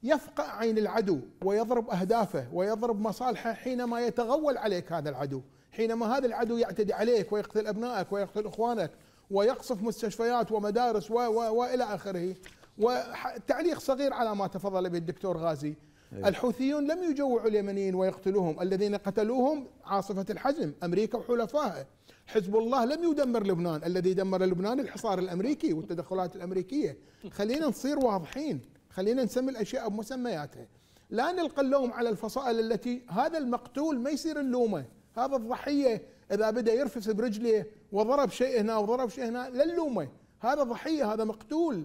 يفقع عين العدو ويضرب أهدافه ويضرب مصالحه حينما يتغول عليك هذا العدو حينما هذا العدو يعتدي عليك ويقتل أبنائك ويقتل إخوانك ويقصف مستشفيات ومدارس و و وإلى آخره وتعليق صغير على ما تفضل به الدكتور غازي أيوة. الحوثيون لم يجوعوا اليمنيين ويقتلوهم الذين قتلوهم عاصفة الحزم أمريكا وحلفائها حزب الله لم يدمر لبنان الذي دمر لبنان الحصار الأمريكي والتدخلات الأمريكية خلينا نصير واضحين خلينا نسمي الأشياء بمسمياتها لا نلقى اللوم على الفصائل التي هذا المقتول ما يصير اللومه هذا الضحيه اذا بدا يرفس برجله وضرب شيء هنا وضرب شيء هنا لا نلومه هذا ضحيه هذا مقتول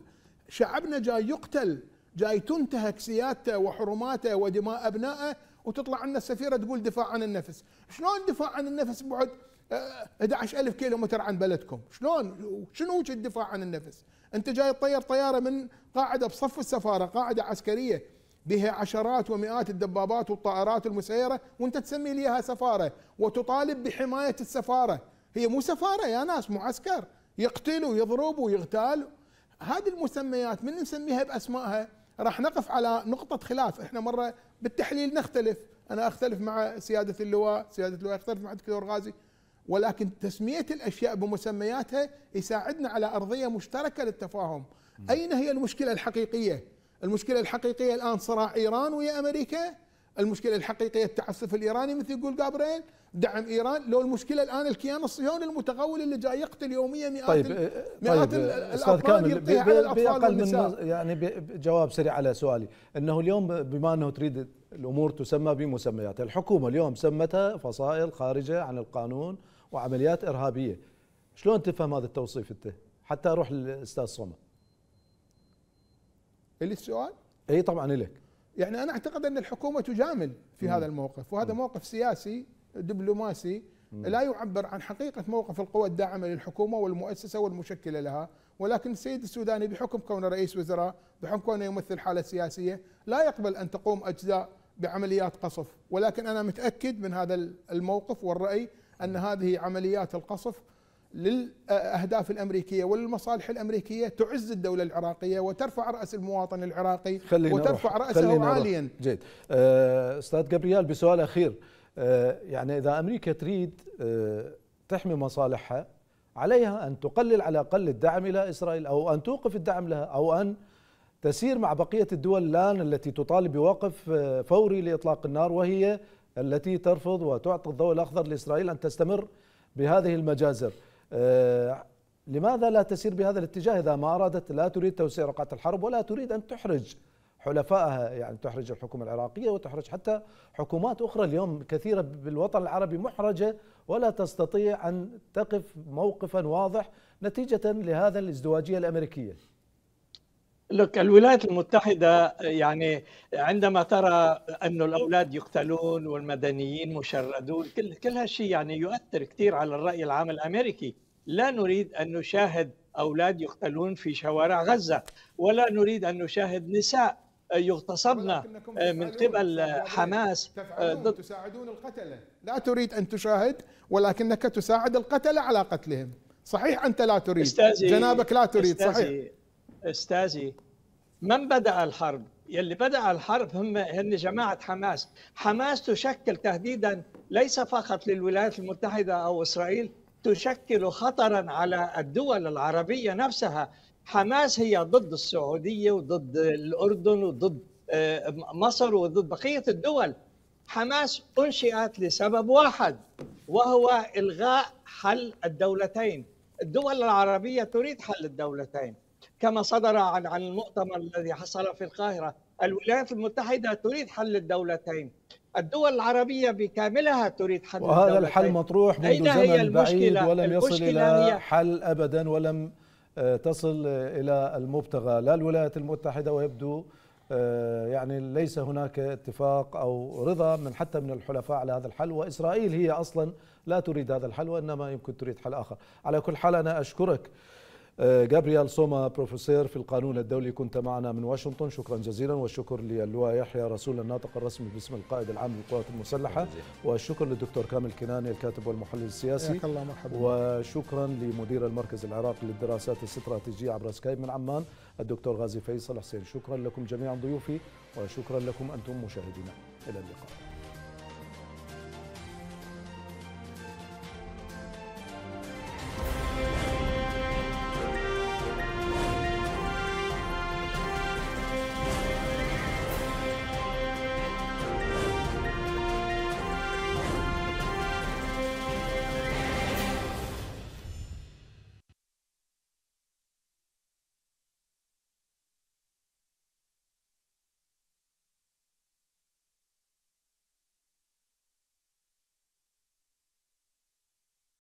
شعبنا جاي يقتل جاي تنتهك سيادته وحرماته ودماء ابنائه وتطلع عنا السفيره تقول دفاع عن النفس، شلون دفاع عن النفس بعد 11000 كيلو متر عن بلدكم، شلون شنو الدفاع عن النفس؟ انت جاي تطير طياره من قاعده بصف السفاره، قاعده عسكريه بها عشرات ومئات الدبابات والطائرات المسيرة وانت تسمي لي اياها سفارة وتطالب بحماية السفارة هي مو سفارة يا ناس معسكر يقتلوا يضربوا يغتالوا هذه المسميات من نسميها بأسمائها راح نقف على نقطة خلاف احنا مرة بالتحليل نختلف انا اختلف مع سيادة اللواء سيادة اللواء يختلف مع الدكتور غازي ولكن تسمية الأشياء بمسمياتها يساعدنا على أرضية مشتركة للتفاهم أين هي المشكلة الحقيقية المشكلة الحقيقية الآن صراع إيران ويا أمريكا المشكلة الحقيقية التعسف الإيراني مثل يقول جابريل دعم إيران لو المشكلة الآن الكيان الصهيوني المتغول اللي جاي يقتل يوميا مئات طيب آه، آه، مئات طيب آه، الأطفال كامل بي بي على الأطفال من يعني جواب سريع على سؤالي أنه اليوم بما أنه تريد الأمور تسمى بمسميات الحكومة اليوم سمتها فصائل خارجة عن القانون وعمليات إرهابية شلون تفهم هذا التوصيف أنت حتى أروح للأستاذ صمت إلي السؤال اي طبعا لك يعني انا اعتقد ان الحكومه تجامل في مم. هذا الموقف وهذا مم. موقف سياسي دبلوماسي مم. لا يعبر عن حقيقه موقف القوى الداعمه للحكومه والمؤسسه والمشكله لها ولكن السيد السوداني بحكم كونه رئيس وزراء بحكم كونه يمثل حاله سياسيه لا يقبل ان تقوم اجزاء بعمليات قصف ولكن انا متاكد من هذا الموقف والراي ان هذه عمليات القصف للاهداف الامريكيه وللمصالح الامريكيه تعز الدوله العراقيه وترفع راس المواطن العراقي وترفع أروح. راسه عاليا جيد آه، استاذ جبريال بسؤال اخير آه، يعني اذا امريكا تريد آه، تحمي مصالحها عليها ان تقلل على الاقل الدعم الى اسرائيل او ان توقف الدعم لها او ان تسير مع بقيه الدول الان التي تطالب بوقف فوري لاطلاق النار وهي التي ترفض وتعطي الضوء الاخضر لاسرائيل ان تستمر بهذه المجازر آه، لماذا لا تسير بهذا الاتجاه إذا ما أرادت لا تريد توسيع رقعة الحرب ولا تريد أن تحرج حلفائها يعني تحرج الحكومة العراقية وتحرج حتى حكومات أخرى اليوم كثيرة بالوطن العربي محرجة ولا تستطيع أن تقف موقفا واضح نتيجة لهذا الازدواجية الأمريكية لك الولايات المتحدة يعني عندما ترى أن الأولاد يقتلون والمدنيين مشردون كل, كل هالشيء يعني يؤثر كثير على الرأي العام الأمريكي لا نريد أن نشاهد أولاد يقتلون في شوارع غزة ولا نريد أن نشاهد نساء يغتصبن آه، من قبل آه، حماس آه، ضد تساعدون القتلة لا تريد أن تشاهد ولكنك تساعد القتلة على قتلهم صحيح أنت لا تريد جنابك لا تريد صحيح استاذي من بدا الحرب يلي بدا الحرب هم هن جماعه حماس حماس تشكل تهديدا ليس فقط للولايات المتحده او اسرائيل تشكل خطرا على الدول العربيه نفسها حماس هي ضد السعوديه وضد الاردن وضد آه، مصر وضد بقيه الدول حماس انشئت لسبب واحد وهو الغاء حل الدولتين الدول العربيه تريد حل الدولتين كما صدر عن عن المؤتمر الذي حصل في القاهره الولايات المتحده تريد حل الدولتين الدول العربية بكاملها تريد حل وهذا الدولتين. الحل مطروح منذ زمن بعيد ولم يصل إلى حل أبدا ولم آه، تصل إلى المبتغى لا الولايات المتحدة ويبدو آه، يعني ليس هناك اتفاق أو رضا من حتى من الحلفاء على هذا الحل وإسرائيل هي أصلا لا تريد هذا الحل وإنما يمكن تريد حل آخر على كل حال أنا أشكرك جابريال سوما بروفيسور في القانون الدولي كنت معنا من واشنطن شكرا جزيلا والشكر للواء يحيى رسول الناطق الرسمي باسم القائد العام للقوات المسلحة والشكر للدكتور كامل كناني الكاتب والمحلل السياسي الله مرحبا. وشكرا لمدير المركز العراقي للدراسات الاستراتيجية عبر سكايب من عمان الدكتور غازي فيصل حسين شكرا لكم جميعا ضيوفي وشكرا لكم أنتم مشاهدينا إلى اللقاء